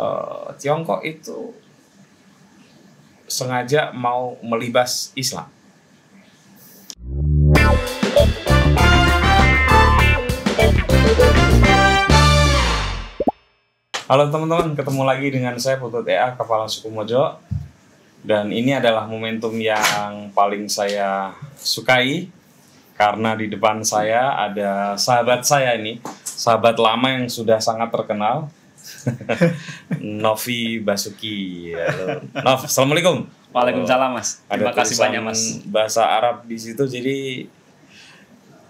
uh, Tiongkok itu sengaja mau melibas Islam. Halo teman-teman, ketemu lagi dengan saya Putut EA, Kepala Suku Mojo. Dan ini adalah momentum yang paling saya sukai karena di depan saya ada sahabat saya ini, sahabat lama yang sudah sangat terkenal Novi Basuki. Halo. Ya. Nov, assalamualaikum. Waalaikumsalam mas. Terima kasih banyak mas. Bahasa Arab di situ jadi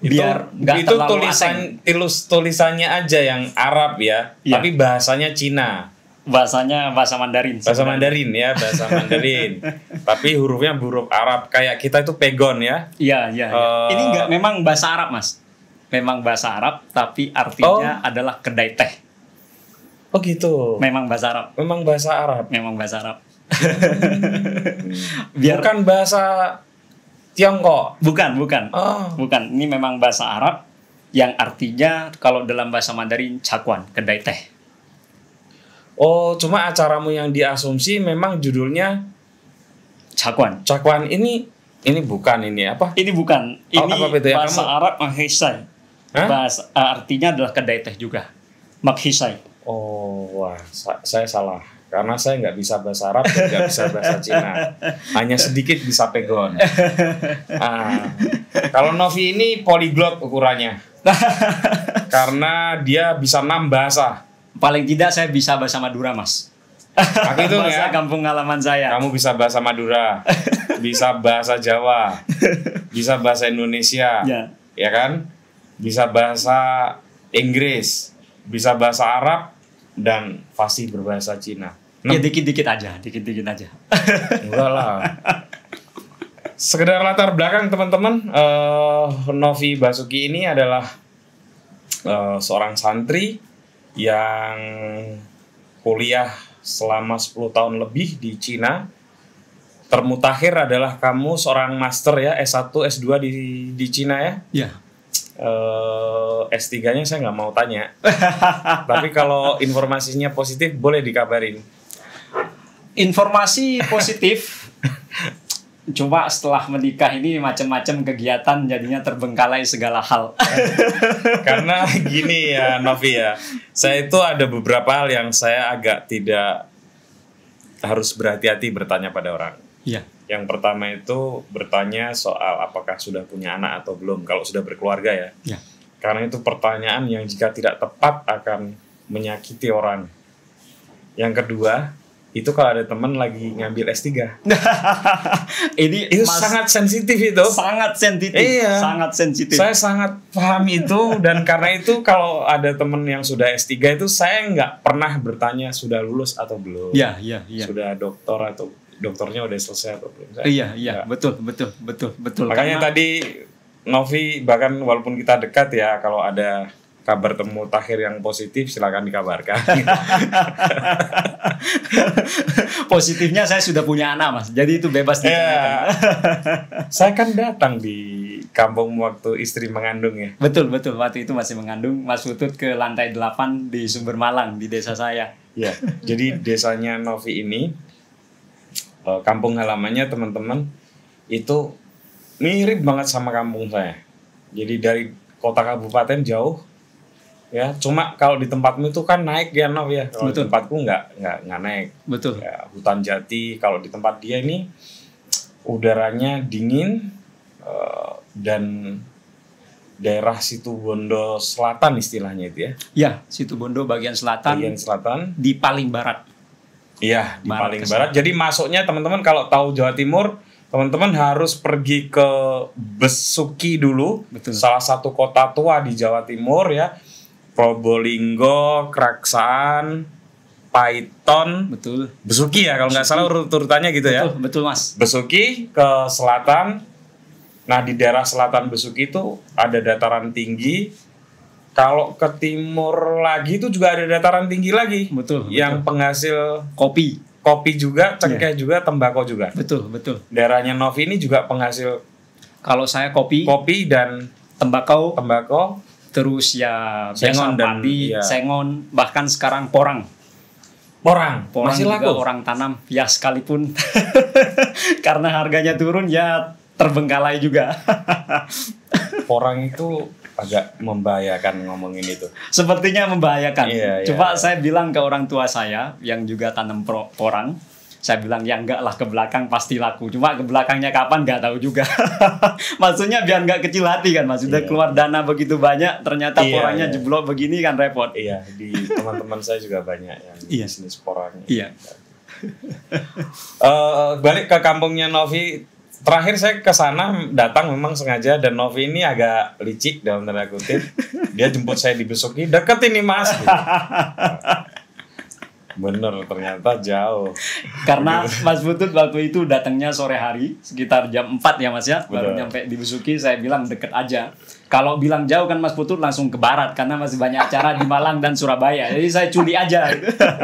biar itu, itu tulisan tilus tulisannya aja yang Arab ya, ya. tapi bahasanya Cina bahasanya bahasa Mandarin. Sebenarnya. Bahasa Mandarin ya, bahasa Mandarin. Tapi hurufnya huruf Arab kayak kita itu pegon ya. Iya, iya. Uh, Ini enggak eh, memang bahasa Arab, Mas. Memang bahasa Arab tapi artinya oh. adalah kedai teh. Oh gitu. Memang bahasa Arab. Memang bahasa Arab. Memang bahasa Arab. Biar... Bukan bahasa Tiongkok. Bukan, bukan. Oh. Bukan. Ini memang bahasa Arab yang artinya kalau dalam bahasa Mandarin cakuan, kedai teh. Oh, cuma acaramu yang diasumsi memang judulnya cakuan. Cakuan ini ini bukan ini apa? Ini bukan. Oh, ini apa itu ya? bahasa Arab mahisai. Bahasa eh, artinya adalah kedai teh juga. Makhisai. Oh, wah, sa saya salah karena saya nggak bisa bahasa Arab dan nggak bisa bahasa Cina. Hanya sedikit bisa pegon. Ah, kalau Novi ini poliglot ukurannya. karena dia bisa enam bahasa. Paling tidak saya bisa bahasa Madura, Mas. Aku itu bahasa ya, kampung halaman saya. Kamu bisa bahasa Madura, bisa bahasa Jawa, bisa bahasa Indonesia, ya, ya kan? Bisa bahasa Inggris, bisa bahasa Arab dan fasih berbahasa Cina. ya dikit-dikit aja, dikit-dikit aja. Enggak lah. Sekedar latar belakang teman-teman, uh, Novi Basuki ini adalah uh, seorang santri yang kuliah selama 10 tahun lebih di Cina. Termutakhir adalah kamu seorang master ya, S1, S2 di di Cina ya? Iya. Uh, eh, S3-nya saya nggak mau tanya. Tapi kalau informasinya positif boleh dikabarin. Informasi positif. cuma setelah menikah ini macam-macam kegiatan jadinya terbengkalai segala hal. Karena gini ya Novi ya, saya itu ada beberapa hal yang saya agak tidak harus berhati-hati bertanya pada orang. Iya. Yang pertama itu bertanya soal apakah sudah punya anak atau belum kalau sudah berkeluarga ya. ya. Karena itu pertanyaan yang jika tidak tepat akan menyakiti orang. Yang kedua, itu kalau ada teman lagi ngambil S3. ini itu mas, sangat sensitif itu. Sangat sensitif. Iya. Sangat sensitif. Saya sangat paham itu dan karena itu kalau ada teman yang sudah S3 itu saya nggak pernah bertanya sudah lulus atau belum. Iya, iya, iya. Sudah doktor atau dokternya udah selesai belum? saya. Iya, iya, ya. betul, betul, betul, betul. Makanya Karena, tadi Novi bahkan walaupun kita dekat ya kalau ada kabar temu Tahir yang positif silakan dikabarkan. Positifnya saya sudah punya anak mas, jadi itu bebas ya, Saya kan datang di kampung waktu istri mengandung ya. Betul betul waktu itu masih mengandung, Mas Utut ke lantai 8 di Sumber Malang di desa saya. Ya, jadi desanya Novi ini Eh, kampung halamannya teman-teman itu mirip banget sama kampung saya. Jadi dari kota kabupaten jauh ya cuma kalau di tempatmu itu kan naik ya Nov ya kalau Betul. di tempatku nggak nggak naik Betul. Ya, hutan jati kalau di tempat dia ini udaranya dingin uh, dan daerah situ Bondo Selatan istilahnya itu ya. Ya, situ Bondo bagian selatan. Bagian selatan di paling barat. Iya, di barat paling barat. Jadi masuknya teman-teman kalau tahu Jawa Timur, teman-teman harus pergi ke Besuki dulu, Betul. salah satu kota tua di Jawa Timur ya. Probolinggo, Keraksaan, Python, betul. Besuki ya kalau nggak salah urut-urutannya gitu ya. betul, ya. Betul, Mas. Besuki ke selatan. Nah, di daerah selatan Besuki itu ada dataran tinggi, kalau ke timur lagi itu juga ada dataran tinggi lagi. Betul. Yang betul. penghasil kopi. Kopi juga, iya. cengkeh yeah. juga, tembakau juga. Betul, betul. Daerahnya Novi ini juga penghasil kalau saya kopi, kopi dan tembakau, tembakau, terus ya sengon dan pati, ya. sengon, bahkan sekarang porang. Porang, porang masih laku. Orang tanam ya sekalipun karena harganya turun ya terbengkalai juga. porang itu agak membahayakan ngomongin itu. Sepertinya membahayakan. Iya, iya. Coba iya. saya bilang ke orang tua saya yang juga tanam porang, saya bilang ya enggak lah ke belakang pasti laku. Cuma ke belakangnya kapan nggak tahu juga. maksudnya biar nggak kecil hati kan, maksudnya iya. keluar dana begitu banyak, ternyata iya, porangnya iya. jeblok begini kan repot. Iya, di teman-teman saya juga banyak yang iya. bisnis porang. Iya. uh, balik ke kampungnya Novi terakhir saya ke sana datang memang sengaja dan Novi ini agak licik dalam tanda kutip. Dia jemput saya di Besuki, deket ini Mas. Gitu. Bener, ternyata jauh. Karena gitu. Mas Butut waktu itu datangnya sore hari, sekitar jam 4 ya Mas ya, baru nyampe di Besuki, saya bilang deket aja. Kalau bilang jauh kan Mas Putut langsung ke barat karena masih banyak acara di Malang dan Surabaya. Jadi saya culi aja.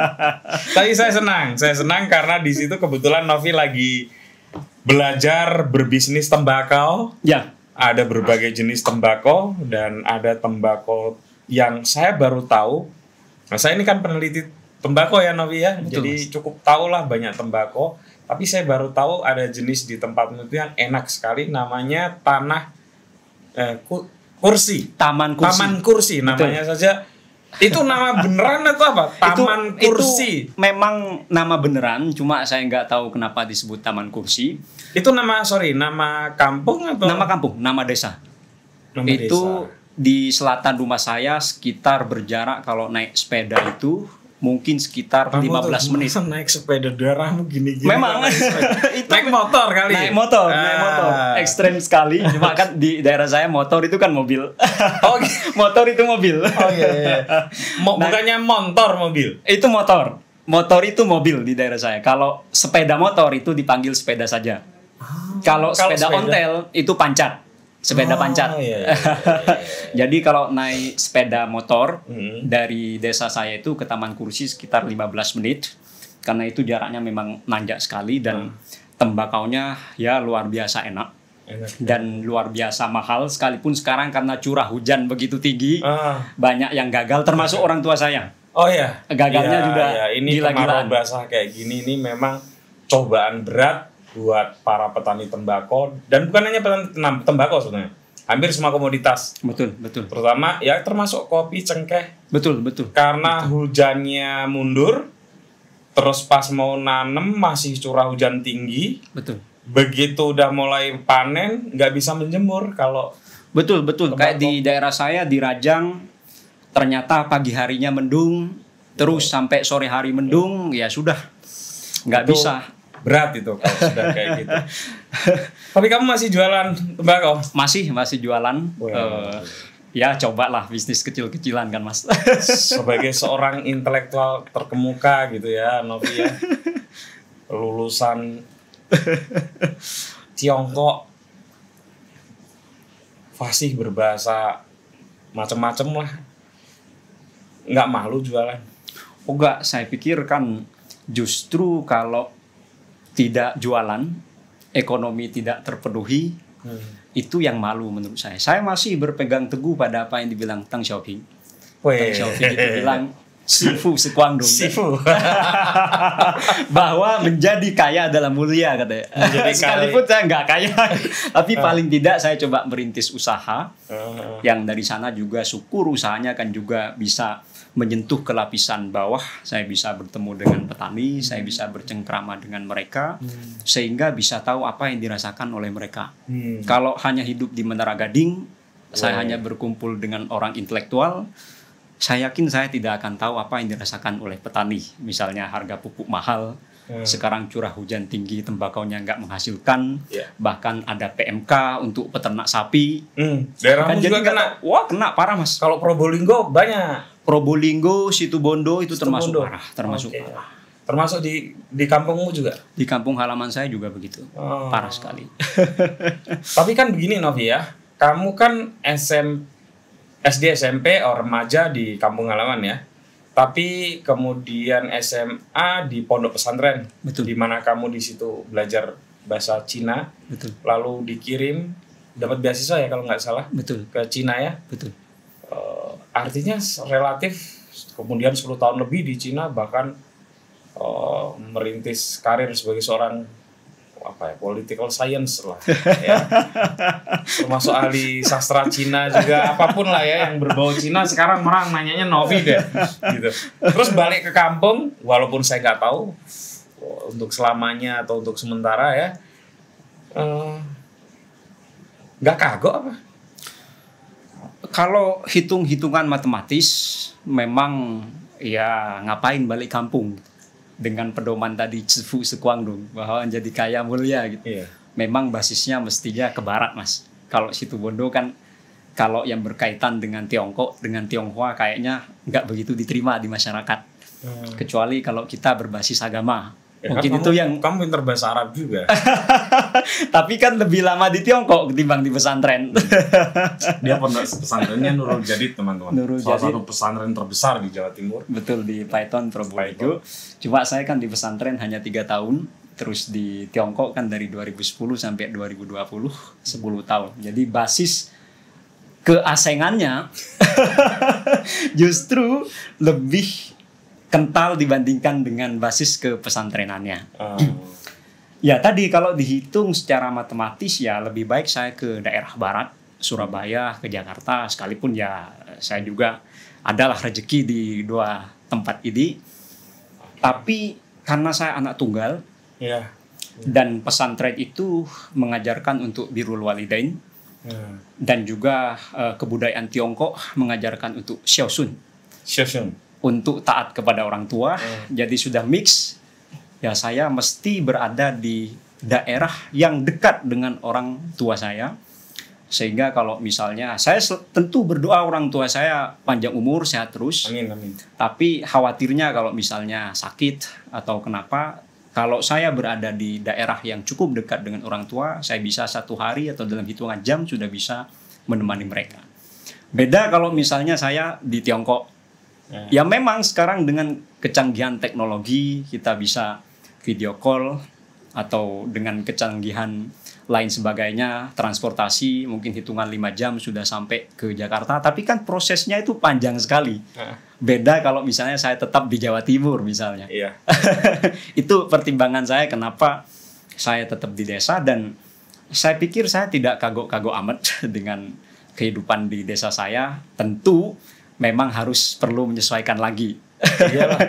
Tapi saya senang, saya senang karena di situ kebetulan Novi lagi belajar berbisnis tembakau. Ya. Ada berbagai jenis tembakau dan ada tembakau yang saya baru tahu. Nah, saya ini kan peneliti tembakau ya Novi ya, Betul, jadi mas. cukup tahu lah banyak tembakau. Tapi saya baru tahu ada jenis di tempat itu yang enak sekali, namanya tanah eh, kursi. Taman kursi. Taman kursi, namanya Betul. saja itu nama beneran atau apa? Taman itu, kursi. Itu memang nama beneran, cuma saya nggak tahu kenapa disebut taman kursi. Itu nama sorry, nama kampung atau? Nama kampung, nama desa. Nama itu desa. di selatan rumah saya sekitar berjarak kalau naik sepeda itu mungkin sekitar Kamu 15 menit. Naik sepeda darah, gini-gini. Memang naik, itu naik motor kali. Ya? Naik motor, ah. naik motor. Ekstrem sekali. Cuma kan di daerah saya motor itu kan mobil. Oh, gitu. motor itu mobil. Oh iya. iya. iya. nah, motor mobil. Itu motor. Motor itu mobil di daerah saya. Kalau sepeda motor itu dipanggil sepeda saja. Ah, kalau sepeda, sepeda ontel itu pancat sepeda oh, ah, pancat. Iya, iya, Jadi kalau naik sepeda motor hmm. dari desa saya itu ke Taman Kursi sekitar 15 menit karena itu jaraknya memang nanjak sekali dan hmm. tembakaunya ya luar biasa enak. Enak, ya. dan luar biasa mahal sekalipun sekarang karena curah hujan begitu tinggi ah. banyak yang gagal termasuk orang tua saya oh iya. gagalnya ya, juga ya. ini gila-gilaan basah kayak gini ini memang cobaan berat buat para petani tembakau dan bukan hanya petani tembakau sebenarnya hampir semua komoditas betul betul pertama ya termasuk kopi cengkeh betul betul karena betul. hujannya mundur terus pas mau nanem masih curah hujan tinggi betul begitu udah mulai panen nggak bisa menjemur kalau betul betul tembakau. kayak di daerah saya di Rajang ternyata pagi harinya mendung terus sampai sore hari mendung ya sudah nggak bisa berat itu kalau sudah kayak gitu. Tapi kamu masih jualan tembakau? Masih, masih jualan. Ya Uh, ya cobalah bisnis kecil-kecilan kan mas. Sebagai seorang intelektual terkemuka gitu ya Novi ya, lulusan Tiongkok fasih berbahasa macem-macem lah nggak malu jualan oh enggak saya pikir kan justru kalau tidak jualan, ekonomi tidak terpenuhi, hmm. itu yang malu menurut saya. Saya masih berpegang teguh pada apa yang dibilang Tang Xiaoping. Wee. Tang Xiaoping itu bilang Sifu sekuandung. Sifu. Bahwa menjadi kaya adalah mulia katanya. Menjadi Sekalipun kaya. saya nggak kaya, tapi uh. paling tidak saya coba merintis usaha uh. yang dari sana juga syukur usahanya kan juga bisa menyentuh ke lapisan bawah, saya bisa bertemu dengan petani, hmm. saya bisa bercengkrama dengan mereka, hmm. sehingga bisa tahu apa yang dirasakan oleh mereka. Hmm. Kalau hanya hidup di Menara Gading, wow. saya hanya berkumpul dengan orang intelektual, saya yakin saya tidak akan tahu apa yang dirasakan oleh petani. Misalnya harga pupuk mahal, hmm. sekarang curah hujan tinggi, tembakaunya nggak menghasilkan, yeah. bahkan ada PMK untuk peternak sapi. Hmm. Daerahmu kan juga kena? Tahu. Wah kena parah mas. Kalau Probolinggo banyak Probolinggo, Situbondo itu termasuk Bondo. parah, termasuk okay. parah. Termasuk di di kampungmu juga? Di kampung halaman saya juga begitu. Oh. Parah sekali. Tapi kan begini Novi ya. Kamu kan SM SD SMP atau remaja di kampung halaman ya. Tapi kemudian SMA di pondok pesantren. Di mana kamu di situ belajar bahasa Cina. Betul. Lalu dikirim dapat beasiswa ya kalau nggak salah. Betul. Ke Cina ya. Betul uh, artinya relatif kemudian 10 tahun lebih di Cina bahkan uh, merintis karir sebagai seorang apa ya political science lah ya termasuk ahli sastra Cina juga apapun lah ya yang berbau Cina sekarang merang nanyanya Novi deh gitu terus balik ke kampung walaupun saya nggak tahu eh, untuk selamanya atau untuk sementara ya nggak uh, kagok apa kalau hitung-hitungan matematis memang ya ngapain balik kampung dengan pedoman tadi Cefu dong bahwa jadi kaya mulia gitu. Iya. Memang basisnya mestinya ke barat, Mas. Kalau situ Bondo kan kalau yang berkaitan dengan Tiongkok, dengan Tionghoa kayaknya nggak begitu diterima di masyarakat. Hmm. Kecuali kalau kita berbasis agama. Ya, Mungkin kan itu kamu, yang kamu pinter bahasa Arab juga. Tapi kan lebih lama di Tiongkok ketimbang di pesantren. Iya. Dia pondok pesantrennya Nurul Jadid teman-teman. Nurul Salah Jadid. satu pesantren terbesar di Jawa Timur. Betul di Python Probolinggo. Cuma saya kan di pesantren hanya tiga tahun terus di Tiongkok kan dari 2010 sampai 2020 10 tahun. Jadi basis keasengannya justru lebih kental dibandingkan dengan basis kepesantrenannya. pesantrenannya. Oh. ya tadi kalau dihitung secara matematis ya lebih baik saya ke daerah barat, Surabaya, ke Jakarta, sekalipun ya saya juga adalah rezeki di dua tempat ini. Okay. Tapi karena saya anak tunggal, yeah. Yeah. dan pesantren itu mengajarkan untuk birul walidain, yeah. dan juga uh, kebudayaan Tiongkok mengajarkan untuk xiaosun. Xiaosun untuk taat kepada orang tua. Hmm. Jadi sudah mix. Ya saya mesti berada di daerah yang dekat dengan orang tua saya. Sehingga kalau misalnya saya tentu berdoa orang tua saya panjang umur sehat terus. Amin amin. Tapi khawatirnya kalau misalnya sakit atau kenapa kalau saya berada di daerah yang cukup dekat dengan orang tua, saya bisa satu hari atau dalam hitungan jam sudah bisa menemani mereka. Beda kalau misalnya saya di Tiongkok, Ya. ya. memang sekarang dengan kecanggihan teknologi kita bisa video call atau dengan kecanggihan lain sebagainya, transportasi mungkin hitungan lima jam sudah sampai ke Jakarta, tapi kan prosesnya itu panjang sekali. Ya. Beda kalau misalnya saya tetap di Jawa Timur misalnya. Iya. itu pertimbangan saya kenapa saya tetap di desa dan saya pikir saya tidak kagok-kagok amat dengan kehidupan di desa saya. Tentu memang harus perlu menyesuaikan lagi. Iyalah,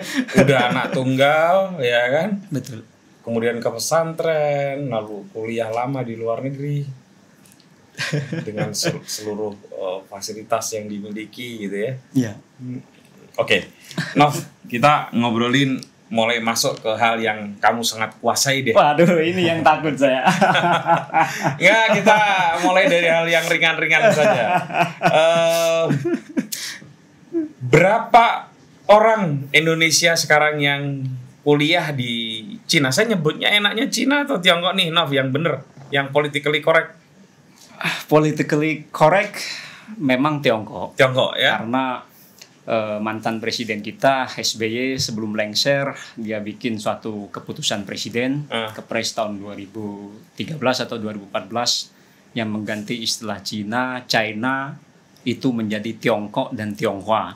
udah anak tunggal, ya kan? Betul. Kemudian ke pesantren, lalu kuliah lama di luar negeri dengan seluruh uh, fasilitas yang dimiliki gitu ya. Iya. Oke, okay. Nov, kita ngobrolin mulai masuk ke hal yang kamu sangat kuasai deh. Waduh, ini yang takut saya. ya, kita mulai dari hal yang ringan-ringan saja. Uh, berapa orang Indonesia sekarang yang kuliah di Cina? Saya nyebutnya enaknya Cina atau Tiongkok nih, Nov, yang bener, yang politically correct. Ah, politically correct memang Tiongkok. Tiongkok ya. Karena eh, mantan presiden kita SBY sebelum lengser dia bikin suatu keputusan presiden uh. Ah. kepres tahun 2013 atau 2014 yang mengganti istilah Cina, China itu menjadi Tiongkok dan Tionghoa.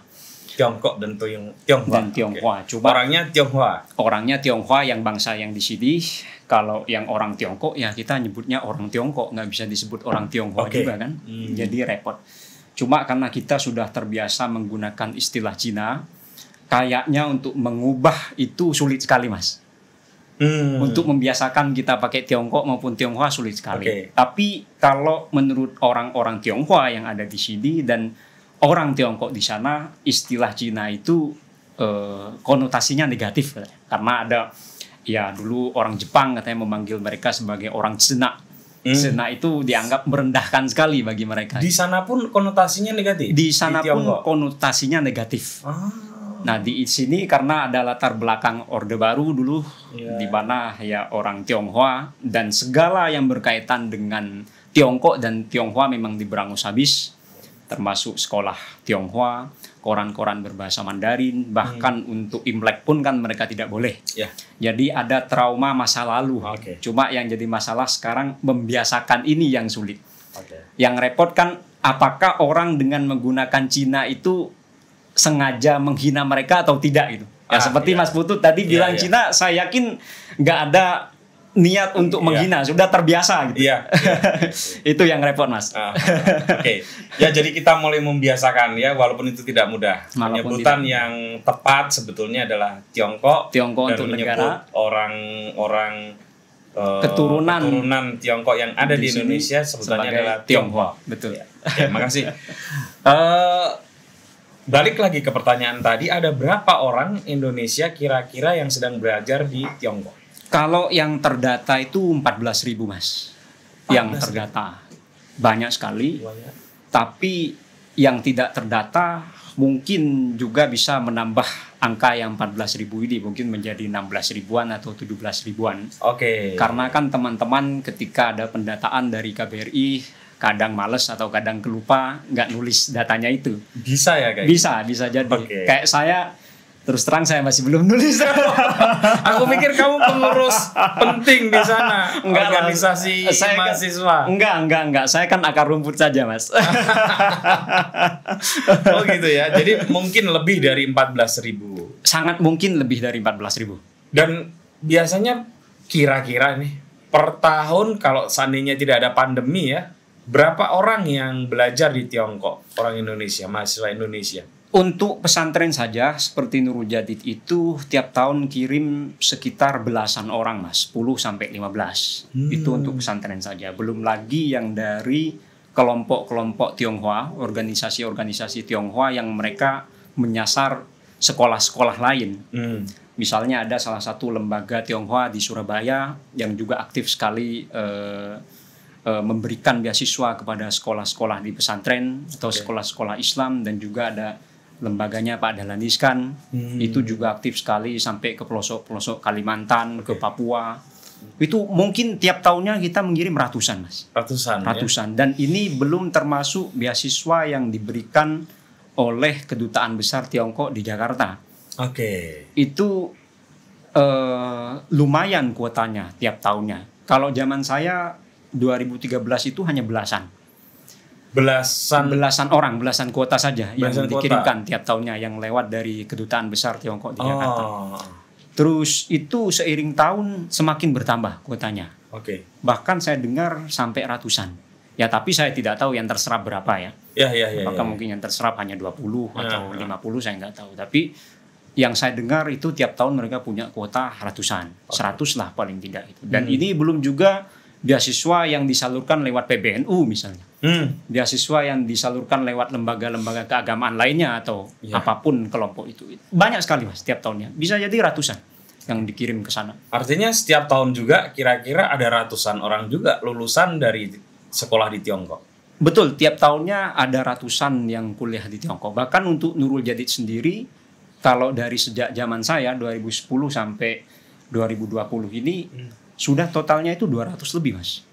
Tiongkok dan Tionghoa. Dan Tionghoa. Okay. Cuma orangnya Tionghoa. Orangnya Tionghoa yang bangsa yang di sini. Kalau yang orang Tiongkok ya kita nyebutnya orang Tiongkok, nggak bisa disebut orang Tionghoa okay. juga kan. Hmm. Jadi repot. Cuma karena kita sudah terbiasa menggunakan istilah Cina, kayaknya untuk mengubah itu sulit sekali, Mas. Hmm. Untuk membiasakan kita pakai Tiongkok maupun Tionghoa sulit sekali. Okay. Tapi kalau menurut orang-orang Tionghoa yang ada di sini dan orang Tiongkok di sana istilah Cina itu eh, konotasinya negatif karena ada ya dulu orang Jepang katanya memanggil mereka sebagai orang Cina. Hmm. Cina itu dianggap merendahkan sekali bagi mereka. Di sana pun konotasinya negatif. Di sana di pun konotasinya negatif. Ah. Nah di sini karena ada latar belakang Orde Baru dulu, yeah. di mana ya orang Tionghoa dan segala yang berkaitan dengan Tiongkok dan Tionghoa memang diberangus habis termasuk sekolah Tionghoa, koran-koran berbahasa Mandarin, bahkan hmm. untuk Imlek pun kan mereka tidak boleh. Ya. Jadi ada trauma masa lalu. Okay. Cuma yang jadi masalah sekarang membiasakan ini yang sulit. Okay. Yang repot kan apakah orang dengan menggunakan Cina itu sengaja menghina mereka atau tidak itu? Ya ah, seperti iya. Mas Putut tadi iya, bilang iya. Cina, saya yakin nggak ada niat untuk iya. menghina, sudah terbiasa gitu. ya Yeah, yeah. itu yang repot, Mas. Uh, Oke. Okay. Ya, jadi kita mulai membiasakan ya walaupun itu tidak mudah. Walaupun Penyebutan tidak. yang tepat sebetulnya adalah Tiongkok, Tiongkok dan untuk menyebut orang-orang uh, keturunan keturunan Tiongkok yang ada di, di Indonesia sebetulnya adalah Tionghoa. Betul. Ya. Oke, makasih. uh, balik lagi ke pertanyaan tadi, ada berapa orang Indonesia kira-kira yang sedang belajar di Tiongkok? Kalau yang terdata itu 14.000 mas, yang terdata banyak sekali. Tapi yang tidak terdata mungkin juga bisa menambah angka yang ribu ini mungkin menjadi 16 ribuan atau 17 ribuan. Oke. Okay. Karena kan teman-teman ketika ada pendataan dari KBRI kadang males atau kadang kelupa nggak nulis datanya itu. Bisa ya guys. Bisa, gitu? bisa jadi. Okay. Kayak saya Terus terang saya masih belum nulis. aku pikir kamu pengurus penting di sana enggak, organisasi saya kan- mahasiswa. Kan, enggak, enggak, enggak. Saya kan akar rumput saja, Mas. oh gitu ya. Jadi mungkin lebih dari empat belas ribu. Sangat mungkin lebih dari empat belas ribu. Dan biasanya kira-kira nih per tahun kalau seandainya tidak ada pandemi ya, berapa orang yang belajar di Tiongkok, orang Indonesia, mahasiswa Indonesia? Untuk pesantren saja seperti Nurul Jadid itu tiap tahun kirim sekitar belasan orang mas, 10 sampai 15. Hmm. Itu untuk pesantren saja. Belum lagi yang dari kelompok-kelompok Tionghoa, organisasi-organisasi Tionghoa yang mereka menyasar sekolah-sekolah lain. Hmm. Misalnya ada salah satu lembaga Tionghoa di Surabaya yang juga aktif sekali eh, eh memberikan beasiswa kepada sekolah-sekolah di pesantren atau sekolah-sekolah Islam dan juga ada lembaganya Pak Dahlan Iskan hmm. itu juga aktif sekali sampai ke pelosok-pelosok Kalimantan, okay. ke Papua. Itu mungkin tiap tahunnya kita mengirim ratusan, Mas. Ratusan. Ya? Ratusan. Ya? Dan ini belum termasuk beasiswa yang diberikan oleh kedutaan besar Tiongkok di Jakarta. Oke. Okay. Itu eh, lumayan kuotanya tiap tahunnya. Kalau zaman saya 2013 itu hanya belasan belasan belasan orang belasan kuota saja belasan yang dikirimkan kuota. tiap tahunnya yang lewat dari kedutaan besar Tiongkok di oh. Jakarta. Terus itu seiring tahun semakin bertambah kuotanya. Oke. Okay. Bahkan saya dengar sampai ratusan. Ya tapi saya tidak tahu yang terserap berapa ya. Ya ya ya. Apakah ya, ya. mungkin yang terserap hanya 20 ya, atau ya. 50 saya nggak tahu. Tapi yang saya dengar itu tiap tahun mereka punya kuota ratusan. Okay. lah paling tidak itu. Dan hmm. ini belum juga beasiswa yang disalurkan lewat PBNU misalnya, hmm. beasiswa yang disalurkan lewat lembaga-lembaga keagamaan lainnya atau ya. apapun kelompok itu. Banyak sekali mas setiap tahunnya, bisa jadi ratusan yang dikirim ke sana. Artinya setiap tahun juga kira-kira ada ratusan orang juga lulusan dari sekolah di Tiongkok. Betul, tiap tahunnya ada ratusan yang kuliah di Tiongkok. Bahkan untuk Nurul Jadid sendiri, kalau dari sejak zaman saya 2010 sampai 2020 ini hmm sudah totalnya itu 200 lebih mas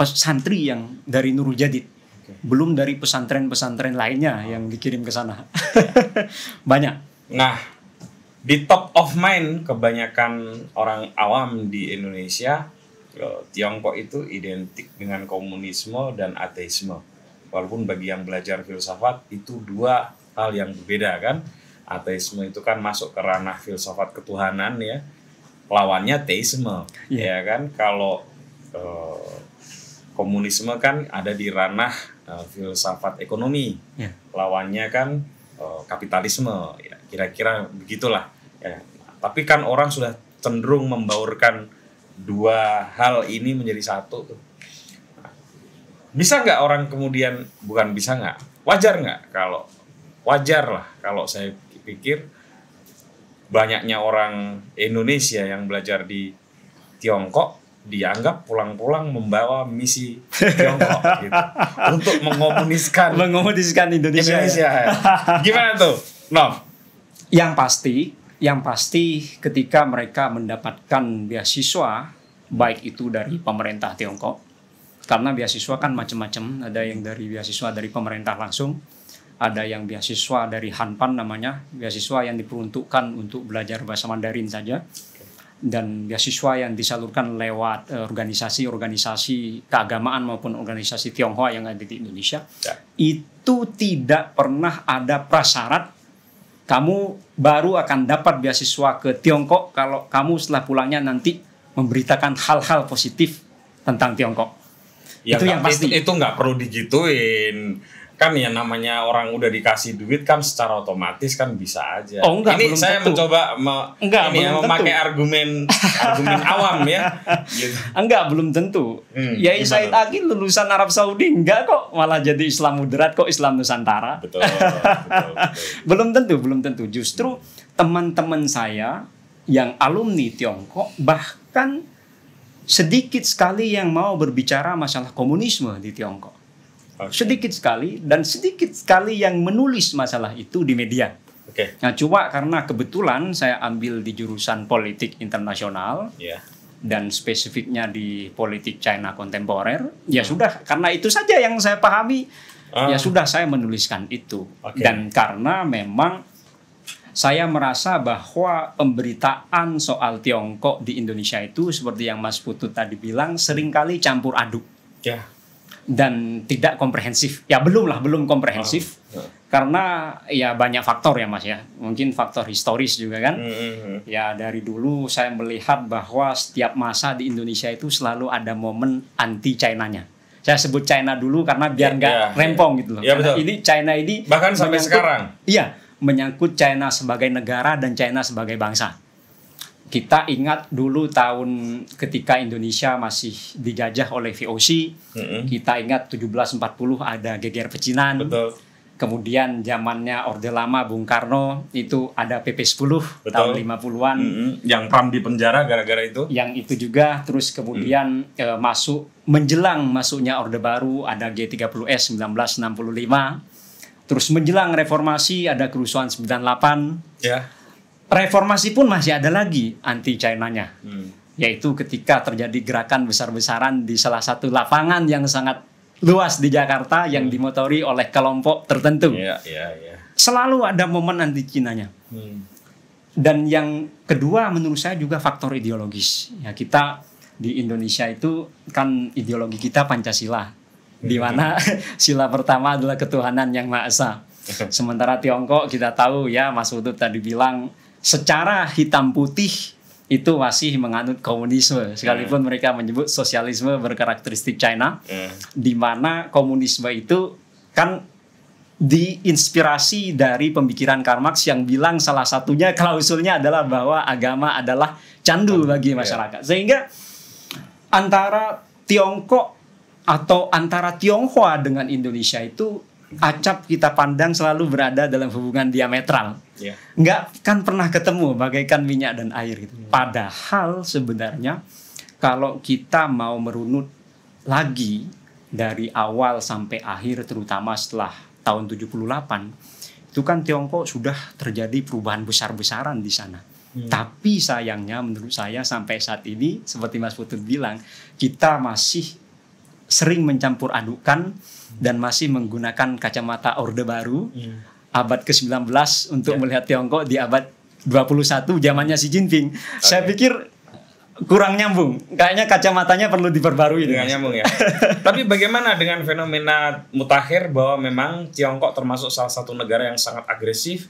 Pas santri yang dari Nurul Jadid Oke. belum dari pesantren-pesantren lainnya oh. yang dikirim ke sana banyak nah di top of mind kebanyakan orang awam di Indonesia eh, Tiongkok itu identik dengan komunisme dan ateisme walaupun bagi yang belajar filsafat itu dua hal yang berbeda kan ateisme itu kan masuk ke ranah filsafat ketuhanan ya lawannya teisme yeah. ya kan kalau uh, komunisme kan ada di ranah uh, filsafat ekonomi yeah. lawannya kan uh, kapitalisme ya kira-kira begitulah ya tapi kan orang sudah cenderung membaurkan dua hal ini menjadi satu tuh bisa nggak orang kemudian bukan bisa nggak wajar nggak kalau wajar lah kalau saya pikir banyaknya orang Indonesia yang belajar di Tiongkok dianggap pulang-pulang membawa misi Tiongkok gitu, untuk mengomuniskan mengomuniskan Indonesia. Ya? Indonesia ya. Gimana tuh, No. Yang pasti, yang pasti ketika mereka mendapatkan beasiswa baik itu dari pemerintah Tiongkok karena beasiswa kan macam-macam ada yang dari beasiswa dari pemerintah langsung ada yang beasiswa dari Hanpan namanya, beasiswa yang diperuntukkan untuk belajar bahasa Mandarin saja. Dan beasiswa yang disalurkan lewat eh, organisasi-organisasi keagamaan maupun organisasi Tionghoa yang ada di Indonesia, ya. itu tidak pernah ada prasyarat kamu baru akan dapat beasiswa ke Tiongkok kalau kamu setelah pulangnya nanti memberitakan hal-hal positif tentang Tiongkok. Ya, itu yang pasti. Itu nggak perlu digituin kan ya namanya orang udah dikasih duit kan secara otomatis kan bisa aja. Oh enggak, ini saya tentu. mencoba me, enggak, ini ya, memakai argumen argumen awam ya. Gitu. Enggak, belum tentu. Hmm, ya Said Agil lulusan Arab Saudi enggak kok malah jadi Islam moderat kok Islam Nusantara. Betul. betul, betul. belum tentu, belum tentu. Justru teman-teman saya yang alumni Tiongkok bahkan sedikit sekali yang mau berbicara masalah komunisme di Tiongkok Okay. Sedikit sekali dan sedikit sekali yang menulis masalah itu di media. Okay. Nah, cuma karena kebetulan saya ambil di jurusan politik internasional yeah. dan spesifiknya di politik China kontemporer, ya hmm. sudah karena itu saja yang saya pahami, hmm. ya sudah saya menuliskan itu. Okay. Dan karena memang saya merasa bahwa pemberitaan soal Tiongkok di Indonesia itu seperti yang Mas Putu tadi bilang seringkali campur aduk. Ya dan tidak komprehensif. Ya belum lah, belum komprehensif. Uh, uh. Karena ya banyak faktor ya Mas ya. Mungkin faktor historis juga kan. Uh, ya dari dulu saya melihat bahwa setiap masa di Indonesia itu selalu ada momen anti Chinanya. Saya sebut China dulu karena biar ya, nggak yeah, yeah, rempong yeah. gitu loh. Yeah, ya, betul. Ini China ini bahkan sampai sekarang. Iya, menyangkut China sebagai negara dan China sebagai bangsa kita ingat dulu tahun ketika Indonesia masih dijajah oleh VOC, mm-hmm. kita ingat 1740 ada geger pecinan. Betul. Kemudian zamannya Orde Lama Bung Karno itu ada PP 10 Betul. tahun 50-an mm-hmm. yang Pram di penjara gara-gara itu. Yang itu juga terus kemudian mm. eh, masuk menjelang masuknya Orde Baru ada G30S 1965. Terus menjelang reformasi ada kerusuhan 98. Ya. Yeah reformasi pun masih ada lagi anti Chinanya hmm. yaitu ketika terjadi gerakan besar-besaran di salah satu lapangan yang sangat luas di Jakarta yang hmm. dimotori oleh kelompok tertentu yeah, yeah, yeah. selalu ada momen anti chinanya hmm. dan yang kedua menurut saya juga faktor ideologis ya kita di Indonesia itu kan ideologi kita Pancasila hmm. di mana sila pertama adalah ketuhanan yang maha esa. Sementara Tiongkok kita tahu ya Mas Utut tadi bilang secara hitam putih itu masih menganut komunisme sekalipun hmm. mereka menyebut sosialisme berkarakteristik China hmm. di mana komunisme itu kan diinspirasi dari pemikiran Karl Marx yang bilang salah satunya klausulnya adalah bahwa agama adalah candu hmm, bagi iya. masyarakat sehingga antara Tiongkok atau antara Tionghoa dengan Indonesia itu acap kita pandang selalu berada dalam hubungan diametral. Yeah. Nggak kan pernah ketemu bagaikan minyak dan air gitu. Yeah. Padahal sebenarnya kalau kita mau merunut lagi dari awal sampai akhir terutama setelah tahun 78 itu kan Tiongkok sudah terjadi perubahan besar-besaran di sana. Hmm. Tapi sayangnya menurut saya sampai saat ini seperti Mas Putut bilang kita masih sering mencampur adukan dan masih menggunakan kacamata Orde Baru hmm. abad ke-19 untuk yeah. melihat Tiongkok di abad 21 zamannya Xi Jinping. Okay. Saya pikir kurang nyambung. Kayaknya kacamatanya perlu diperbarui dengan nyambung ya. Tapi bagaimana dengan fenomena mutakhir bahwa memang Tiongkok termasuk salah satu negara yang sangat agresif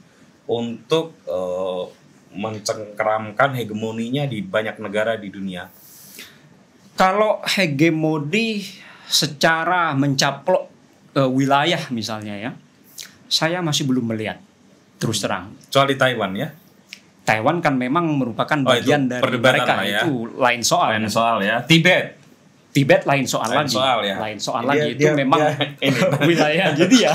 untuk uh, mencengkeramkan hegemoninya di banyak negara di dunia. Kalau hegemoni secara mencaplok uh, wilayah misalnya ya, saya masih belum melihat terus hmm. terang. Kecuali Taiwan ya. Taiwan kan memang merupakan oh, bagian dari mereka ya. itu lain soal. Lain soal ya. Tibet. Tibet lain soal lain lagi. Soal, ya. Lain soal lagi itu memang wilayah jadi ya.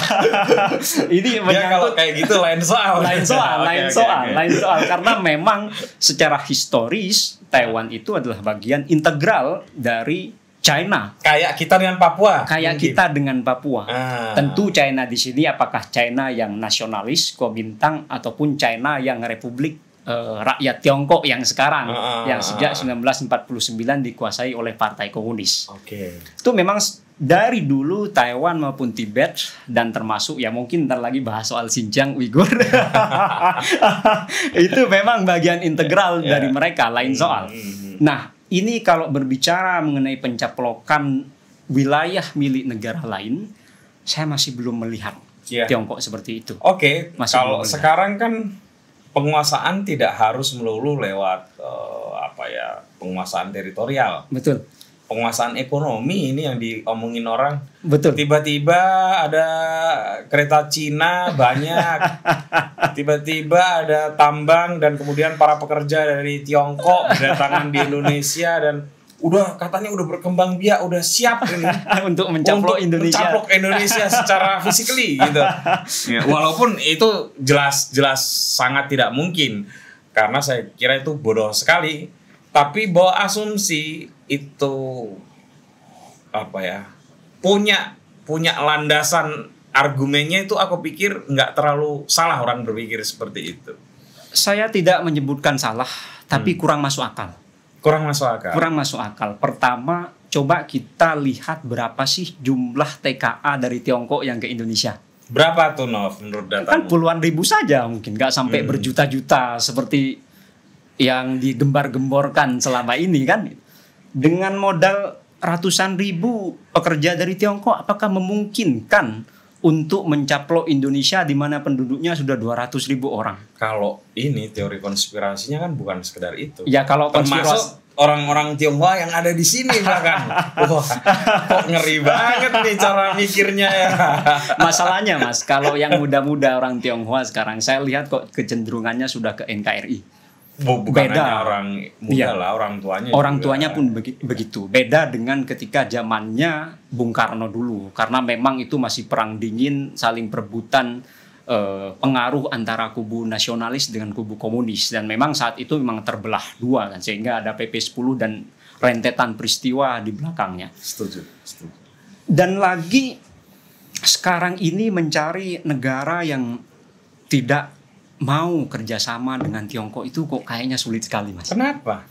ini menyangkut kalau kayak gitu lain soal. Lain soal, okay, lain okay, soal, okay. lain soal karena memang secara historis Taiwan itu adalah bagian integral dari China. Kayak kita dengan Papua. Kayak mungkin. kita dengan Papua. Ah. Tentu China di sini apakah China yang nasionalis, Kuomintang ataupun China yang Republik eh, rakyat Tiongkok yang sekarang ah. ah yang ah, sejak 1949 ah. dikuasai oleh Partai Komunis. Oke. Okay. Itu memang dari dulu Taiwan maupun Tibet dan termasuk ya mungkin ntar lagi bahas soal Xinjiang Uighur itu memang bagian integral yeah. dari ya. mereka lain hmm, soal. Hmm, hmm. Nah ini kalau berbicara mengenai pencaplokan wilayah milik negara lain, saya masih belum melihat yeah. Tiongkok seperti itu. Oke, okay. kalau sekarang kan penguasaan tidak harus melulu lewat uh, apa ya penguasaan teritorial. Betul penguasaan ekonomi ini yang diomongin orang. Betul. Tiba-tiba ada kereta Cina banyak. Tiba-tiba ada tambang dan kemudian para pekerja dari Tiongkok berdatangan di Indonesia dan udah katanya udah berkembang biak udah siap ini untuk mencaplok untuk Indonesia mencaplok Indonesia secara physically gitu ya, walaupun itu jelas jelas sangat tidak mungkin karena saya kira itu bodoh sekali tapi bahwa asumsi itu apa ya punya punya landasan argumennya itu aku pikir nggak terlalu salah orang berpikir seperti itu saya tidak menyebutkan salah tapi hmm. kurang masuk akal kurang masuk akal kurang masuk akal pertama coba kita lihat berapa sih jumlah TKA dari Tiongkok yang ke Indonesia berapa tuh Nov menurut data kan puluhan ribu saja mungkin nggak sampai hmm. berjuta-juta seperti yang digembar-gemborkan selama ini kan dengan modal ratusan ribu pekerja dari Tiongkok apakah memungkinkan untuk mencaplok Indonesia di mana penduduknya sudah 200 ribu orang. Kalau ini teori konspirasinya kan bukan sekedar itu. Ya kalau termasuk orang-orang Tionghoa yang ada di sini bahkan. Ya Wah, kok ngeri banget nih cara mikirnya ya. Masalahnya Mas, kalau yang muda-muda orang Tionghoa sekarang saya lihat kok kecenderungannya sudah ke NKRI bukan beda. hanya orang muda iya. lah orang tuanya orang juga. tuanya pun begitu beda dengan ketika zamannya Bung Karno dulu karena memang itu masih perang dingin saling perebutan eh, pengaruh antara kubu nasionalis dengan kubu komunis dan memang saat itu memang terbelah dua kan sehingga ada PP 10 dan rentetan peristiwa di belakangnya setuju, setuju. dan lagi sekarang ini mencari negara yang tidak mau kerjasama dengan Tiongkok itu kok kayaknya sulit sekali mas. Kenapa?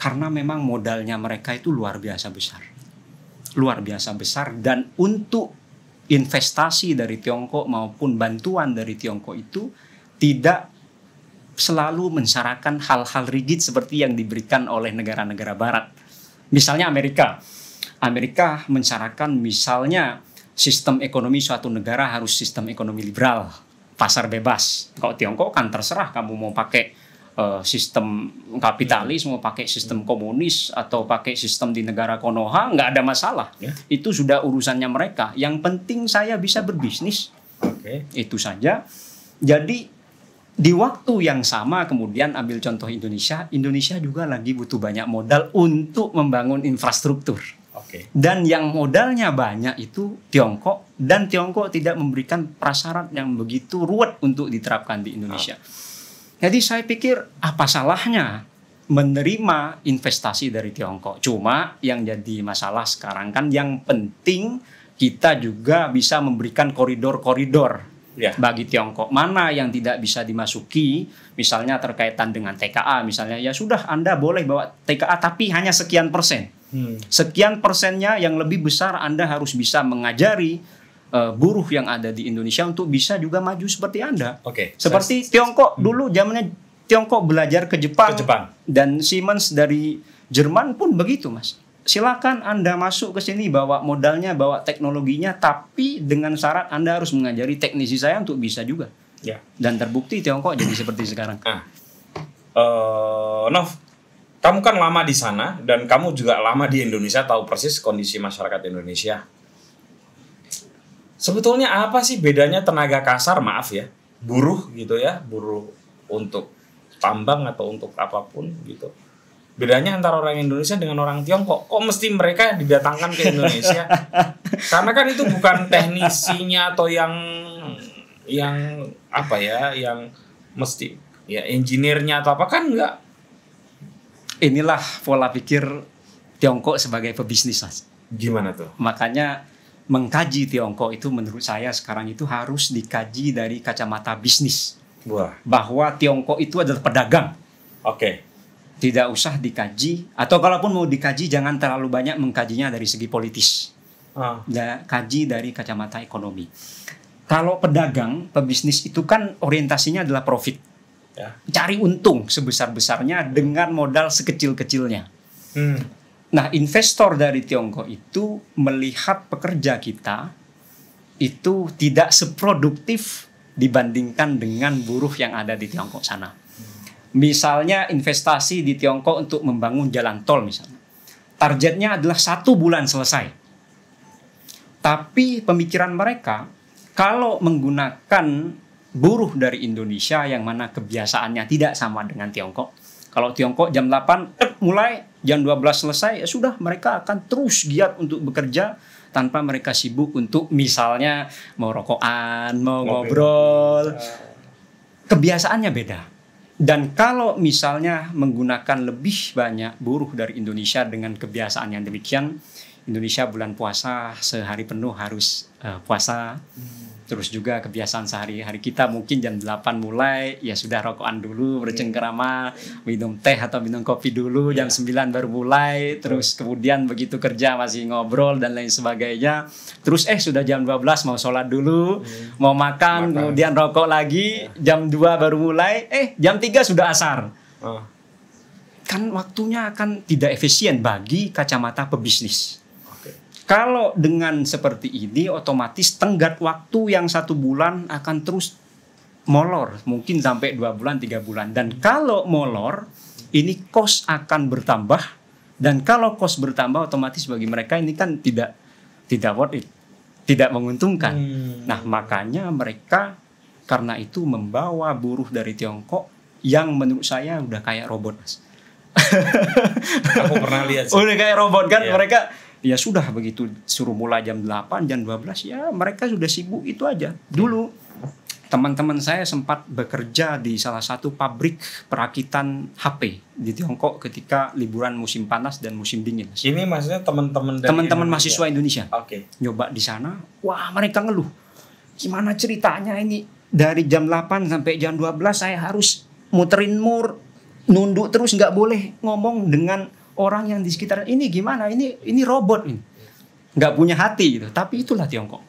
Karena memang modalnya mereka itu luar biasa besar, luar biasa besar dan untuk investasi dari Tiongkok maupun bantuan dari Tiongkok itu tidak selalu mensyaratkan hal-hal rigid seperti yang diberikan oleh negara-negara Barat. Misalnya Amerika, Amerika mensyaratkan misalnya sistem ekonomi suatu negara harus sistem ekonomi liberal pasar bebas. Kalau Tiongkok kan terserah kamu mau pakai uh, sistem kapitalis, mau pakai sistem komunis atau pakai sistem di negara Konoha, nggak ada masalah. Ya. Itu sudah urusannya mereka. Yang penting saya bisa berbisnis. Oke. Itu saja. Jadi di waktu yang sama kemudian ambil contoh Indonesia, Indonesia juga lagi butuh banyak modal untuk membangun infrastruktur. Okay. Dan yang modalnya banyak itu Tiongkok dan Tiongkok tidak memberikan prasyarat yang begitu ruwet untuk diterapkan di Indonesia. Ah. Jadi saya pikir apa salahnya menerima investasi dari Tiongkok. Cuma yang jadi masalah sekarang kan yang penting kita juga bisa memberikan koridor-koridor yeah. bagi Tiongkok mana yang tidak bisa dimasuki misalnya terkaitan dengan TKA misalnya ya sudah Anda boleh bawa TKA tapi hanya sekian persen hmm. sekian persennya yang lebih besar Anda harus bisa mengajari uh, buruh yang ada di Indonesia untuk bisa juga maju seperti Anda okay. seperti Tiongkok hmm. dulu zamannya Tiongkok belajar ke Jepang, ke Jepang dan Siemens dari Jerman pun begitu mas silakan Anda masuk ke sini bawa modalnya, bawa teknologinya, tapi dengan syarat Anda harus mengajari teknisi saya untuk bisa juga. Ya. Dan terbukti Tiongkok jadi seperti sekarang. Nah, Uh, Nov, kamu kan lama di sana dan kamu juga lama di Indonesia tahu persis kondisi masyarakat Indonesia. Sebetulnya apa sih bedanya tenaga kasar, maaf ya, buruh gitu ya, buruh untuk tambang atau untuk apapun gitu bedanya antara orang Indonesia dengan orang Tiongkok kok mesti mereka didatangkan ke Indonesia karena kan itu bukan teknisinya atau yang yang apa ya yang mesti ya engineer-nya atau apa kan enggak inilah pola pikir Tiongkok sebagai pebisnis gimana tuh makanya mengkaji Tiongkok itu menurut saya sekarang itu harus dikaji dari kacamata bisnis Wah. bahwa Tiongkok itu adalah pedagang oke okay tidak usah dikaji atau kalaupun mau dikaji jangan terlalu banyak mengkajinya dari segi politis. Ah. kaji dari kacamata ekonomi. Kalau pedagang, pebisnis itu kan orientasinya adalah profit. Ya. Cari untung sebesar-besarnya dengan modal sekecil-kecilnya. Hmm. Nah, investor dari Tiongkok itu melihat pekerja kita itu tidak seproduktif dibandingkan dengan buruh yang ada di Tiongkok sana. Misalnya investasi di Tiongkok untuk membangun jalan tol misalnya. Targetnya adalah satu bulan selesai. Tapi pemikiran mereka kalau menggunakan buruh dari Indonesia yang mana kebiasaannya tidak sama dengan Tiongkok. Kalau Tiongkok jam 8 eh, mulai, jam 12 selesai, ya sudah mereka akan terus giat untuk bekerja tanpa mereka sibuk untuk misalnya mau rokokan, mau ngobrol. Iya. Kebiasaannya beda. Dan kalau misalnya menggunakan lebih banyak buruh dari Indonesia dengan kebiasaan yang demikian, Indonesia bulan puasa sehari penuh harus uh, puasa. Terus juga kebiasaan sehari-hari kita mungkin jam 8 mulai ya sudah rokokan dulu, iya. bercengkerama, minum teh atau minum kopi dulu iya. jam 9 baru mulai, terus kemudian begitu kerja masih ngobrol dan lain sebagainya. Terus eh sudah jam 12 mau sholat dulu, iya. mau makan, makan. kemudian rokok lagi, jam 2 baru mulai, eh jam 3 sudah asar. Oh. Kan waktunya akan tidak efisien bagi kacamata pebisnis. Kalau dengan seperti ini, otomatis tenggat waktu yang satu bulan akan terus molor, mungkin sampai dua bulan, tiga bulan. Dan kalau molor, ini kos akan bertambah. Dan kalau kos bertambah, otomatis bagi mereka ini kan tidak tidak worth it, tidak menguntungkan. Hmm. Nah, makanya mereka karena itu membawa buruh dari Tiongkok yang menurut saya udah kayak robot, mas. Aku pernah lihat. Sih. Udah kayak robot kan, yeah. mereka ya sudah begitu suruh mulai jam 8 jam 12 ya mereka sudah sibuk itu aja ya. dulu teman-teman saya sempat bekerja di salah satu pabrik perakitan HP di Tiongkok ketika liburan musim panas dan musim dingin. Ini maksudnya teman-teman teman-teman mahasiswa Indonesia. Oke. Okay. Nyoba di sana, wah mereka ngeluh. Gimana ceritanya ini? Dari jam 8 sampai jam 12 saya harus muterin mur, nunduk terus nggak boleh ngomong dengan orang yang di sekitar ini gimana ini ini robot ini nggak punya hati gitu tapi itulah Tiongkok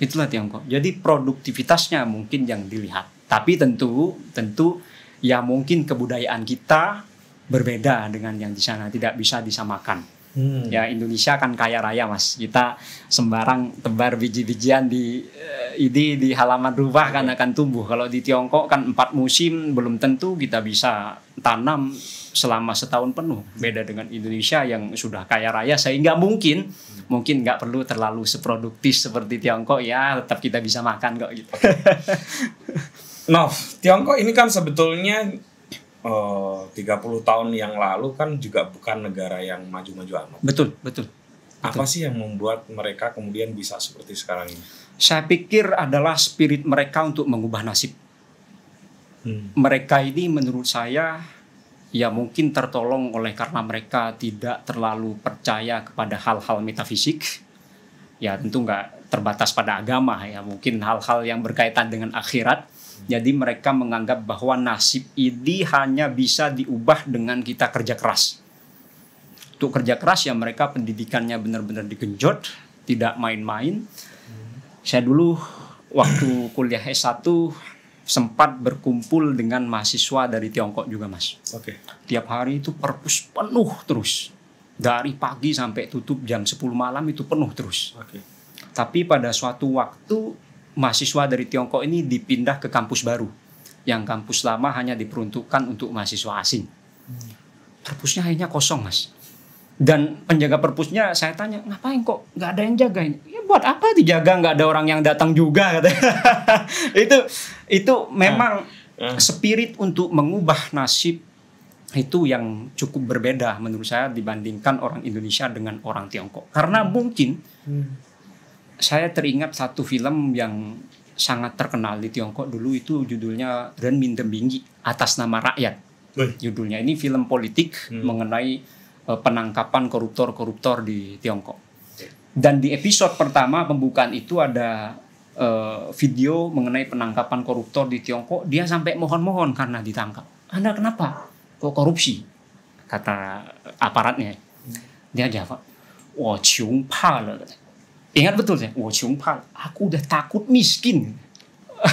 itulah Tiongkok jadi produktivitasnya mungkin yang dilihat tapi tentu tentu ya mungkin kebudayaan kita berbeda dengan yang di sana tidak bisa disamakan hmm. ya Indonesia kan kaya raya mas kita sembarang tebar biji-bijian di eh, ini di halaman rumah kan iya. akan tumbuh kalau di Tiongkok kan empat musim belum tentu kita bisa tanam selama setahun penuh beda dengan Indonesia yang sudah kaya raya sehingga mungkin hmm. mungkin nggak perlu terlalu seproduktif seperti Tiongkok ya tetap kita bisa makan kok gitu. nah Tiongkok ini kan sebetulnya eh, uh, 30 tahun yang lalu kan juga bukan negara yang maju-maju amat. Betul, betul. Apa betul. sih yang membuat mereka kemudian bisa seperti sekarang ini? Saya pikir adalah spirit mereka untuk mengubah nasib. Hmm. Mereka ini menurut saya ya mungkin tertolong oleh karena mereka tidak terlalu percaya kepada hal-hal metafisik ya tentu nggak terbatas pada agama ya mungkin hal-hal yang berkaitan dengan akhirat jadi mereka menganggap bahwa nasib ini hanya bisa diubah dengan kita kerja keras untuk kerja keras ya mereka pendidikannya benar-benar digenjot tidak main-main saya dulu waktu kuliah S1 sempat berkumpul dengan mahasiswa dari Tiongkok juga mas. Oke. Okay. Tiap hari itu perpus penuh terus dari pagi sampai tutup jam 10 malam itu penuh terus. Oke. Okay. Tapi pada suatu waktu mahasiswa dari Tiongkok ini dipindah ke kampus baru, yang kampus lama hanya diperuntukkan untuk mahasiswa asing. Hmm. Perpusnya akhirnya kosong mas. Dan penjaga perpusnya saya tanya ngapain kok gak ada yang jagain? buat apa dijaga nggak ada orang yang datang juga itu itu memang ah. Ah. spirit untuk mengubah nasib itu yang cukup berbeda menurut saya dibandingkan orang Indonesia dengan orang Tiongkok. Karena hmm. mungkin hmm. saya teringat satu film yang sangat terkenal di Tiongkok dulu itu judulnya Renmin Dembinggi atas nama rakyat. Wih. Judulnya ini film politik hmm. mengenai eh, penangkapan koruptor-koruptor di Tiongkok dan di episode pertama pembukaan itu ada uh, video mengenai penangkapan koruptor di Tiongkok. Dia sampai mohon-mohon karena ditangkap. Anda kenapa? Kok korupsi? Kata aparatnya. Dia jawab, "Wo Ingat betul saya, "Wo Aku udah takut miskin.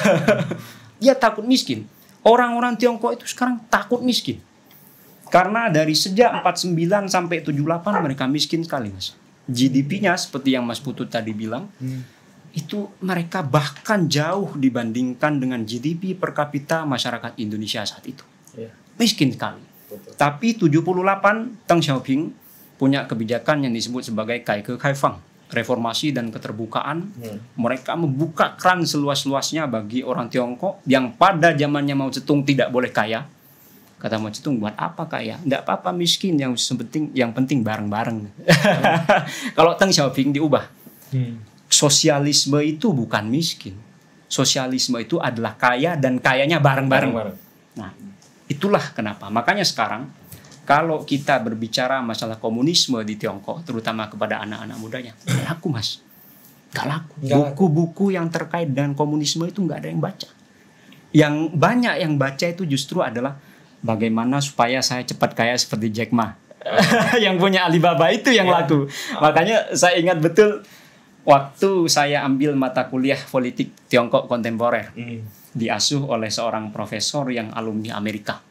Dia takut miskin. Orang-orang Tiongkok itu sekarang takut miskin. Karena dari sejak 49 sampai 78 mereka miskin sekali, Mas. GDP-nya seperti yang Mas Putu tadi bilang, hmm. itu mereka bahkan jauh dibandingkan dengan GDP per kapita masyarakat Indonesia saat itu. Yeah. Miskin sekali. Betul. Tapi 78 Teng Xiaoping punya kebijakan yang disebut sebagai Kai Ke Kai Fang, reformasi dan keterbukaan. Hmm. Mereka membuka keran seluas-luasnya bagi orang Tiongkok yang pada zamannya Mao Zedong tidak boleh kaya kata mau itu buat apa kak ya nggak apa-apa miskin yang penting yang penting bareng-bareng kalau Teng Xiaoping diubah hmm. sosialisme itu bukan miskin sosialisme itu adalah kaya dan kayanya bareng-bareng nah itulah kenapa makanya sekarang kalau kita berbicara masalah komunisme di Tiongkok terutama kepada anak-anak mudanya laku mas nggak laku buku-buku yang terkait dengan komunisme itu nggak ada yang baca yang banyak yang baca itu justru adalah bagaimana supaya saya cepat kaya seperti Jack Ma yang punya Alibaba itu yang yeah. laku. Makanya saya ingat betul waktu saya ambil mata kuliah politik Tiongkok kontemporer mm. diasuh oleh seorang profesor yang alumni Amerika.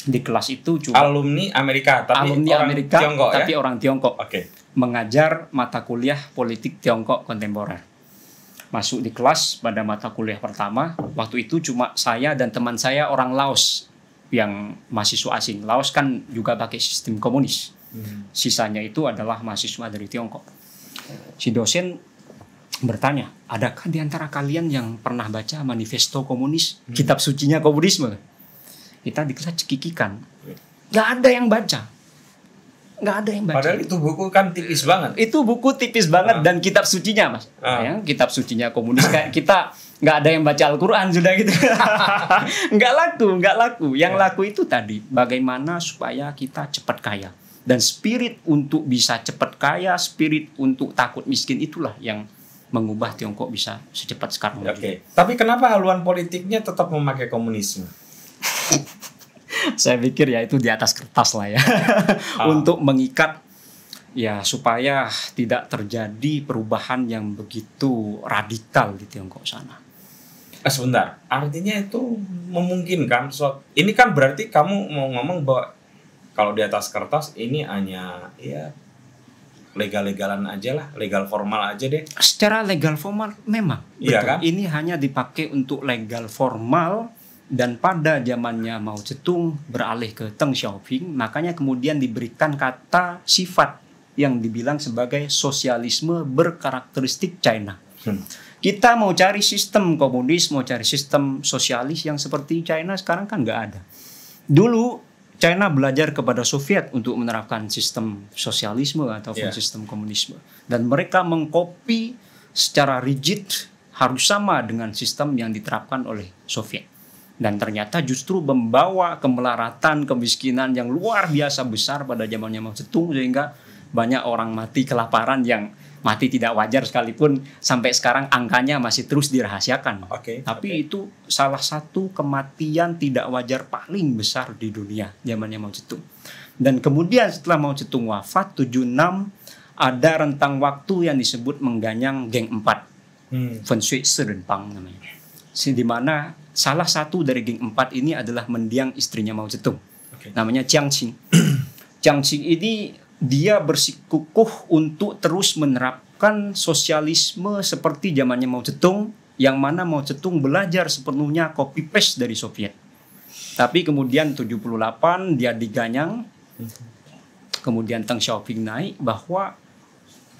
Di kelas itu cuma alumni Amerika tapi alumni orang Amerika Tiongkok, ya? tapi orang Tiongkok. Okay. Mengajar mata kuliah politik Tiongkok kontemporer. Masuk di kelas pada mata kuliah pertama, waktu itu cuma saya dan teman saya orang Laos yang mahasiswa asing. Laos kan juga pakai sistem komunis. Hmm. Sisanya itu adalah mahasiswa dari Tiongkok. Si dosen bertanya, adakah di antara kalian yang pernah baca manifesto komunis, hmm. kitab sucinya komunisme? Kita dikelas cekikikan. nggak ada yang baca. nggak ada yang baca. Padahal itu buku kan tipis banget. Itu buku tipis banget uh. dan kitab sucinya, Mas. uh. Ya, kitab sucinya komunis kayak kita nggak ada yang baca Al-Quran sudah gitu nggak laku nggak laku yang yeah. laku itu tadi bagaimana supaya kita cepat kaya dan spirit untuk bisa cepat kaya spirit untuk takut miskin itulah yang mengubah Tiongkok bisa secepat sekarang Oke okay. tapi kenapa haluan politiknya tetap memakai komunisme saya pikir ya itu di atas kertas lah ya oh. untuk mengikat ya supaya tidak terjadi perubahan yang begitu radikal di Tiongkok sana. Eh, sebentar, artinya itu memungkinkan. So, ini kan berarti kamu mau ngomong bahwa kalau di atas kertas ini hanya ya legal-legalan aja lah, legal formal aja deh. Secara legal formal memang. Iya betul. kan? Ini hanya dipakai untuk legal formal dan pada zamannya mau Zedong beralih ke Teng Xiaoping, makanya kemudian diberikan kata sifat yang dibilang sebagai sosialisme berkarakteristik China. Hmm. Kita mau cari sistem komunis, mau cari sistem sosialis yang seperti China sekarang kan nggak ada. Dulu China belajar kepada Soviet untuk menerapkan sistem sosialisme atau yeah. sistem komunisme dan mereka mengkopi secara rigid harus sama dengan sistem yang diterapkan oleh Soviet dan ternyata justru membawa kemelaratan kemiskinan yang luar biasa besar pada zamannya Mao Zedong sehingga banyak orang mati kelaparan yang mati tidak wajar sekalipun sampai sekarang angkanya masih terus dirahasiakan. Oke. Okay, Tapi okay. itu salah satu kematian tidak wajar paling besar di dunia zamannya Mao Zedong. Dan kemudian setelah Mao Zedong wafat 76 ada rentang waktu yang disebut mengganyang geng 4. Hmm. Feng Shui Pang namanya. Di mana salah satu dari geng 4 ini adalah mendiang istrinya Mao Zedong. Okay. Namanya Jiang Qing. Jiang Qing ini dia bersikukuh untuk terus menerapkan sosialisme seperti zamannya Mao Zedong yang mana Mao Zedong belajar sepenuhnya copy paste dari Soviet. Tapi kemudian 78 dia diganyang. Kemudian Teng Xiaoping naik bahwa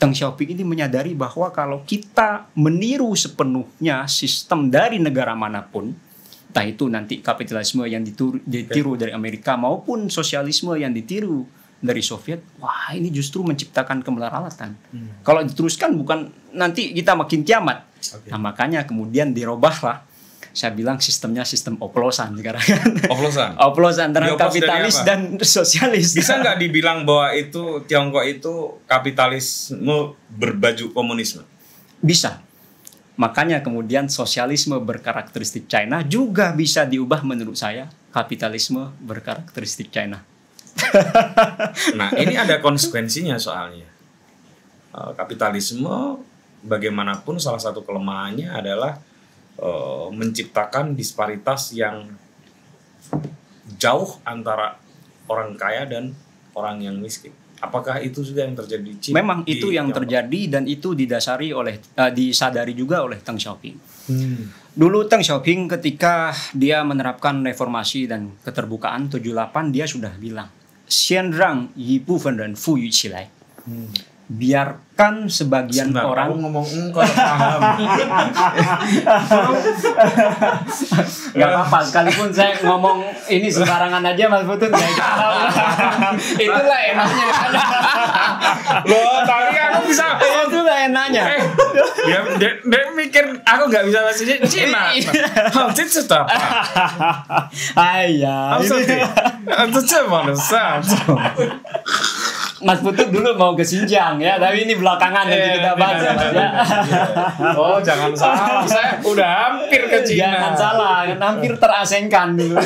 Teng Xiaoping ini menyadari bahwa kalau kita meniru sepenuhnya sistem dari negara manapun, entah itu nanti kapitalisme yang ditiru dari Amerika maupun sosialisme yang ditiru dari Soviet, wah ini justru menciptakan kemelaratan. Hmm. Kalau diteruskan bukan nanti kita makin kiamat. Okay. Nah makanya kemudian dirobahlah. Saya bilang sistemnya sistem oplosan sekarang kan. Oplosan. oplosan antara Dioplos kapitalis dan sosialis. Bisa nggak dibilang bahwa itu Tiongkok itu kapitalisme berbaju komunisme? Bisa. Makanya kemudian sosialisme berkarakteristik China juga bisa diubah menurut saya kapitalisme berkarakteristik China. nah ini ada konsekuensinya soalnya eh, kapitalisme bagaimanapun salah satu kelemahannya adalah eh, menciptakan disparitas yang jauh antara orang kaya dan orang yang miskin. Apakah itu sudah yang terjadi di Memang itu di yang Tiongkok? terjadi dan itu didasari oleh uh, disadari juga oleh Teng Xiaoping. Hmm. Dulu Teng Xiaoping ketika dia menerapkan reformasi dan keterbukaan 78 dia sudah bilang 先让一部分人富裕起来。嗯。biarkan sebagian Senang orang ngomong engkau mm, paham nggak apa-apa sekalipun saya ngomong ini sembarangan aja mas Putut itulah enaknya lo tadi aku bisa kalau itu gak enaknya eh, dia, ya, dia, dia, mikir aku gak bisa bahasa Cina Cina iya. hal itu apa ayah iya. itu cuma dosa Mas Putu dulu mau ke Sinjang ya, tapi ini belakangan yeah, kita bahas ya, ya. oh, jangan salah. Saya udah hampir ke Cina. Jangan salah, hampir terasingkan dulu.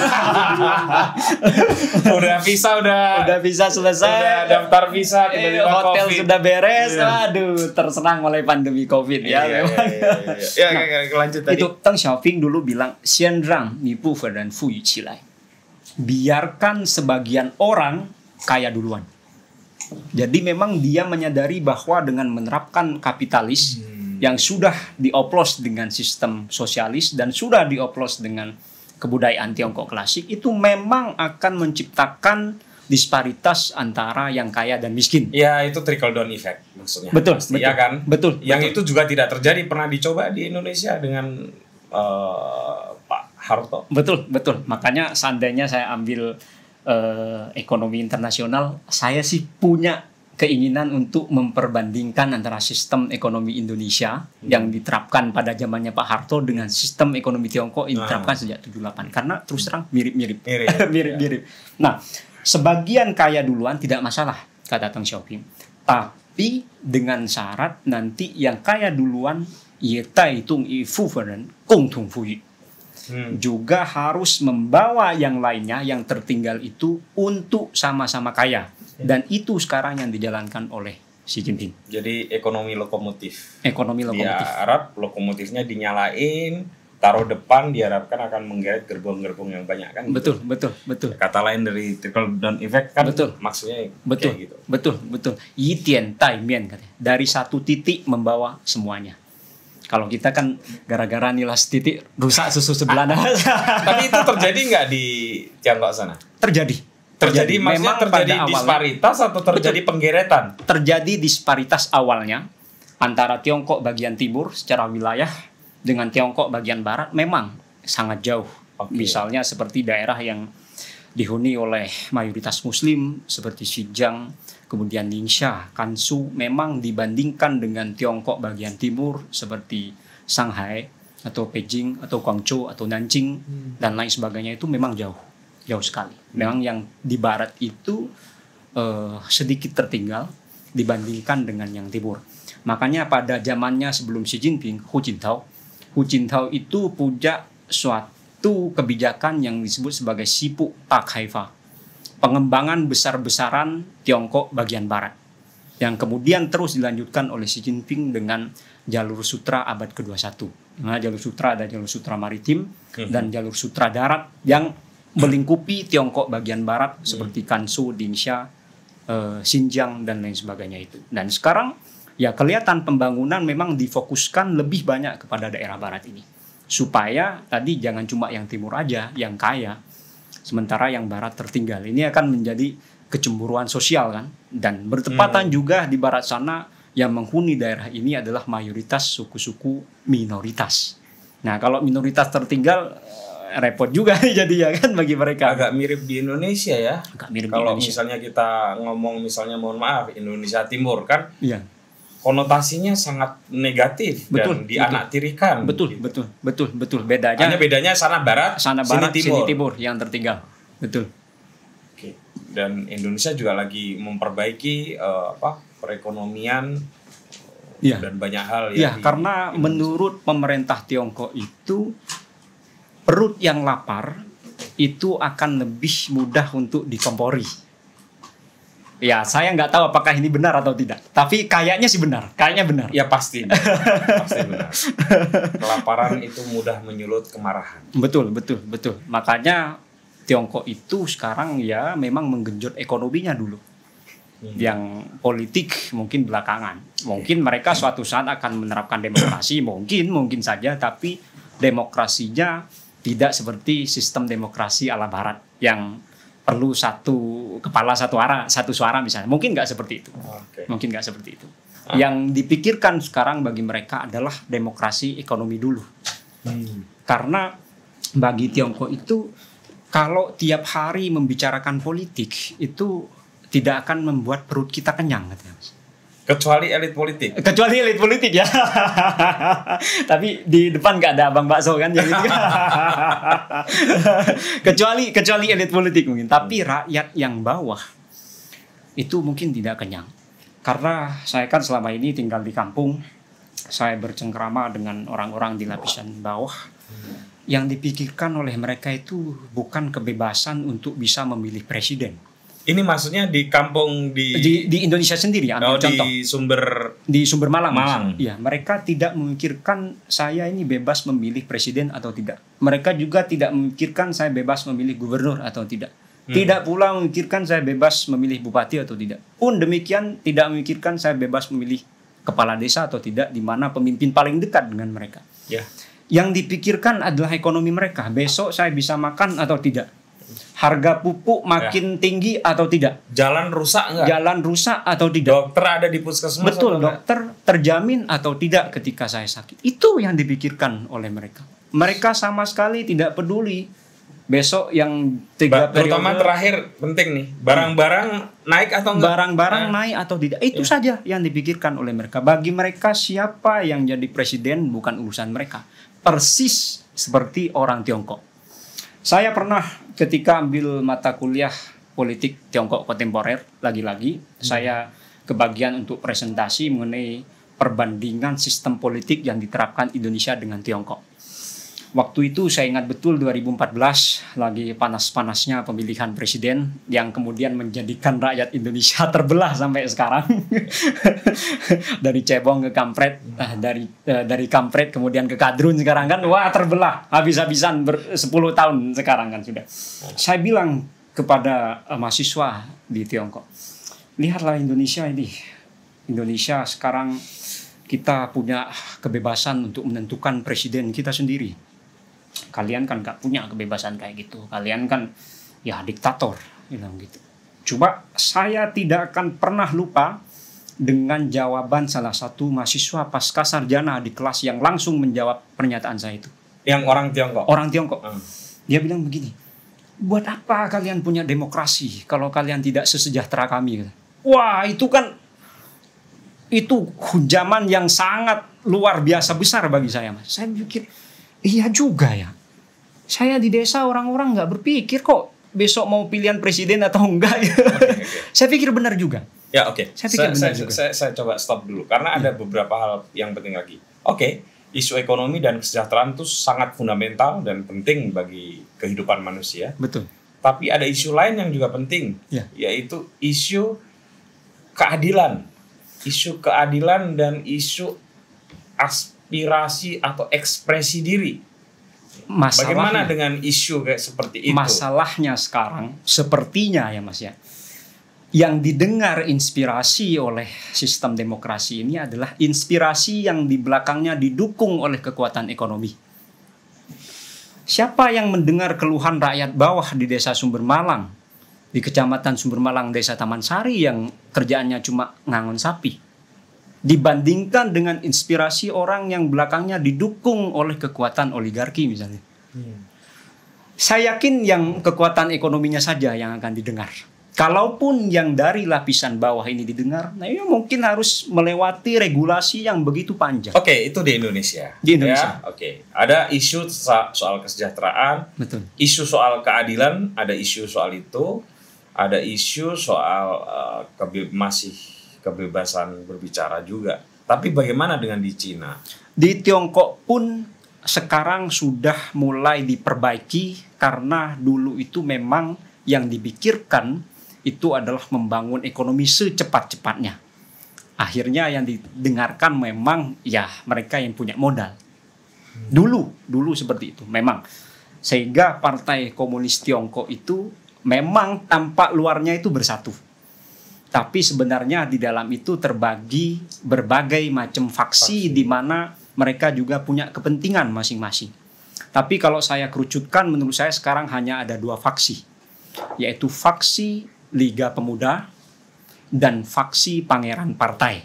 udah visa udah udah visa selesai. Udah daftar visa eh, hotel COVID. sudah beres. Yeah. Aduh, terserang oleh pandemi Covid yeah, ya. yeah, yeah, iya. iya, iya, iya ya, nah, ya, lanjut tadi. Itu Teng Xiaoping dulu bilang, "Xianrang Nipu, dan fu yu Biarkan sebagian orang kaya duluan jadi memang dia menyadari bahwa dengan menerapkan kapitalis hmm. yang sudah dioplos dengan sistem sosialis dan sudah dioplos dengan kebudayaan Tiongkok klasik itu memang akan menciptakan disparitas antara yang kaya dan miskin. Ya, itu trickle down effect maksudnya. Betul, Pasti, iya betul. Ya kan? Betul. Yang betul. itu juga tidak terjadi pernah dicoba di Indonesia dengan uh, Pak Harto. Betul, betul. Makanya seandainya saya ambil eh, ekonomi internasional, saya sih punya keinginan untuk memperbandingkan antara sistem ekonomi Indonesia hmm. yang diterapkan pada zamannya Pak Harto dengan sistem ekonomi Tiongkok yang ah. diterapkan nah. sejak 78 karena terus terang mirip-mirip mirip-mirip. ya. Nah, sebagian kaya duluan tidak masalah kata Tang Xiaoping. Tapi dengan syarat nanti yang kaya duluan yaitu tai tung tung fu hmm. juga harus membawa yang lainnya yang tertinggal itu untuk sama-sama kaya. Hmm. Dan itu sekarang yang dijalankan oleh Xi Jinping. Jadi ekonomi lokomotif. Ekonomi lokomotif. Di Arab lokomotifnya dinyalain, taruh depan diharapkan akan menggeret gerbong-gerbong yang banyak kan gitu. betul gitu. betul betul kata lain dari trickle down effect kan betul maksudnya betul kayak gitu betul betul yi tian tai mian katanya dari satu titik membawa semuanya kalau kita kan gara-gara nilas titik rusak susu sebelah. Ah, tapi itu terjadi nggak di Tiongkok sana? Terjadi terjadi memang terjadi pada disparitas atau terjadi betul, penggeretan? Terjadi disparitas awalnya antara Tiongkok bagian timur secara wilayah dengan Tiongkok bagian barat memang sangat jauh. Okay. Misalnya seperti daerah yang dihuni oleh mayoritas muslim seperti Xinjiang kemudian Ningxia, Kansu memang dibandingkan dengan Tiongkok bagian timur seperti Shanghai atau Beijing atau Guangzhou atau Nanjing hmm. dan lain sebagainya itu memang jauh jauh sekali. Memang yang di barat itu uh, sedikit tertinggal dibandingkan dengan yang timur. Makanya pada zamannya sebelum Xi Jinping, Hu Jintao, Hu Jintao itu punya suatu kebijakan yang disebut sebagai Sipu Takhaifa pengembangan besar-besaran Tiongkok bagian barat yang kemudian terus dilanjutkan oleh Xi Jinping dengan jalur sutra abad ke-21. Nah, jalur sutra ada jalur sutra maritim mhm. dan jalur sutra darat yang melingkupi Tiongkok bagian barat mhm. seperti Kansu, Dingsha, eh, Xinjiang dan lain sebagainya itu. Dan sekarang ya kelihatan pembangunan memang difokuskan lebih banyak kepada daerah barat ini supaya tadi jangan cuma yang timur aja yang kaya, sementara yang barat tertinggal. Ini akan menjadi kecemburuan sosial kan dan bertepatan hmm. juga di barat sana yang menghuni daerah ini adalah mayoritas suku-suku minoritas. Nah, kalau minoritas tertinggal eh, repot juga jadi ya kan bagi mereka. Agak mirip di Indonesia ya. Agak mirip Kalau misalnya kita ngomong misalnya mohon maaf Indonesia Timur kan. Iya konotasinya sangat negatif betul, dan dianaktirikan. Betul, gitu. betul, betul, betul. Bedanya hanya bedanya sana barat, sana barat, sini timur, sini timur yang tertinggal. Betul. Oke. Dan Indonesia juga lagi memperbaiki uh, apa perekonomian ya. dan banyak hal ya Iya. Ya, karena Indonesia. menurut pemerintah Tiongkok itu perut yang lapar itu akan lebih mudah untuk dikompori Ya, saya nggak tahu apakah ini benar atau tidak. Tapi kayaknya sih benar. Kayaknya benar. Ya pasti. pasti benar. Kelaparan itu mudah menyulut kemarahan. Betul, betul, betul. Makanya Tiongkok itu sekarang ya memang menggenjot ekonominya dulu. Hmm. Yang politik mungkin belakangan. Mungkin ya. mereka suatu saat akan menerapkan demokrasi, mungkin mungkin saja tapi demokrasinya tidak seperti sistem demokrasi ala barat yang perlu satu kepala satu arah satu suara misalnya mungkin nggak seperti itu okay. mungkin nggak seperti itu ah. yang dipikirkan sekarang bagi mereka adalah demokrasi ekonomi dulu hmm. karena bagi Tiongkok itu kalau tiap hari membicarakan politik itu tidak akan membuat perut kita kenyang katanya Kecuali elit politik. Kecuali elit politik ya. Tapi di depan gak ada abang bakso kan. Jadi kecuali kecuali elit politik mungkin. Tapi rakyat yang bawah itu mungkin tidak kenyang. Karena saya kan selama ini tinggal di kampung, saya bercengkrama dengan orang-orang di lapisan bawah. Yang dipikirkan oleh mereka itu bukan kebebasan untuk bisa memilih presiden ini maksudnya di kampung di di, di Indonesia sendiri ya, oh, contoh. Di sumber di sumber Malang. Malang. Ya, mereka tidak memikirkan saya ini bebas memilih presiden atau tidak. Mereka juga tidak memikirkan saya bebas memilih gubernur atau tidak. Hmm. Tidak pula memikirkan saya bebas memilih bupati atau tidak. Pun demikian tidak memikirkan saya bebas memilih kepala desa atau tidak di mana pemimpin paling dekat dengan mereka. Ya. Yang dipikirkan adalah ekonomi mereka. Besok saya bisa makan atau tidak harga pupuk ya. makin ya. tinggi atau tidak? Jalan rusak nggak? Jalan rusak atau tidak? Dokter ada di puskesmas? Betul, dokter enggak? terjamin atau tidak ketika saya sakit. Itu yang dipikirkan oleh mereka. Mereka sama sekali tidak peduli besok yang tiga ba terutama terakhir penting nih barang-barang naik atau enggak barang-barang nah. naik atau tidak itu ya. saja yang dipikirkan oleh mereka bagi mereka siapa yang jadi presiden bukan urusan mereka persis seperti orang Tiongkok saya pernah ketika ambil mata kuliah politik Tiongkok kontemporer lagi-lagi hmm. saya kebagian untuk presentasi mengenai perbandingan sistem politik yang diterapkan Indonesia dengan Tiongkok. Waktu itu saya ingat betul 2014 lagi panas-panasnya pemilihan presiden yang kemudian menjadikan rakyat Indonesia terbelah sampai sekarang. dari cebong ke kampret, eh, dari eh, dari kampret kemudian ke kadrun sekarang kan wah terbelah habis-habisan 10 tahun sekarang kan sudah. Saya bilang kepada eh, mahasiswa di Tiongkok, lihatlah Indonesia ini. Indonesia sekarang kita punya kebebasan untuk menentukan presiden kita sendiri kalian kan gak punya kebebasan kayak gitu kalian kan ya diktator bilang gitu coba saya tidak akan pernah lupa dengan jawaban salah satu mahasiswa pasca sarjana di kelas yang langsung menjawab pernyataan saya itu yang orang Tiongkok orang Tiongkok hmm. dia bilang begini buat apa kalian punya demokrasi kalau kalian tidak sesejahtera kami wah itu kan itu hujaman yang sangat luar biasa besar bagi saya mas saya pikir Iya juga ya. Saya di desa orang-orang nggak berpikir kok besok mau pilihan presiden atau enggak. Okay, ya. okay. saya pikir benar juga. Ya oke. Okay. Saya pikir saya, saya, Saya, saya coba stop dulu karena ya. ada beberapa hal yang penting lagi. Oke, okay, isu ekonomi dan kesejahteraan itu sangat fundamental dan penting bagi kehidupan manusia. Betul. Tapi ada isu lain yang juga penting, ya. yaitu isu keadilan, isu keadilan dan isu as aspirasi atau ekspresi diri. Masalahnya, Bagaimana dengan isu kayak seperti itu? Masalahnya sekarang sepertinya ya Mas ya. Yang didengar inspirasi oleh sistem demokrasi ini adalah inspirasi yang di belakangnya didukung oleh kekuatan ekonomi. Siapa yang mendengar keluhan rakyat bawah di desa Sumber Malang, di kecamatan Sumber Malang, desa Taman Sari yang kerjaannya cuma ngangon sapi? dibandingkan dengan inspirasi orang yang belakangnya didukung oleh kekuatan oligarki misalnya. Hmm. Saya yakin yang kekuatan ekonominya saja yang akan didengar. Kalaupun yang dari lapisan bawah ini didengar, nah ini ya mungkin harus melewati regulasi yang begitu panjang. Oke, itu di Indonesia. Di Indonesia. Ya, Oke, ada isu soal kesejahteraan, Betul. isu soal keadilan, ada isu soal itu, ada isu soal uh, masih kebebasan berbicara juga. Tapi bagaimana dengan di Cina? Di Tiongkok pun sekarang sudah mulai diperbaiki karena dulu itu memang yang dipikirkan itu adalah membangun ekonomi secepat-cepatnya. Akhirnya yang didengarkan memang ya mereka yang punya modal. Dulu, dulu seperti itu memang. Sehingga Partai Komunis Tiongkok itu memang tampak luarnya itu bersatu tapi sebenarnya di dalam itu terbagi berbagai macam faksi, faksi. di mana mereka juga punya kepentingan masing-masing. Tapi kalau saya kerucutkan menurut saya sekarang hanya ada dua faksi, yaitu faksi Liga Pemuda dan faksi Pangeran Partai.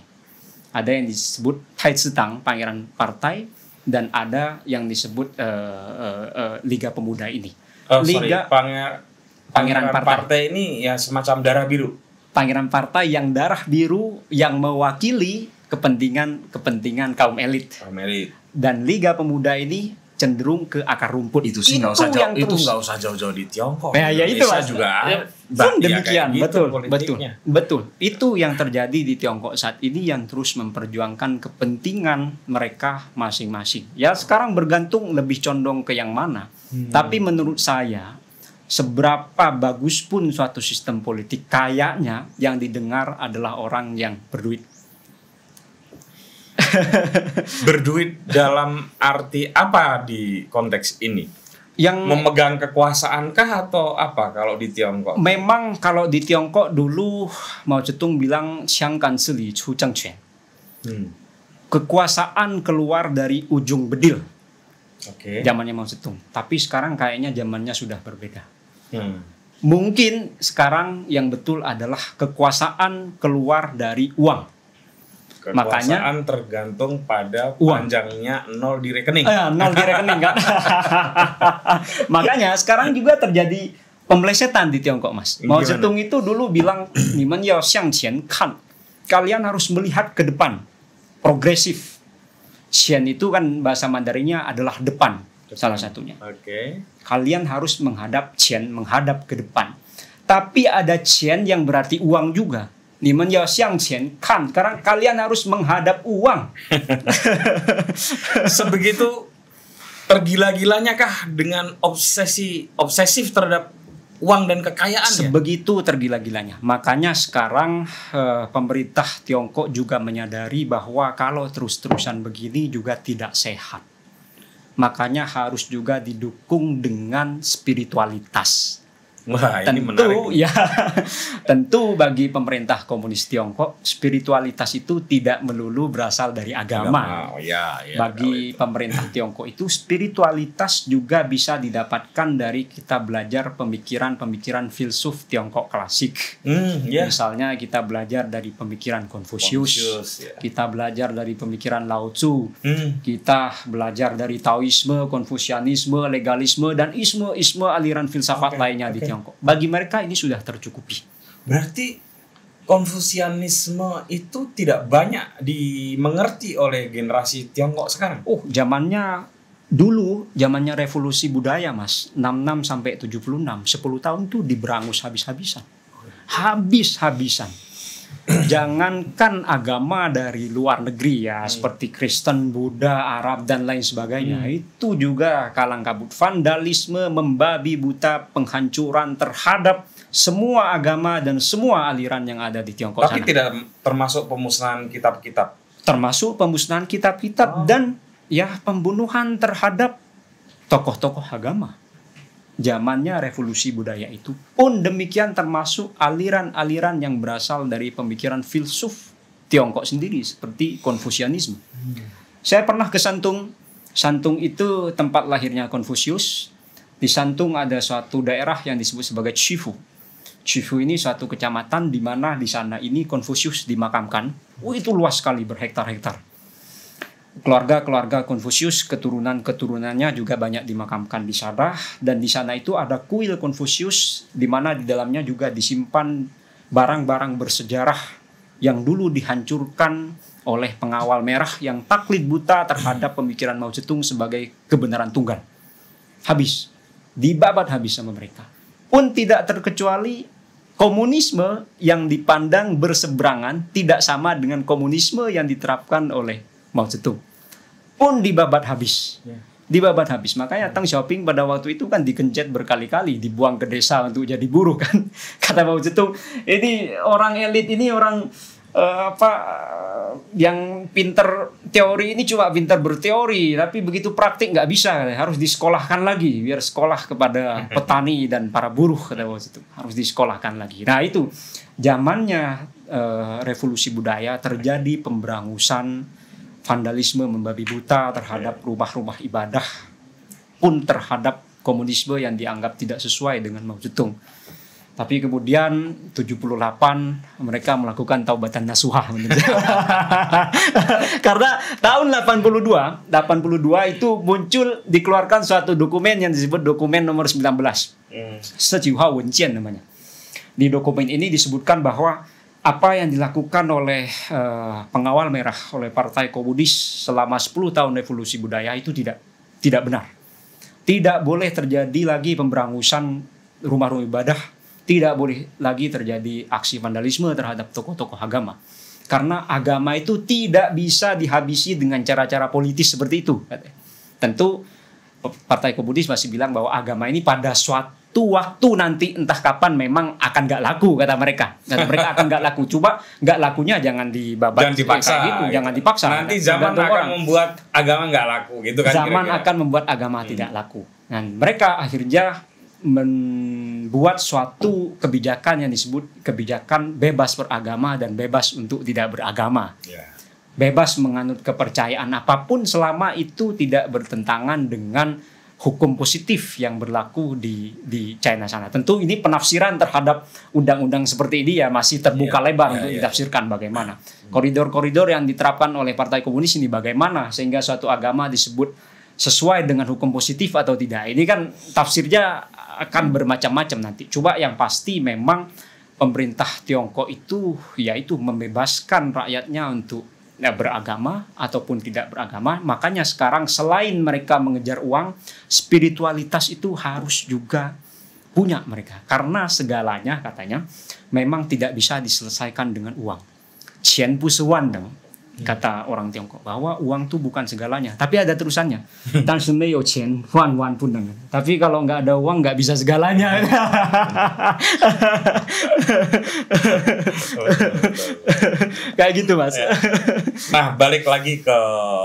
Ada yang disebut Tai Setang Pangeran Partai dan ada yang disebut uh, uh, uh, Liga Pemuda ini. Oh, Liga sorry, Pangeran, Pangeran Partai. Partai ini ya semacam darah biru pangeran partai yang darah biru yang mewakili kepentingan kepentingan kaum elit. Dan Liga Pemuda ini cenderung ke akar rumput. Itu sih nggak usah jauh, itu nggak usah jauh-jauh di Tiongkok. Nah, ya itu lah. juga. Ya, iya, demikian, ya betul, gitu betul, betul. Itu yang terjadi di Tiongkok saat ini yang terus memperjuangkan kepentingan mereka masing-masing. Ya sekarang bergantung lebih condong ke yang mana. Hmm. Tapi menurut saya seberapa bagus pun suatu sistem politik kayaknya yang didengar adalah orang yang berduit berduit dalam arti apa di konteks ini yang memegang kekuasaankah atau apa kalau di Tiongkok memang kalau di Tiongkok dulu Mao Zedong bilang Xiang Kan Sili Chu hmm. kekuasaan keluar dari ujung bedil okay. zamannya Mao Zedong. Tapi sekarang kayaknya zamannya sudah berbeda. Hmm. Mungkin sekarang yang betul adalah kekuasaan keluar dari uang. Kekuasaan Makanya tergantung pada uang. panjangnya nol di rekening. Eh, nol di rekening kan. Makanya sekarang juga terjadi pemelesetan di Tiongkok, Mas. Mao Zedong itu dulu bilang, "Niman yao xiang qian kan." Kalian harus melihat ke depan. Progresif. Qian itu kan bahasa Mandarinnya adalah depan salah satunya. Oke. Okay. Kalian harus menghadap Chen, menghadap ke depan. Tapi ada Chen yang berarti uang juga. Ni men yao xiang qian kan. Sekarang kalian harus menghadap uang. Sebegitu tergila-gilanya kah dengan obsesi obsesif terhadap uang dan kekayaan ya? sebegitu ya? tergila-gilanya makanya sekarang eh, pemerintah Tiongkok juga menyadari bahwa kalau terus-terusan begini juga tidak sehat makanya harus juga didukung dengan spiritualitas Wah, tentu menarik. ya tentu bagi pemerintah komunis Tiongkok spiritualitas itu tidak melulu berasal dari agama. Oh, ya, ya, bagi oh, pemerintah Tiongkok itu spiritualitas juga bisa didapatkan dari kita belajar pemikiran-pemikiran filsuf Tiongkok klasik. Hmm, yeah. Misalnya kita belajar dari pemikiran Konfusius, yeah. kita belajar dari pemikiran Lao Tzu, hmm. kita belajar dari Taoisme, Konfusianisme, legalisme dan isme-isme aliran filsafat okay, lainnya okay. di Tiongkok. Tiongkok. Bagi mereka ini sudah tercukupi. Berarti Konfusianisme itu tidak banyak dimengerti oleh generasi Tiongkok sekarang. Oh, zamannya dulu zamannya revolusi budaya, Mas. 66 sampai 76, 10 tahun tuh diberangus habis-habisan. Habis-habisan jangankan agama dari luar negeri ya hmm. seperti Kristen, Buddha, Arab dan lain sebagainya hmm. itu juga kalang kabut vandalisme membabi buta penghancuran terhadap semua agama dan semua aliran yang ada di Tiongkok Tapi sana. tidak termasuk pemusnahan kitab-kitab. Termasuk pemusnahan kitab-kitab oh. dan ya pembunuhan terhadap tokoh-tokoh agama zamannya revolusi budaya itu pun demikian termasuk aliran-aliran yang berasal dari pemikiran filsuf Tiongkok sendiri seperti Konfusianisme. Saya pernah ke Santung. Santung itu tempat lahirnya Konfusius. Di Santung ada suatu daerah yang disebut sebagai Chifu. Chifu ini suatu kecamatan di mana di sana ini Konfusius dimakamkan. Oh, itu luas sekali berhektar-hektar keluarga-keluarga Konfusius, keturunan-keturunannya juga banyak dimakamkan di sana dan di sana itu ada kuil Konfusius di mana di dalamnya juga disimpan barang-barang bersejarah yang dulu dihancurkan oleh pengawal merah yang taklid buta terhadap pemikiran Mao Zedong sebagai kebenaran tunggal. Habis, dibabat habis sama mereka. Pun tidak terkecuali komunisme yang dipandang berseberangan tidak sama dengan komunisme yang diterapkan oleh Mao Zedong pun dibabat habis. Ya. Dibabat habis. Makanya Tang Xiaoping pada waktu itu kan dikencet berkali-kali, dibuang ke desa untuk jadi buruh kan. Kata Mao Zedong, ini orang elit ini orang uh, apa eh, yang pinter teori ini cuma pinter berteori, tapi begitu praktik nggak bisa, harus disekolahkan lagi biar sekolah kepada petani dan para buruh kata Mao Zedong. Harus disekolahkan lagi. Nah, itu zamannya uh, revolusi budaya terjadi pemberangusan vandalisme membabi buta terhadap ya. rumah-rumah ibadah pun terhadap komunisme yang dianggap tidak sesuai dengan Mao Zedong. Tapi kemudian 78 mereka melakukan taubatan nasuhah Karena tahun 82, 82 itu muncul dikeluarkan suatu dokumen yang disebut dokumen nomor 19. Hmm. Sejiwa Wenjian namanya. Di dokumen ini disebutkan bahwa apa yang dilakukan oleh uh, pengawal merah oleh partai komunis selama 10 tahun revolusi budaya itu tidak tidak benar. Tidak boleh terjadi lagi pemberangusan rumah-rumah ibadah, tidak boleh lagi terjadi aksi vandalisme terhadap tokoh-tokoh agama. Karena agama itu tidak bisa dihabisi dengan cara-cara politis seperti itu. Tentu Partai Komunis masih bilang bahwa agama ini pada suatu waktu-waktu nanti entah kapan memang akan gak laku kata mereka. Kata mereka akan gak laku. Coba gak lakunya jangan dibabat. Jangan dipaksa. gitu. gitu. Jangan dipaksa. Nanti zaman akan orang. membuat agama gak laku gitu kan. Zaman kira-kira. akan membuat agama hmm. tidak laku. Dan mereka akhirnya membuat suatu kebijakan yang disebut kebijakan bebas beragama dan bebas untuk tidak beragama. Yeah. Bebas menganut kepercayaan apapun selama itu tidak bertentangan dengan hukum positif yang berlaku di di China sana. Tentu ini penafsiran terhadap undang-undang seperti ini ya masih terbuka yeah, lebar yeah, untuk yeah. ditafsirkan bagaimana. Koridor-koridor yang diterapkan oleh Partai Komunis ini bagaimana sehingga suatu agama disebut sesuai dengan hukum positif atau tidak. Ini kan tafsirnya akan bermacam-macam nanti. Coba yang pasti memang pemerintah Tiongkok itu yaitu membebaskan rakyatnya untuk nah, beragama ataupun tidak beragama. Makanya sekarang selain mereka mengejar uang, spiritualitas itu harus juga punya mereka. Karena segalanya katanya memang tidak bisa diselesaikan dengan uang. Cien pu sewandeng iya. kata orang Tiongkok bahwa uang itu bukan segalanya tapi ada terusannya dan semeyo chen wan wan pun dengan tapi kalau nggak ada uang nggak bisa segalanya oh, iya, iya, kayak gitu mas iya. nah balik lagi ke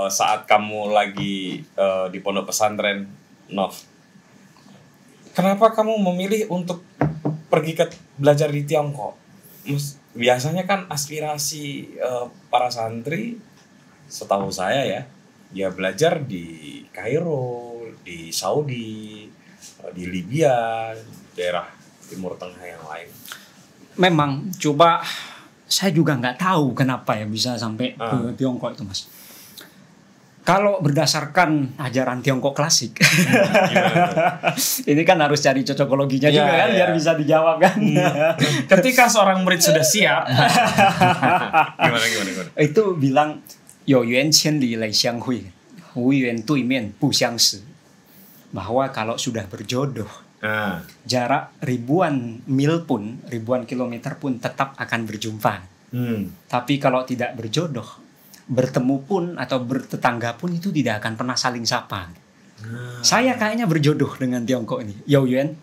saat kamu lagi uh, di pondok pesantren Nov kenapa kamu memilih untuk pergi ke belajar di Tiongkok biasanya kan aspirasi uh, para santri setahu saya ya ya belajar di Kairo di Saudi eh, di Libya daerah Timur Tengah yang lain memang coba saya juga nggak tahu kenapa ya bisa sampai uh. ke ah. Tiongkok itu mas. Kalau berdasarkan ajaran Tiongkok klasik, hmm, iya. ini kan harus cari cocokologinya yeah, juga kan yeah. biar bisa dijawab kan. Hmm. Ketika seorang murid sudah siap, gimana, gimana, gimana? itu bilang yo yuan qian li lei xiang hui, hu yuan tui mian bu xiang shi. Bahwa kalau sudah berjodoh ah. jarak ribuan mil pun, ribuan kilometer pun tetap akan berjumpa. Hmm. Tapi kalau tidak berjodoh, bertemu pun atau bertetangga pun itu tidak akan pernah saling sapa. Ah. Saya kayaknya berjodoh dengan Tiongkok ini, Yao Yuan.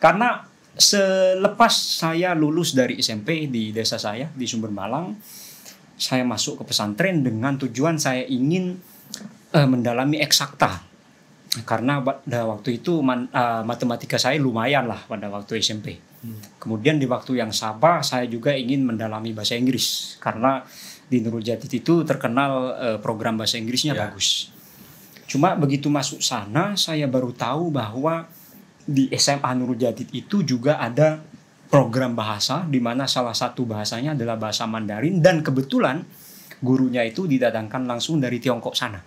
Karena selepas saya lulus dari SMP di desa saya di Sumber Malang, saya masuk ke pesantren dengan tujuan saya ingin uh, mendalami eksakta karena pada waktu itu man, uh, matematika saya lumayan lah pada waktu SMP. Hmm. Kemudian di waktu yang sama saya juga ingin mendalami bahasa Inggris karena di Nurul Jatid itu terkenal uh, program bahasa Inggrisnya yeah. bagus. Cuma begitu masuk sana saya baru tahu bahwa di SMA Nurul Jatid itu juga ada program bahasa di mana salah satu bahasanya adalah bahasa Mandarin dan kebetulan gurunya itu didatangkan langsung dari Tiongkok sana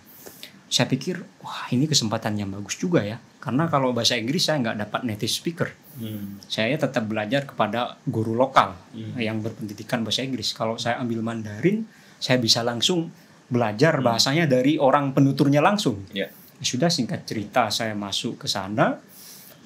saya pikir wah ini kesempatan yang bagus juga ya karena kalau bahasa Inggris saya nggak dapat native speaker hmm. saya tetap belajar kepada guru lokal hmm. yang berpendidikan bahasa Inggris kalau saya ambil Mandarin saya bisa langsung belajar hmm. bahasanya dari orang penuturnya langsung yeah. Ya sudah singkat cerita saya masuk ke sana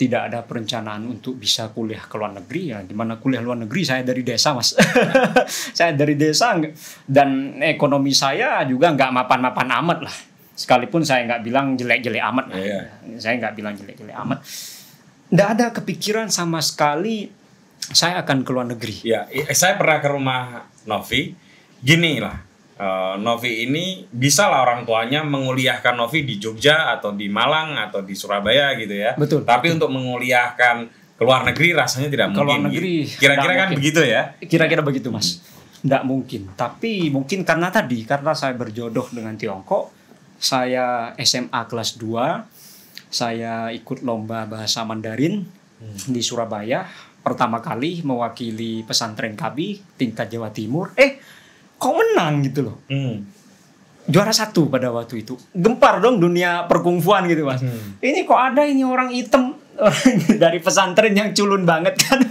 tidak ada perencanaan untuk bisa kuliah ke luar negeri ya gimana kuliah luar negeri saya dari desa mas saya dari desa dan ekonomi saya juga nggak mapan-mapan amat lah sekalipun saya nggak bilang jelek-jelek amat yeah. Iya. saya nggak bilang jelek-jelek amat nggak ada kepikiran sama sekali saya akan ke luar negeri ya saya pernah ke rumah Novi gini lah eh, Novi ini bisa lah orang tuanya menguliahkan Novi di Jogja atau di Malang atau di Surabaya gitu ya betul tapi betul. untuk menguliahkan ke luar negeri rasanya tidak ke luar gitu. negeri kira-kira kan begitu ya kira-kira begitu mas tidak mungkin tapi mungkin karena tadi karena saya berjodoh dengan Tiongkok saya SMA kelas 2 saya ikut lomba bahasa Mandarin hmm. di Surabaya pertama kali mewakili pesantren kami tingkat Jawa Timur eh kok menang gitu loh hmm juara satu pada waktu itu. Gempar dong dunia perkungfuan gitu mas. Hmm. Ini kok ada ini orang hitam dari pesantren yang culun banget kan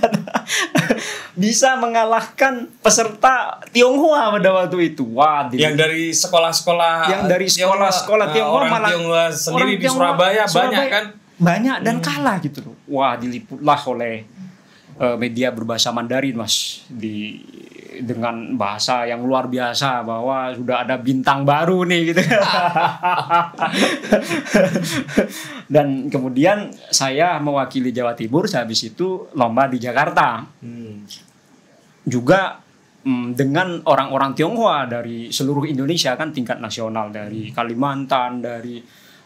bisa mengalahkan peserta Tionghoa pada waktu itu. Wah, yang dari sekolah-sekolah yang dari sekolah-sekolah Tionghoa, Tionghoa eh, malah Tionghoa sendiri orang Tionghoa, Surabaya, Surabaya banyak kan? Banyak dan hmm. kalah gitu loh. Wah, diliputlah oleh uh, media berbahasa Mandarin, Mas, di dengan bahasa yang luar biasa bahwa sudah ada bintang baru nih gitu. Dan kemudian saya mewakili Jawa Timur, habis itu lomba di Jakarta. Hmm juga mm, dengan orang-orang Tionghoa dari seluruh Indonesia kan tingkat nasional dari hmm. Kalimantan dari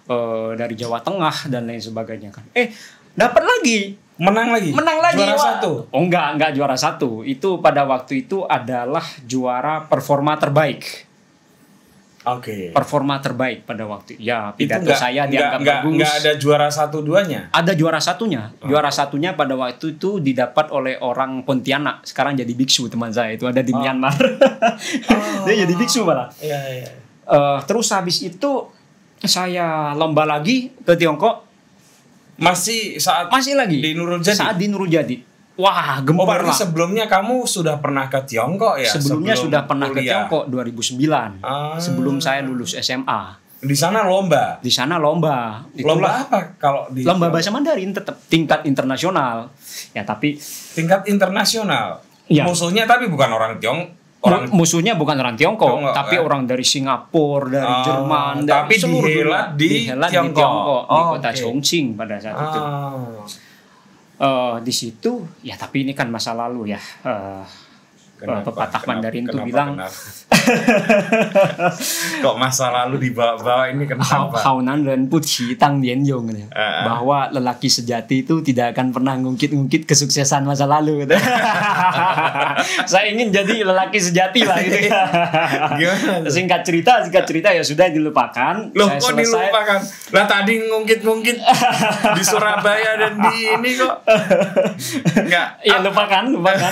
uh, dari Jawa Tengah dan lain sebagainya kan eh dapat lagi menang lagi menang lagi juara Wah. satu oh enggak enggak juara satu itu pada waktu itu adalah juara performa terbaik Oke. Okay. Performa terbaik pada waktu ya pidato itu enggak, saya dianggap enggak, bagus. Enggak ada juara satu duanya. Ada juara satunya. Oh. Juara satunya pada waktu itu didapat oleh orang Pontianak. Sekarang jadi biksu teman saya itu ada di oh. Myanmar. oh. Dia jadi biksu malah. Iya iya. Uh, terus habis itu saya lomba lagi ke Tiongkok. Masih saat masih lagi di Nurul Jadi. Saat di Nurul Jadi Wah, gempar oh, berarti sebelumnya kamu sudah pernah ke Tiongkok ya? Sebelumnya Sebelum sudah pernah kuliah. ke Tiongkok 2009. Ah. Sebelum saya lulus SMA. Di sana lomba. Di sana lomba. Itulah. Lomba apa kalau di Lomba bahasa Mandarin tetap tingkat internasional. Ya, tapi tingkat internasional. Ya. Musuhnya tapi bukan orang Tiongkok. orang musuhnya bukan orang Tiongkok, Tiongkok tapi eh. orang dari Singapura, dari oh, Jerman, dari tapi seluruh dunia di, di Tiongkok. di Tiongkok, oh, di kota okay. Chongqing pada saat oh. itu. Ah uh, di situ ya tapi ini kan masa lalu ya. Uh, pepatah Mandarin itu bilang Kok masa lalu dibawa-bawa ini kenapa? Haunan dan Puji Tang Yenyong Uh, ya. eh, eh. bahwa lelaki sejati itu tidak akan pernah ngungkit-ngungkit kesuksesan masa lalu gitu. Saya ingin jadi lelaki sejati lah gitu. Iya. Gimana? Singkat cerita, singkat cerita ya sudah dilupakan. Loh, Saya kok selesai. dilupakan? Lah tadi ngungkit-ngungkit di Surabaya dan di ini kok. Enggak. Iya, ya lupakan, lupakan.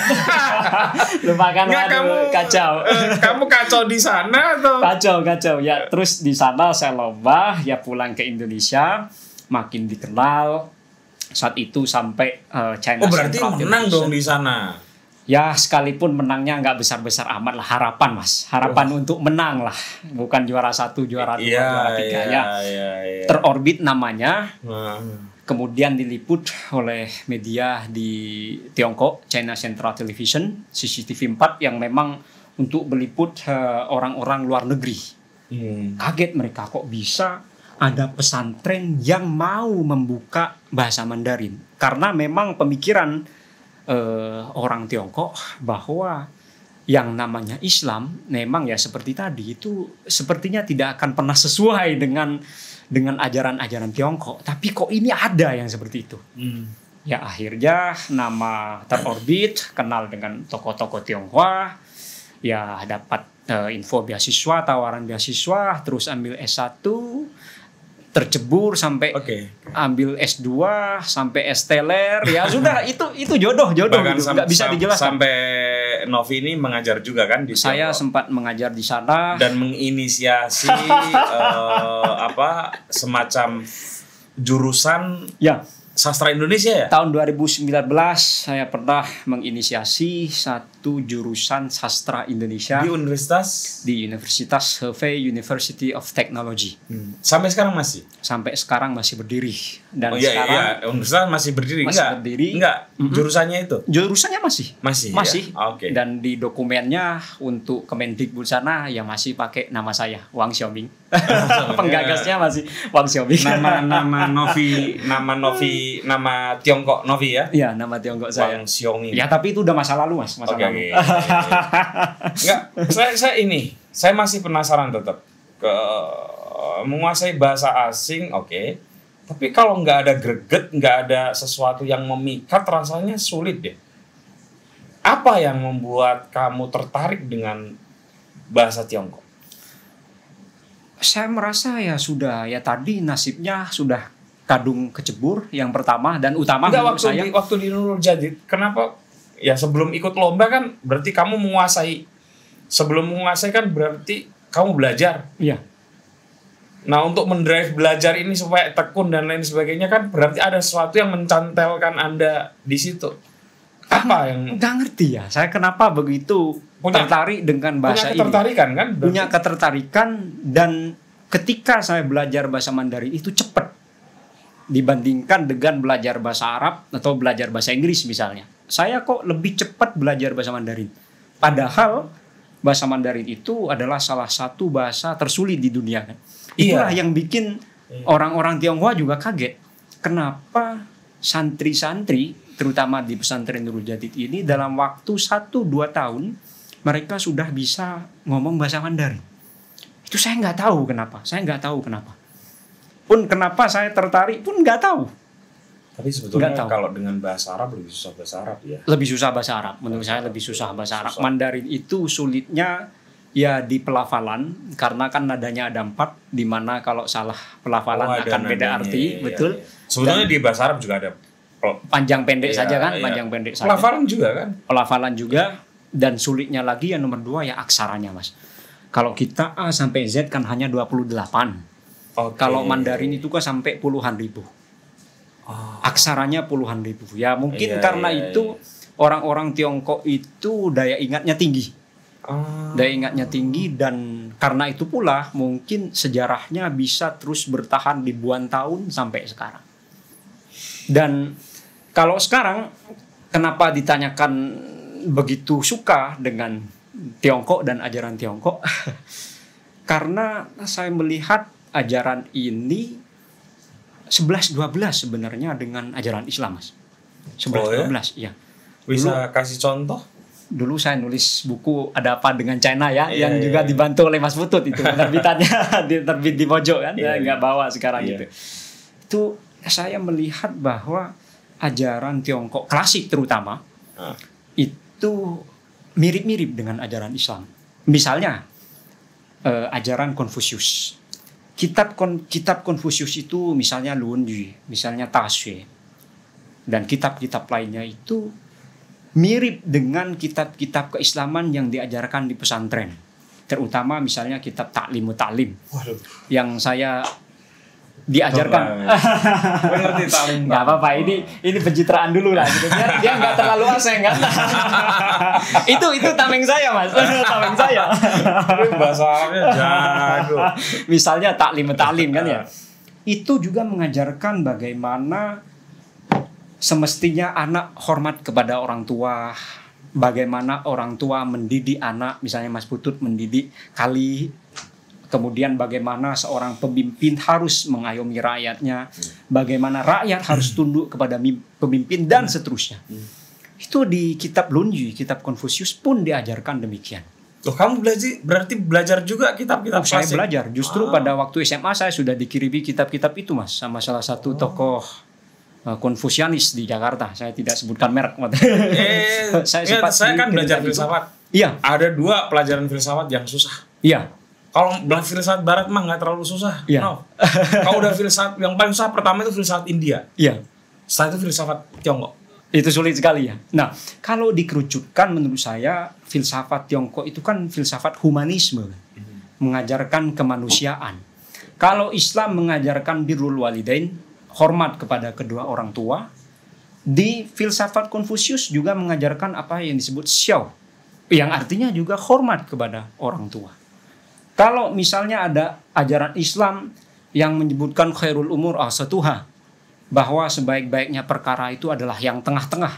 lupakan Nggak, waduh, kamu kacau. Eh, kamu kacau kacau di sana atau kacau kacau ya terus di sana saya lomba ya pulang ke Indonesia makin dikenal saat itu sampai uh, China Oh berarti Central menang Indonesia. dong di sana ya sekalipun menangnya nggak besar-besar amat lah harapan mas harapan oh. untuk menang lah bukan juara satu juara dua yeah, juara tiga yeah, ya yeah, yeah. terorbit namanya hmm. kemudian diliput oleh media di Tiongkok China Central Television CCTV 4 yang memang untuk meliput eh, orang-orang luar negeri. Hmm. Kaget mereka kok bisa ada pesantren yang mau membuka bahasa Mandarin karena memang pemikiran eh, orang Tiongkok bahwa yang namanya Islam memang ya seperti tadi itu sepertinya tidak akan pernah sesuai dengan dengan ajaran-ajaran Tiongkok tapi kok ini ada yang seperti itu hmm. ya akhirnya nama terorbit kenal dengan tokoh-tokoh Tionghoa ya dapat uh, info beasiswa, tawaran beasiswa, terus ambil S1, tercebur sampai okay. ambil S2 sampai S teler ya sudah itu itu jodoh jodoh gitu. nggak bisa dijelaskan sampai Novi ini mengajar juga kan di saya Tiongkok. sempat mengajar di sana dan menginisiasi uh, apa semacam jurusan ya sastra Indonesia ya tahun 2019 saya pernah menginisiasi satu satu jurusan sastra Indonesia di Universitas di Universitas Hefei University of Technology. Hmm. Sampai sekarang masih? Sampai sekarang masih berdiri dan oh, iya, iya. sekarang iya. universitas masih berdiri masih enggak? Berdiri. Enggak. Jurusannya itu? Jurusannya masih. Masih. Masih. Ya? Oke. Okay. Dan di dokumennya untuk Kemendikbud sana ya masih pakai nama saya Wang Xiaoming. Penggagasnya masih Wang Xiaoming. Nama nama Novi nama Novi nama Tiongkok Novi ya? Iya, nama Tiongkok saya. Wang Xiaoming. Ya, tapi itu udah masa lalu, Mas, masa okay. Iya. Iya. Enggak, saya saya ini, saya masih penasaran tetap ke eh, menguasai bahasa asing, oke. Okay. Tapi kalau nggak ada greget, nggak ada sesuatu yang memikat, rasanya sulit deh. Apa yang membuat kamu tertarik dengan bahasa Tiongkok? Saya merasa ya sudah, ya tadi nasibnya sudah kadung kecebur yang pertama dan utama Enggak, waktu saya. Di, waktu di Nurul Jadid, kenapa ya sebelum ikut lomba kan berarti kamu menguasai sebelum menguasai kan berarti kamu belajar iya nah untuk mendrive belajar ini supaya tekun dan lain sebagainya kan berarti ada sesuatu yang mencantelkan anda di situ apa yang nggak ngerti ya saya kenapa begitu punya, tertarik dengan bahasa punya ketertarikan ini. kan punya ketertarikan dan ketika saya belajar bahasa Mandarin itu cepat dibandingkan dengan belajar bahasa Arab atau belajar bahasa Inggris misalnya saya kok lebih cepat belajar bahasa Mandarin. Padahal bahasa Mandarin itu adalah salah satu bahasa tersulit di dunia kan. Itulah iya. yang bikin iya. orang-orang iya. Tionghoa juga kaget. Kenapa santri-santri terutama di pesantren Nurul Jadid ini dalam waktu 1 2 tahun mereka sudah bisa ngomong bahasa Mandarin. Itu saya nggak tahu kenapa. Saya nggak tahu kenapa. Pun kenapa saya tertarik pun nggak tahu. Tapi sebetulnya tahu. kalau dengan bahasa Arab lebih susah bahasa Arab ya. Lebih susah bahasa Arab. Menurut saya lebih susah bahasa Arab. Susah. Mandarin itu sulitnya ya di pelafalan karena kan nadanya ada empat di mana kalau salah pelafalan oh, akan nadanya, beda arti, iya, iya, betul. Iya. Sebetulnya Dan, di bahasa Arab juga ada panjang pendek iya, saja kan, iya. panjang pendek saja. Pelafalan juga kan? Pelafalan juga iya. dan sulitnya lagi yang nomor dua ya aksaranya, Mas. Kalau kita A sampai Z kan hanya 28. Okay. Kalau Mandarin itu kan sampai puluhan ribu. Oh. Aksaranya puluhan ribu. Ya mungkin yeah, karena yeah, itu iya. orang-orang yeah. Tiongkok itu daya ingatnya tinggi. Oh. Daya ingatnya tinggi dan karena itu pula mungkin sejarahnya bisa terus bertahan ribuan tahun sampai sekarang. Dan kalau sekarang kenapa ditanyakan begitu suka dengan Tiongkok dan ajaran Tiongkok? karena saya melihat ajaran ini Sebelas dua belas sebenarnya dengan ajaran Islam, Mas. dua belas, oh, ya? iya. Bisa dulu, kasih contoh? Dulu saya nulis buku ada apa dengan China ya yeah, yang yeah, juga yeah. dibantu oleh Mas Putut itu penerbitannya terbit di pojok kan. Yeah, iya. nggak bawa sekarang yeah. gitu. Itu saya melihat bahwa ajaran Tiongkok klasik terutama huh. Ah. itu mirip-mirip dengan ajaran Islam. Misalnya eh, ajaran Konfusius kitab kon, kitab Konfusius itu misalnya Lunji, misalnya Tashe dan kitab-kitab lainnya itu mirip dengan kitab-kitab keislaman yang diajarkan di pesantren terutama misalnya kitab taklimu taklim yang saya diajarkan. Gue Gak apa-apa, ini ini pencitraan dulu lah. Gitu. dia nggak terlalu asing kan. itu itu tameng saya mas, tameng saya. Bahasanya jago. Misalnya taklim taklim kan ya. Nah. Itu juga mengajarkan bagaimana semestinya anak hormat kepada orang tua, bagaimana orang tua mendidik anak, misalnya Mas Putut mendidik kali kemudian bagaimana seorang pemimpin harus mengayomi rakyatnya, bagaimana rakyat harus hmm. tunduk kepada pemimpin dan hmm. seterusnya. Hmm. Itu di kitab Lunji, kitab Konfusius pun diajarkan demikian. Loh, kamu belajar berarti belajar juga kitab-kitab Saya belajar. Justru ah. pada waktu SMA saya sudah dikirimi kitab-kitab itu, Mas, sama salah satu oh. tokoh Konfusianis eh, di Jakarta. Saya tidak sebutkan merek. eh, saya, ya, saya kan belajar filsafat. Iya. Ada dua pelajaran filsafat yang susah. Iya kalau bilang filsafat barat mah nggak terlalu susah. Yeah. No. kalau udah filsafat yang paling susah pertama itu filsafat India. Iya. Yeah. Setelah itu filsafat Tiongkok. Itu sulit sekali ya. Nah, kalau dikerucutkan menurut saya filsafat Tiongkok itu kan filsafat humanisme. Mm -hmm. Mengajarkan kemanusiaan. Kalau Islam mengajarkan birrul walidain, hormat kepada kedua orang tua, di filsafat Konfusius juga mengajarkan apa yang disebut xiao, yang artinya juga hormat kepada orang tua. Kalau misalnya ada ajaran Islam yang menyebutkan khairul umur asatuha, ah, bahwa sebaik-baiknya perkara itu adalah yang tengah-tengah,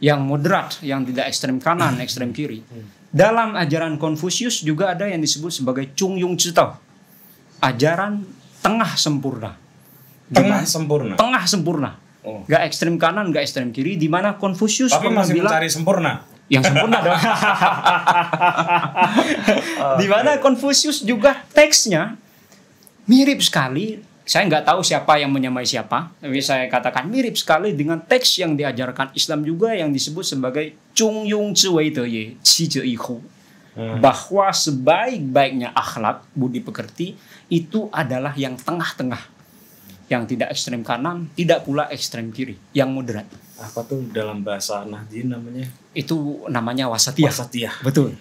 yang moderat, yang tidak ekstrem kanan, hmm. ekstrem kiri. Hmm. Dalam ajaran Konfusius juga ada yang disebut sebagai Chung Yung Chitau, ajaran tengah sempurna. Tengah sempurna. Tengah sempurna. Oh. Gak ekstrem kanan, gak ekstrem kiri. Di mana Konfusius Tapi mencari sempurna yang sempurna dong. okay. Di mana Konfusius juga teksnya mirip sekali. Saya nggak tahu siapa yang menyamai siapa, tapi saya katakan mirip sekali dengan teks yang diajarkan Islam juga yang disebut sebagai Chung Yung Cui De Ye, Qi Zhe Yi Hmm. bahwa sebaik-baiknya akhlak budi pekerti itu adalah yang tengah-tengah yang tidak ekstrem kanan, tidak pula ekstrem kiri, yang moderat. Apa tuh dalam bahasa Nahdien namanya? Itu namanya wasatiyah. Wasatiyah. Betul.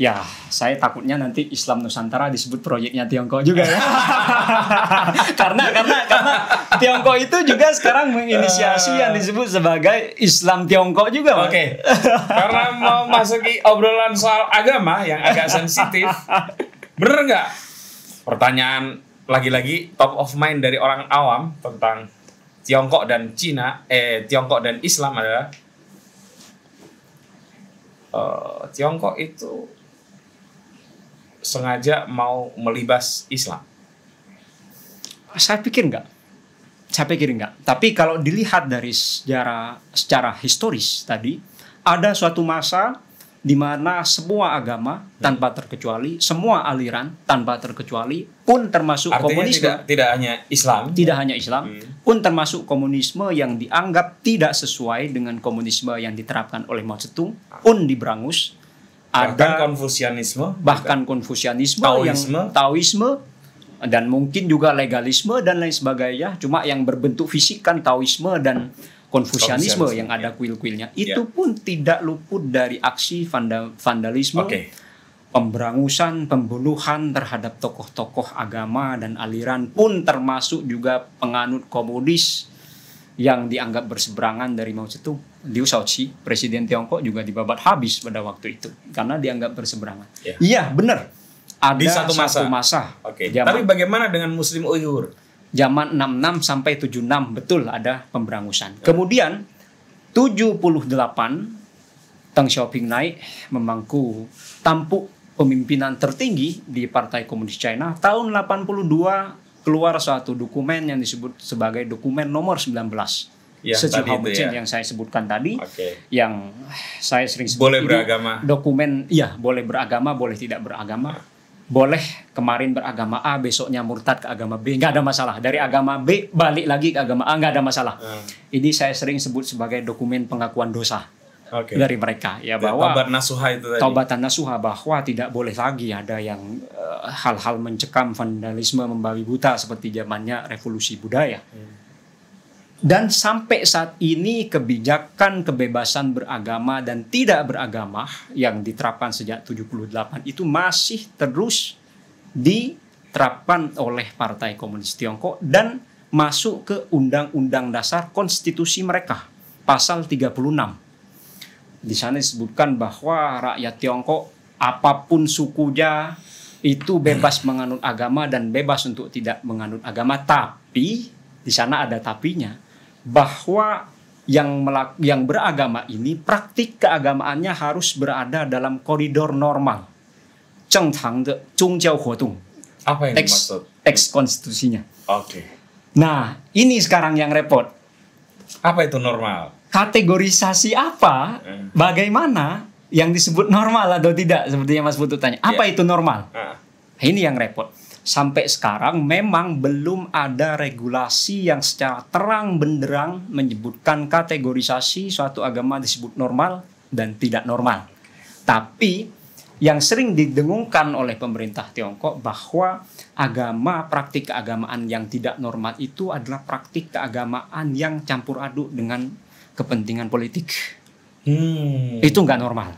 Ya, saya takutnya nanti Islam Nusantara disebut proyeknya Tiongkok juga ya. karena karena karena Tiongkok itu juga sekarang menginisiasi yang disebut sebagai Islam Tiongkok juga. Oke. Okay. karena mau masuki obrolan soal agama yang agak sensitif. Bener nggak? Pertanyaan lagi-lagi top of mind dari orang awam tentang Tiongkok dan Cina, eh Tiongkok dan Islam adalah uh, Tiongkok itu sengaja mau melibas Islam. Saya pikir enggak. Saya pikir enggak. Tapi kalau dilihat dari sejarah secara historis tadi, ada suatu masa di mana semua agama tanpa terkecuali, semua aliran tanpa terkecuali, pun termasuk Artinya komunisme. Tidak, tidak hanya Islam. Tidak ya? hanya Islam, hmm. pun termasuk komunisme yang dianggap tidak sesuai dengan komunisme yang diterapkan oleh Mao Zedong, pun diberangus Ada bahkan konfusianisme, bahkan konfusianisme, taoisme, taoisme dan mungkin juga legalisme dan lain sebagainya. Cuma yang berbentuk fisik kan taoisme dan Konfusianisme yang ada ya. kuil-kuilnya ya. itu pun tidak luput dari aksi vanda, vandalisme, okay. pemberangusan, pembunuhan terhadap tokoh-tokoh agama dan aliran pun termasuk juga penganut komunis yang dianggap berseberangan dari Mao Zedong. Liu Shaoqi, presiden Tiongkok juga dibabat habis pada waktu itu karena dianggap berseberangan. Yeah. Iya, benar. Ada di satu masa. Satu masa okay. Tapi bagaimana dengan Muslim Uyghur? zaman 66 sampai 76 betul ada pemberangusan. Ya. Kemudian 78 Deng Xiaoping naik memangku tampuk pemimpinan tertinggi di Partai Komunis China. Tahun 82 keluar suatu dokumen yang disebut sebagai dokumen nomor 19. Ya, Sejauh ya. yang saya sebutkan tadi, okay. yang saya sering sebut boleh beragama. dokumen, ya boleh beragama, boleh tidak beragama. Ya boleh kemarin beragama A besoknya murtad ke agama B nggak ada masalah dari agama B balik lagi ke agama A nggak ada masalah hmm. ini saya sering sebut sebagai dokumen pengakuan dosa okay. dari mereka ya bahwa taubat nasuha itu tadi. taubatan nasuha bahwa tidak boleh lagi ada yang eh, hal-hal uh, mencekam vandalisme membabi buta seperti zamannya revolusi budaya hmm. Dan sampai saat ini kebijakan kebebasan beragama dan tidak beragama yang diterapkan sejak 78 itu masih terus diterapkan oleh Partai Komunis Tiongkok dan masuk ke Undang-Undang Dasar Konstitusi mereka, pasal 36. Di sana disebutkan bahwa rakyat Tiongkok apapun sukunya itu bebas menganut agama dan bebas untuk tidak menganut agama, tapi di sana ada tapinya bahwa yang yang beragama ini praktik keagamaannya harus berada dalam koridor normal. Cengtang de zhongjiao Jiao Apa yang teks, dimaksud? Teks konstitusinya. Oke. Okay. Nah, ini sekarang yang repot. Apa itu normal? Kategorisasi apa? Eh. Bagaimana yang disebut normal atau tidak? Sepertinya Mas Putu tanya. Apa yeah. itu normal? Uh. Ini yang repot sampai sekarang memang belum ada regulasi yang secara terang benderang menyebutkan kategorisasi suatu agama disebut normal dan tidak normal. Tapi yang sering didengungkan oleh pemerintah Tiongkok bahwa agama praktik keagamaan yang tidak normal itu adalah praktik keagamaan yang campur aduk dengan kepentingan politik. Hmm. Itu nggak normal.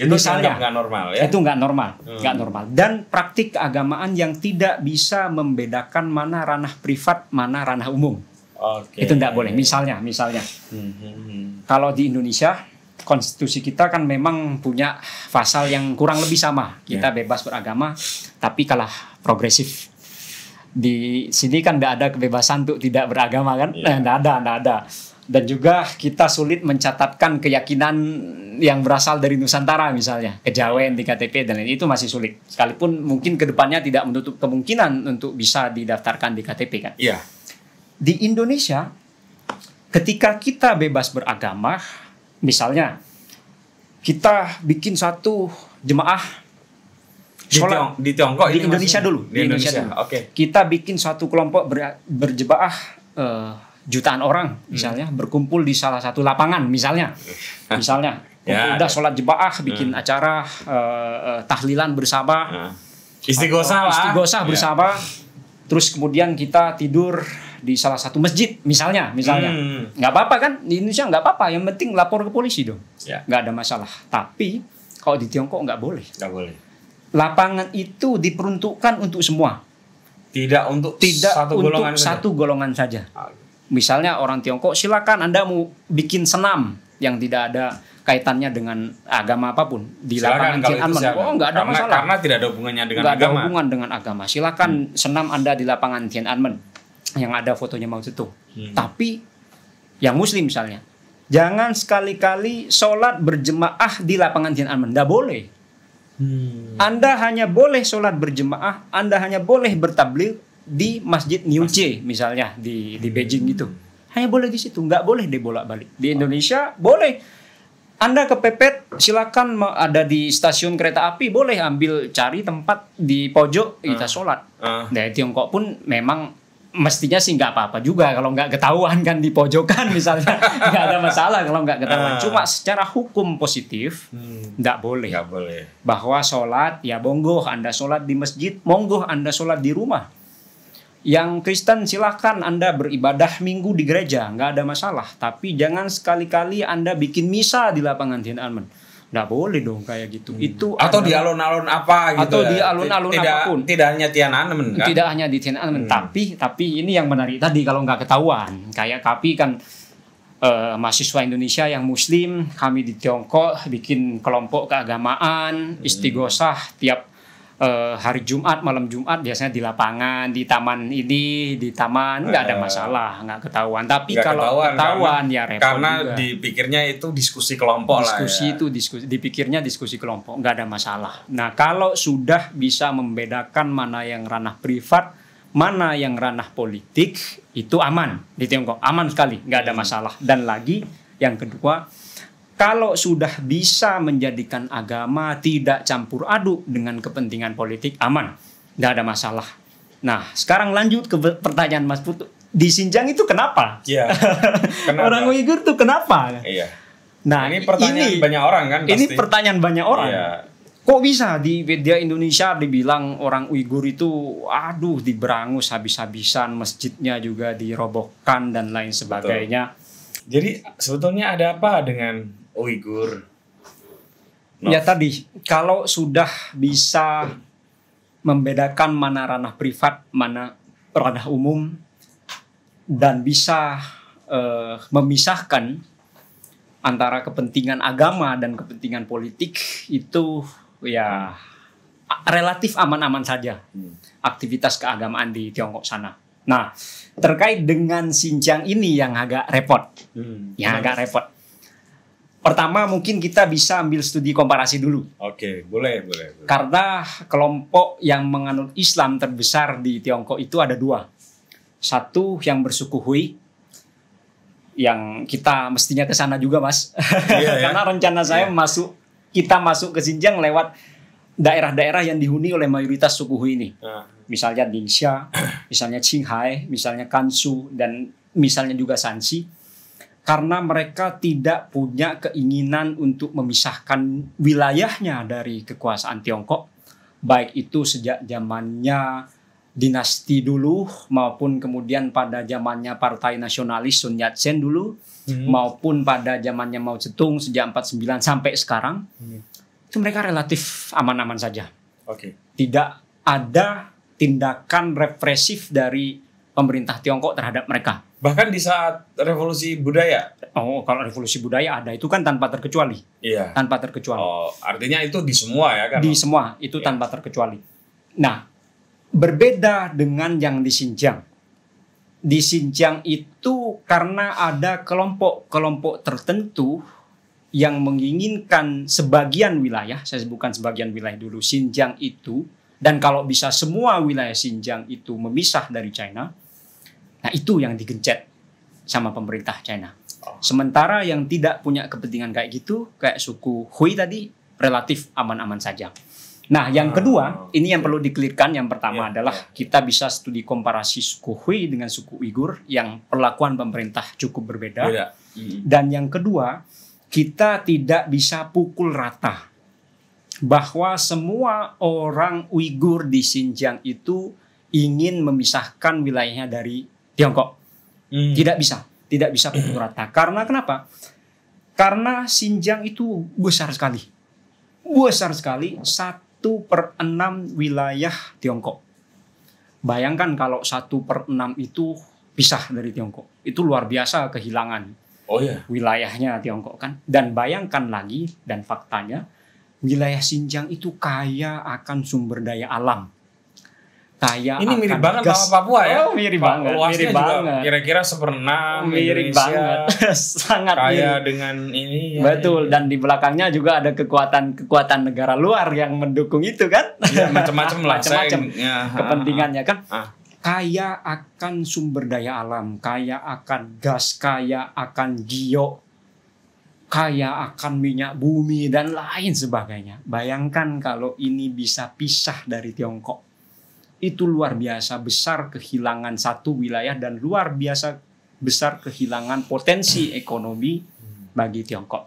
Itu misalnya nggak normal ya. Itu nggak normal, hmm. nggak hmm. normal. Dan praktik keagamaan yang tidak bisa membedakan mana ranah privat, mana ranah umum. Okay. Itu tidak boleh. Misalnya, misalnya, hmm, hmm, hmm. kalau di Indonesia konstitusi kita kan memang punya pasal yang kurang lebih sama. Kita yeah. bebas beragama, tapi kalah progresif. Di sini kan tidak ada kebebasan untuk tidak beragama kan? Yeah. Nah, ada, tidak ada dan juga kita sulit mencatatkan keyakinan yang berasal dari Nusantara misalnya kejawen di KTP dan lain itu masih sulit sekalipun mungkin kedepannya tidak menutup kemungkinan untuk bisa didaftarkan di KTP kan iya di Indonesia ketika kita bebas beragama misalnya kita bikin satu jemaah sholat, di, Tiong di Tiongkok di Indonesia masih, dulu di Indonesia, Indonesia oke okay. kita bikin suatu kelompok ber berjemaah uh, jutaan orang hmm. misalnya berkumpul di salah satu lapangan misalnya misalnya ya, udah ya. sholat jebaah bikin hmm. acara uh, uh, tahlilan bersama hmm. istighosah istighosah ya. bersama yeah. terus kemudian kita tidur di salah satu masjid misalnya misalnya hmm. nggak hmm. apa-apa kan di Indonesia nggak apa-apa yang penting lapor ke polisi dong yeah. nggak ada masalah tapi kalau di Tiongkok nggak boleh nggak boleh lapangan itu diperuntukkan untuk semua tidak untuk tidak satu untuk golongan satu saja. golongan saja ah, gitu. Misalnya orang Tiongkok, silakan Anda mau bikin senam yang tidak ada kaitannya dengan agama apapun di lapangan Tiananmen. Oh, enggak ada karena, masalah. Karena tidak ada hubungannya dengan enggak agama. ada hubungan dengan agama. Silakan hmm. senam Anda di lapangan Tiananmen yang ada fotonya mau itu. Hmm. Tapi yang muslim misalnya, jangan sekali-kali sholat berjemaah di lapangan Tiananmen. Enggak boleh. Hmm. Anda hanya boleh sholat berjemaah, Anda hanya boleh bertabligh di Masjid New J misalnya di di hmm. Beijing gitu Hanya boleh di situ, nggak boleh deh bolak-balik. Di Indonesia boleh. Anda kepepet, silakan ada di stasiun kereta api, boleh ambil cari tempat di pojok kita ah. sholat. Uh. Ah. dari nah, Tiongkok pun memang mestinya sih nggak apa-apa juga kalau nggak ketahuan kan di pojokan misalnya nggak ada masalah kalau nggak ketahuan ah. cuma secara hukum positif hmm. nggak hmm. boleh. boleh bahwa sholat ya monggo anda sholat di masjid monggo anda sholat di rumah yang Kristen silahkan Anda beribadah minggu di gereja, nggak ada masalah. Tapi jangan sekali-kali Anda bikin misa di lapangan Tiananmen. Nggak boleh dong kayak gitu. Hmm. Itu atau ada, di alun-alun apa gitu. Atau ya? di alun-alun tidak, apapun. Tidak hanya Tiananmen kan? Tidak hanya di Tiananmen. Hmm. Tapi tapi ini yang menarik tadi kalau nggak ketahuan. Kayak tapi kan uh, mahasiswa Indonesia yang Muslim, kami di Tiongkok bikin kelompok keagamaan, hmm. istighosah tiap uh, hari Jumat malam Jumat biasanya di lapangan di taman ini di taman nggak ada eh, masalah nggak ketahuan tapi gak kalau ketahuan, ketahuan ya repot karena juga. dipikirnya itu diskusi kelompok diskusi lah ya. itu diskusi dipikirnya diskusi kelompok nggak ada masalah nah kalau sudah bisa membedakan mana yang ranah privat mana yang ranah politik itu aman di Tiongkok aman sekali nggak ada hmm. masalah dan lagi yang kedua kalau sudah bisa menjadikan agama tidak campur aduk dengan kepentingan politik aman tidak ada masalah nah sekarang lanjut ke pertanyaan Mas Putu di Xinjiang itu kenapa, ya, kenapa? orang Uighur itu kenapa iya. nah ini pertanyaan ini, banyak orang kan pasti. ini pertanyaan banyak orang iya. kok bisa di media Indonesia dibilang orang Uighur itu aduh diberangus habis-habisan masjidnya juga dirobohkan dan lain sebagainya Betul. Jadi sebetulnya ada apa dengan Uyghur. Oh, ya nah. tadi kalau sudah bisa membedakan mana ranah privat, mana ranah umum dan bisa uh, memisahkan antara kepentingan agama dan kepentingan politik itu ya relatif aman-aman saja hmm. aktivitas keagamaan di Tiongkok sana. Nah, terkait dengan Xinjiang ini yang agak repot. Hmm. Yang agak repot Pertama mungkin kita bisa ambil studi komparasi dulu. Oke, okay, boleh, boleh, Karena kelompok yang menganut Islam terbesar di Tiongkok itu ada dua. Satu yang bersuku Hui, yang kita mestinya ke sana juga, Mas. Iya, ya? Karena rencana saya iya. masuk kita masuk ke Xinjiang lewat daerah-daerah yang dihuni oleh mayoritas suku Hui ini. Uh. Misalnya Ningxia, misalnya Qinghai, misalnya Kansu dan misalnya juga Shanxi karena mereka tidak punya keinginan untuk memisahkan wilayahnya dari kekuasaan Tiongkok, baik itu sejak zamannya dinasti dulu maupun kemudian pada zamannya Partai Nasionalis Sun Yat-sen dulu hmm. maupun pada zamannya Mao Zedong sejak 49 sampai sekarang. Hmm. Itu mereka relatif aman-aman saja. Oke. Okay. Tidak ada tindakan represif dari pemerintah Tiongkok terhadap mereka. Bahkan di saat revolusi budaya. Oh, kalau revolusi budaya ada itu kan tanpa terkecuali. Iya. Tanpa terkecuali. Oh, artinya itu di semua ya kan? Di semua itu iya. tanpa terkecuali. Nah, berbeda dengan yang di Xinjiang. Di Xinjiang itu karena ada kelompok-kelompok tertentu yang menginginkan sebagian wilayah, saya sebutkan sebagian wilayah dulu, Xinjiang itu, dan kalau bisa semua wilayah Xinjiang itu memisah dari China, Nah itu yang digencet sama pemerintah China. Oh. Sementara yang tidak punya kepentingan kayak gitu, kayak suku Hui tadi, relatif aman-aman saja. Nah, yang ah, kedua, ini yang perlu dikelirkan. Yang pertama yeah, adalah yeah. kita bisa studi komparasi suku Hui dengan suku Uighur yang perlakuan pemerintah cukup berbeda. Yeah. Mm. Dan yang kedua, kita tidak bisa pukul rata bahwa semua orang Uighur di Xinjiang itu ingin memisahkan wilayahnya dari Tiongkok. Hmm. Tidak bisa, tidak bisa pukul rata. Karena kenapa? Karena Xinjiang itu besar sekali. Besar sekali, satu per enam wilayah Tiongkok. Bayangkan kalau satu per enam itu pisah dari Tiongkok. Itu luar biasa kehilangan oh, iya. wilayahnya Tiongkok kan. Dan bayangkan lagi, dan faktanya, wilayah Xinjiang itu kaya akan sumber daya alam kaya ini mirip banget gas. sama Papua ya oh, mirip Papua banget Luasnya mirip banget kira-kira seperenam oh, mirip Indonesia, banget sangat kaya mirip. dengan ini ya, ya. betul ya. dan di belakangnya juga ada kekuatan kekuatan negara luar yang mendukung itu kan ya, macam-macam lah macam-macam ya, kepentingannya kan ah. kaya akan sumber daya alam kaya akan gas kaya akan geo kaya akan minyak bumi dan lain sebagainya bayangkan kalau ini bisa pisah dari Tiongkok itu luar biasa besar kehilangan satu wilayah dan luar biasa besar kehilangan potensi ekonomi bagi Tiongkok.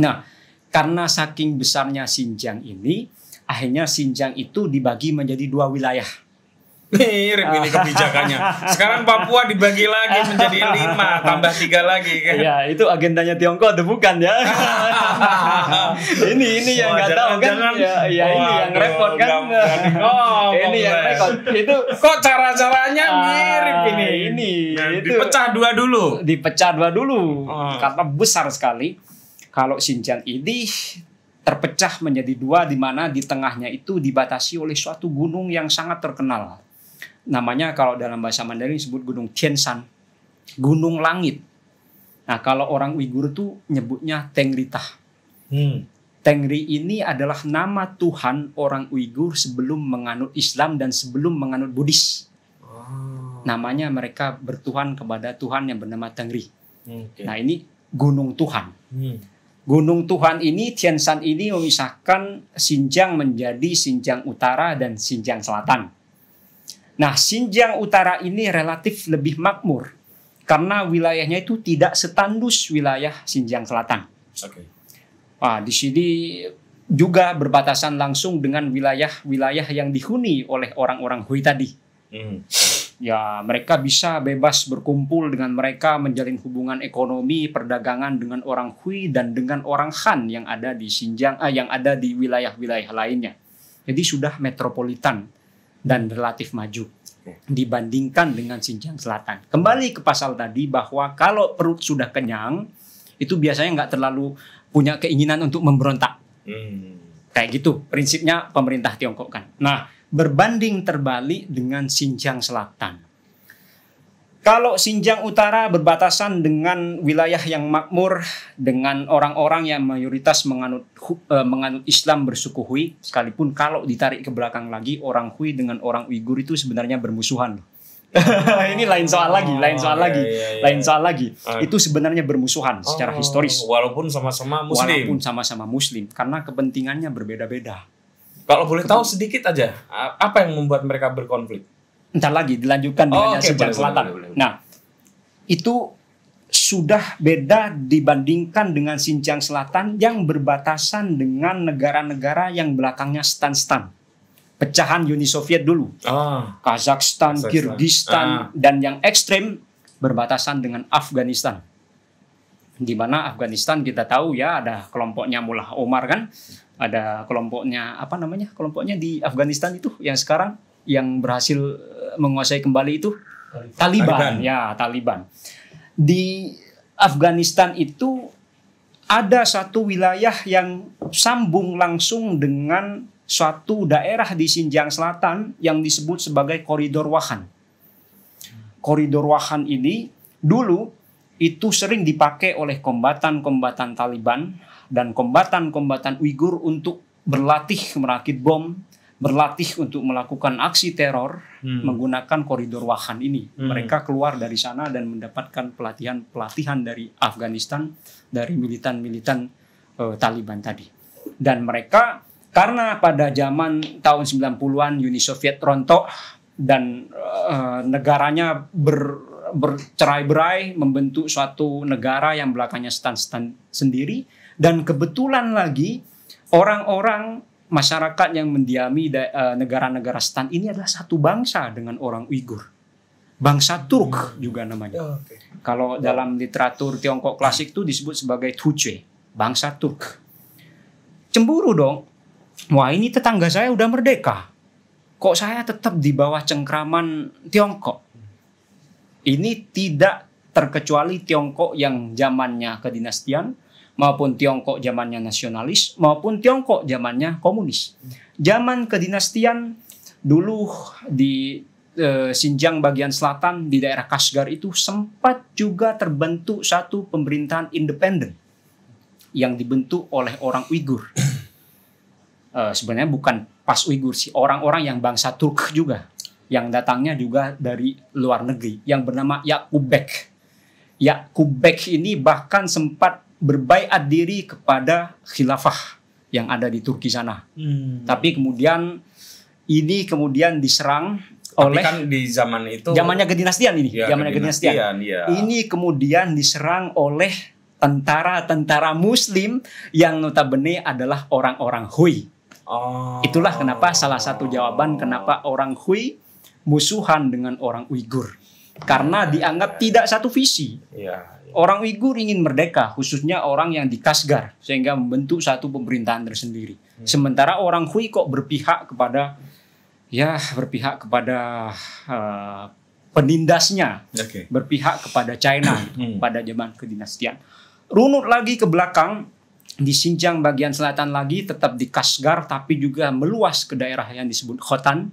Nah, karena saking besarnya Xinjiang ini, akhirnya Xinjiang itu dibagi menjadi dua wilayah Mirip ini ah. kebijakannya. Sekarang Papua dibagi lagi menjadi lima, tambah tiga lagi kan? Ya itu agendanya Tiongkok ada bukan ya? ini ini yang nggak tahu kan? Jangan, ya, ya oh, ini yang repot kan? Oh, ini yang repot. Itu kok cara caranya ah, mirip ini? Ini nah, itu. dipecah dua dulu. Dipecah dua dulu. Oh. Karena besar sekali. Kalau Xinjiang ini terpecah menjadi dua di mana di tengahnya itu dibatasi oleh suatu gunung yang sangat terkenal namanya kalau dalam bahasa Mandarin disebut Gunung Tiansan, Gunung Langit. Nah kalau orang Uighur tuh nyebutnya Tengritah. Hmm. Tengri ini adalah nama Tuhan orang Uighur sebelum menganut Islam dan sebelum menganut Buddhis. Oh. Namanya mereka bertuhan kepada Tuhan yang bernama Tengri. Okay. Nah ini Gunung Tuhan. Hmm. Gunung Tuhan ini, Tiansan ini memisahkan Xinjiang menjadi Xinjiang Utara dan Xinjiang Selatan. Nah, Xinjiang Utara ini relatif lebih makmur karena wilayahnya itu tidak setandus wilayah Xinjiang Selatan. Oke. Okay. Nah, di sini juga berbatasan langsung dengan wilayah-wilayah yang dihuni oleh orang-orang Hui tadi. Mm. Ya, mereka bisa bebas berkumpul dengan mereka menjalin hubungan ekonomi, perdagangan dengan orang Hui dan dengan orang Han yang ada di Xinjiang, ah, yang ada di wilayah-wilayah lainnya. Jadi sudah metropolitan dan relatif maju ya. dibandingkan dengan Xinjiang Selatan. Kembali ke pasal tadi bahwa kalau perut sudah kenyang, itu biasanya nggak terlalu punya keinginan untuk memberontak. Hmm. Kayak gitu prinsipnya pemerintah Tiongkok kan. Nah, berbanding terbalik dengan Xinjiang Selatan. Kalau Xinjiang Utara berbatasan dengan wilayah yang makmur dengan orang-orang yang mayoritas menganut uh, menganut Islam bersuku Hui, sekalipun kalau ditarik ke belakang lagi orang Hui dengan orang Uighur itu sebenarnya bermusuhan. Oh, ini lain soal lagi, oh, lain soal oh, lagi, iya, iya, lain soal lagi. Uh. Itu sebenarnya bermusuhan oh, secara historis. Walaupun sama-sama Muslim. Walaupun sama-sama Muslim, karena kepentingannya berbeda-beda. Kalau boleh tahu sedikit aja, apa yang membuat mereka berkonflik? ntar lagi dilanjutkan dengan oh, okay, Sejak boleh, Selatan. Boleh, boleh, Nah, itu sudah beda dibandingkan dengan Xinjiang Selatan yang berbatasan dengan negara-negara yang belakangnya stan-stan. Pecahan Uni Soviet dulu. Oh. Kazakhstan, Kazakhstan, Kyrgyzstan, ah. dan yang ekstrem berbatasan dengan Afghanistan. Di mana Afghanistan kita tahu ya ada kelompoknya Mullah Omar kan, ada kelompoknya apa namanya kelompoknya di Afghanistan itu yang sekarang yang berhasil eh, menguasai kembali itu Taliban. Taliban. Ya, Taliban. Di Afghanistan itu ada satu wilayah yang sambung langsung dengan suatu daerah di Xinjiang Selatan yang disebut sebagai koridor Wahan. Koridor Wahan ini dulu itu sering dipakai oleh kombatan-kombatan Taliban dan kombatan-kombatan Uighur untuk berlatih merakit bom, berlatih untuk melakukan aksi teror hmm. menggunakan koridor Wahan ini. Hmm. Mereka keluar dari sana dan mendapatkan pelatihan-pelatihan dari Afghanistan dari militan-militan uh, Taliban tadi. Dan mereka karena pada zaman tahun 90-an Uni Soviet rontok dan uh, negaranya ber, bercerai-berai membentuk suatu negara yang belakangnya stand-stand sendiri dan kebetulan lagi orang-orang masyarakat yang mendiami eh, negara-negara stan ini adalah satu bangsa dengan orang Uighur. Bangsa Turk juga namanya. Oh, okay. Kalau dalam literatur Tiongkok klasik itu disebut sebagai Tuche, bangsa Turk. Cemburu dong. Wah, ini tetangga saya udah merdeka. Kok saya tetap di bawah cengkraman Tiongkok? Ini tidak terkecuali Tiongkok yang zamannya kedinastian maupun Tiongkok zamannya nasionalis maupun Tiongkok zamannya komunis. Zaman kedinastian dulu di e, Xinjiang bagian selatan di daerah Kashgar itu sempat juga terbentuk satu pemerintahan independen yang dibentuk oleh orang Uighur. E, eh, sebenarnya bukan pas Uighur sih, orang-orang yang bangsa Turk juga yang datangnya juga dari luar negeri yang bernama Yakubek. Yakubek ini bahkan sempat berbaikat diri kepada khilafah yang ada di Turki sana. Hmm. Tapi kemudian ini kemudian diserang tapi oleh kan di zaman itu zamannya kedinastian ini, ya, zamannya kedinastian. Ya. Ini kemudian diserang oleh tentara-tentara muslim yang notabene adalah orang-orang Hui. Oh. Itulah kenapa salah satu jawaban kenapa orang Hui musuhan dengan orang Uighur karena dianggap tidak satu visi. Iya. Orang Uighur ingin merdeka, khususnya orang yang di Kasgar, sehingga membentuk satu pemerintahan tersendiri. Hmm. Sementara orang Hui kok berpihak kepada, ya berpihak kepada uh, penindasnya, okay. berpihak kepada China hmm. pada zaman kedinastian. Runut lagi ke belakang di Xinjiang bagian selatan lagi tetap di Kasgar tapi juga meluas ke daerah yang disebut Khotan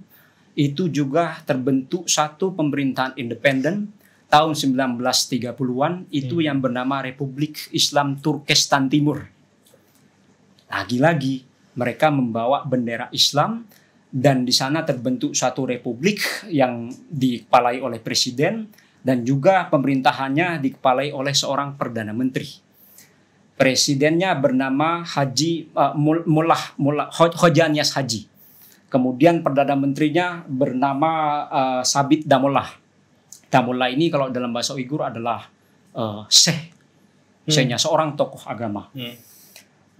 itu juga terbentuk satu pemerintahan independen tahun 1930-an itu hmm. yang bernama Republik Islam Turkestan Timur. Lagi-lagi mereka membawa bendera Islam dan di sana terbentuk satu republik yang dikepalai oleh presiden dan juga pemerintahannya dikepalai oleh seorang perdana menteri. Presidennya bernama Haji uh, eh, Mullah Mullah Hojanias Haji. Kemudian perdana menterinya bernama uh, Sabit Damullah Damola ini kalau dalam bahasa Uyghur adalah uh, eh, seh, hmm. sehnya seorang tokoh agama. Hmm.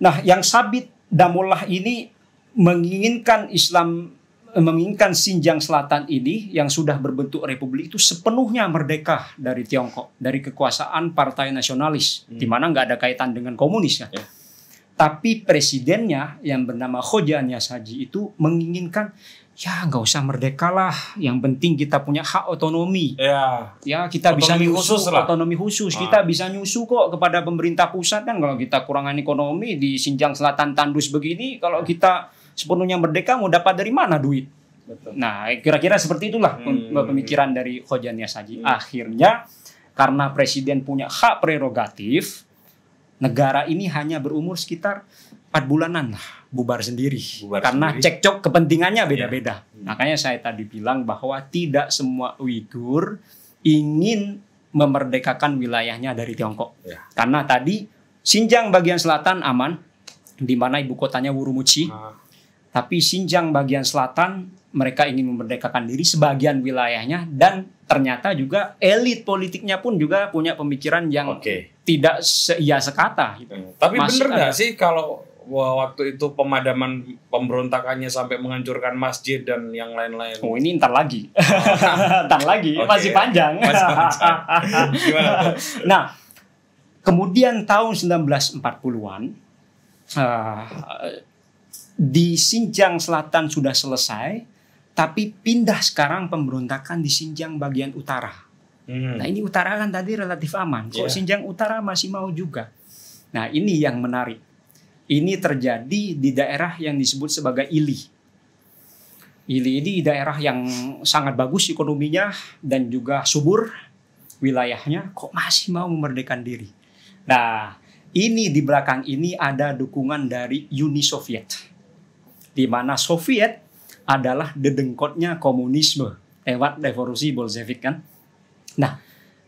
Nah, yang sabit Damola ini menginginkan Islam eh, menginginkan Xinjiang Selatan ini yang sudah berbentuk republik itu sepenuhnya merdeka dari Tiongkok, dari kekuasaan partai nasionalis, hmm. di mana nggak ada kaitan dengan komunis kan. Ya. Yeah. Tapi presidennya yang bernama Khoja Nyasaji itu menginginkan ya nggak usah merdeka lah yang penting kita punya hak otonomi ya ya kita otonomi bisa nyusu khusus lah. otonomi khusus ah. kita bisa nyusu kok kepada pemerintah pusat kan kalau kita kurangan ekonomi di Sinjang Selatan tandus begini kalau ya. kita sepenuhnya merdeka mau dapat dari mana duit Betul. nah kira-kira seperti itulah hmm. pemikiran dari Khojania Saji hmm. akhirnya karena presiden punya hak prerogatif negara ini hanya berumur sekitar 4 bulanan lah bubar sendiri bubar karena sendiri. cekcok kepentingannya iya. beda-beda. Ya. Makanya saya tadi bilang bahwa tidak semua Uighur ingin memerdekakan wilayahnya dari Tiongkok. Ya. Karena tadi Xinjiang bagian selatan aman di mana ibu kotanya Urumqi. Nah. Tapi Xinjiang bagian selatan mereka ingin memerdekakan diri sebagian wilayahnya dan ternyata juga elit politiknya pun juga punya pemikiran yang okay. tidak ya sekata. Hmm. Tapi benar nggak sih kalau waktu itu pemadaman pemberontakannya sampai menghancurkan masjid dan yang lain-lain. Oh ini ntar lagi, oh. ntar lagi okay. masih panjang. Masih panjang. nah, kemudian tahun 1940-an uh, eh, di Sinjang Selatan sudah selesai, tapi pindah sekarang pemberontakan di Sinjang bagian utara. Hmm. Nah ini utara kan tadi relatif aman. Kalau iya. yeah. Xinjiang utara masih mau juga. Nah ini yang menarik ini terjadi di daerah yang disebut sebagai Ili. Ili ini daerah yang sangat bagus ekonominya dan juga subur wilayahnya kok masih mau memerdekakan diri. Nah, ini di belakang ini ada dukungan dari Uni Soviet. Di mana Soviet adalah dedengkotnya komunisme lewat revolusi Bolshevik kan. Nah,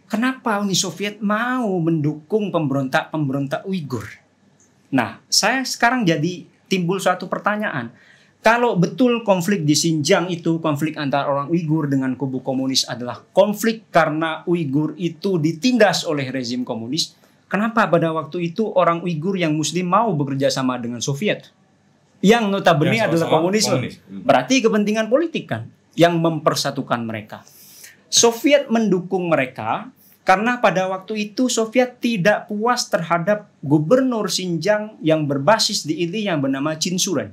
kenapa Uni Soviet mau mendukung pemberontak-pemberontak Uighur? Nah, saya sekarang jadi timbul suatu pertanyaan. Kalau betul konflik di Xinjiang itu konflik antara orang Uighur dengan kubu komunis adalah konflik karena Uighur itu ditindas oleh rezim komunis, kenapa pada waktu itu orang Uighur yang muslim mau bekerja sama dengan Soviet? Yang notabene yang adalah komunisme. Komunis. Hmm. Berarti kepentingan politik kan yang mempersatukan mereka. Soviet mendukung mereka karena pada waktu itu Soviet tidak puas terhadap gubernur Xinjiang yang berbasis di ini yang bernama Jin Suren.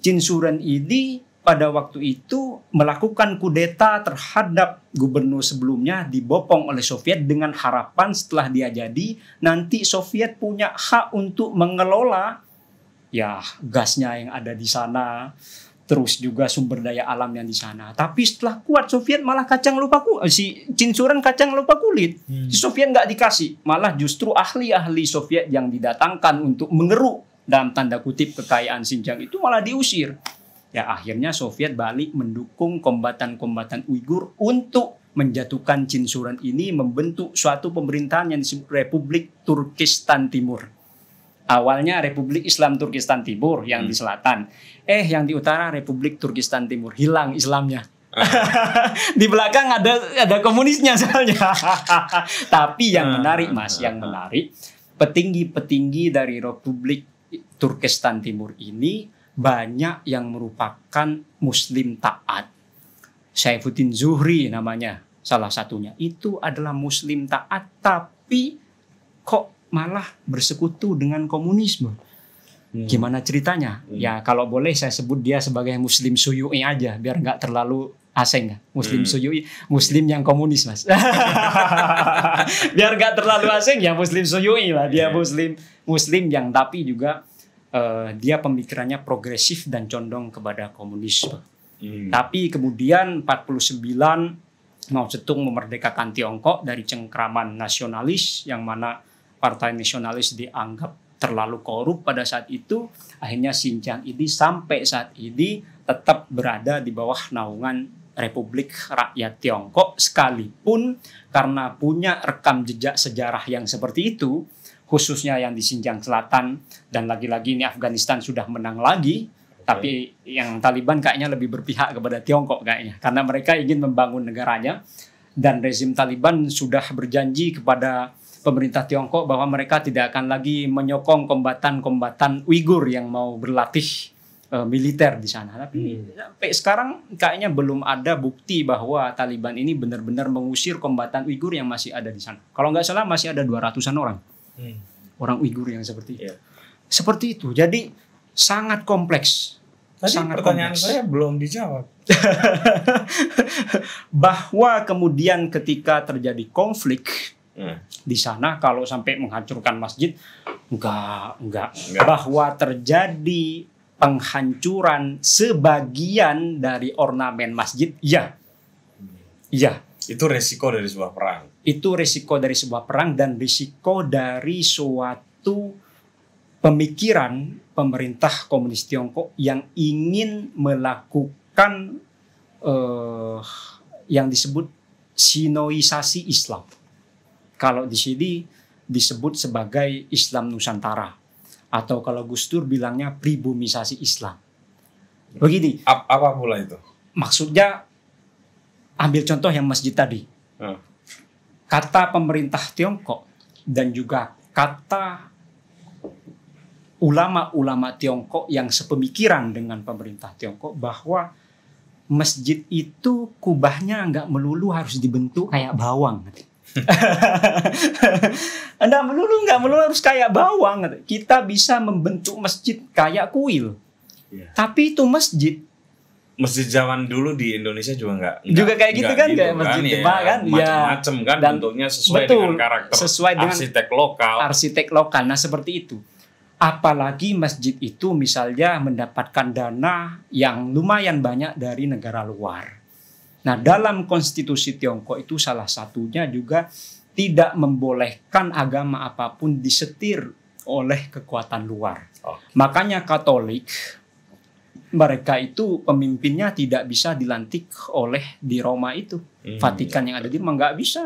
Suren ini pada waktu itu melakukan kudeta terhadap gubernur sebelumnya dibopong oleh Soviet dengan harapan setelah dia jadi nanti Soviet punya hak untuk mengelola ya gasnya yang ada di sana, terus juga sumber daya alam yang di sana. Tapi setelah kuat Soviet malah kacang lupa kulit, eh, si cincuran kacang lupa kulit. Hmm. Si Soviet nggak dikasih, malah justru ahli-ahli Soviet yang didatangkan untuk mengeruk dalam tanda kutip kekayaan Xinjiang itu malah diusir. Ya akhirnya Soviet balik mendukung kombatan-kombatan Uighur untuk menjatuhkan Cinsuran ini membentuk suatu pemerintahan yang disebut Republik Turkistan Timur. Awalnya Republik Islam Turkistan Timur yang hmm. di selatan. Eh yang di utara Republik Turkistan Timur hilang Islamnya. Ah. di belakang ada ada komunisnya soalnya. Tapi yang ah, menarik ah, Mas, yang menarik petinggi-petinggi dari Republik Turkistan Timur ini banyak yang merupakan muslim taat. Saifuddin Zuhri namanya salah satunya. Itu adalah muslim taat tapi kok malah bersekutu dengan komunisme. Hmm. Gimana ceritanya? Hmm. Ya kalau boleh saya sebut dia sebagai Muslim Suyu'i aja biar nggak terlalu asing Muslim hmm. Suyu'i, Muslim yang komunis mas. biar nggak terlalu asing ya Muslim Suyu'i lah dia hmm. Muslim Muslim yang tapi juga uh, dia pemikirannya progresif dan condong kepada komunisme. Hmm. Tapi kemudian 49 Mao Zedong memerdekakan Tiongkok dari cengkraman nasionalis yang mana partai nasionalis dianggap terlalu korup pada saat itu akhirnya Xinjiang ini sampai saat ini tetap berada di bawah naungan Republik Rakyat Tiongkok sekalipun karena punya rekam jejak sejarah yang seperti itu khususnya yang di Xinjiang Selatan dan lagi-lagi ini Afghanistan sudah menang lagi okay. tapi yang Taliban kayaknya lebih berpihak kepada Tiongkok kayaknya karena mereka ingin membangun negaranya dan rezim Taliban sudah berjanji kepada pemerintah Tiongkok bahwa mereka tidak akan lagi menyokong kombatan-kombatan Uighur yang mau berlatih eh, uh, militer di sana. Tapi hmm. sampai sekarang kayaknya belum ada bukti bahwa Taliban ini benar-benar mengusir kombatan Uighur yang masih ada di sana. Kalau nggak salah masih ada 200-an orang. Hmm. Orang Uighur yang seperti itu. Yeah. Seperti itu. Jadi sangat kompleks. Tadi sangat pertanyaan kompleks. saya belum dijawab. bahwa kemudian ketika terjadi konflik di sana kalau sampai menghancurkan masjid enggak, enggak enggak bahwa terjadi penghancuran sebagian dari ornamen masjid ya. ya Itu resiko dari sebuah perang. Itu resiko dari sebuah perang dan resiko dari suatu pemikiran pemerintah komunis Tiongkok yang ingin melakukan uh, yang disebut sinoisasi Islam. Kalau di sini disebut sebagai Islam Nusantara atau kalau Gus Dur bilangnya pribumisasi Islam. Begini. Apa, apa pula itu? Maksudnya ambil contoh yang masjid tadi. Hmm. Kata pemerintah Tiongkok dan juga kata ulama-ulama Tiongkok yang sepemikiran dengan pemerintah Tiongkok bahwa masjid itu kubahnya nggak melulu harus dibentuk kayak bawang. Anda melulu nggak melulu harus kayak bawang. Kita bisa membentuk masjid kayak kuil. Ya. Tapi itu masjid masjid zaman dulu di Indonesia juga nggak juga kayak gitu kan kayak gitu kan, masjid iya. kan, Jepang ya, kan Ya, macam kan Dan bentuknya sesuai betul, dengan karakter sesuai dengan arsitek lokal arsitek lokal nah seperti itu apalagi masjid itu misalnya mendapatkan dana yang lumayan banyak dari negara luar Nah, dalam konstitusi Tiongkok itu salah satunya juga tidak membolehkan agama apapun disetir oleh kekuatan luar. Okay. Makanya Katolik mereka itu pemimpinnya tidak bisa dilantik oleh di Roma itu. Hmm. Vatikan iya, yang ada iya. di Roma nggak bisa.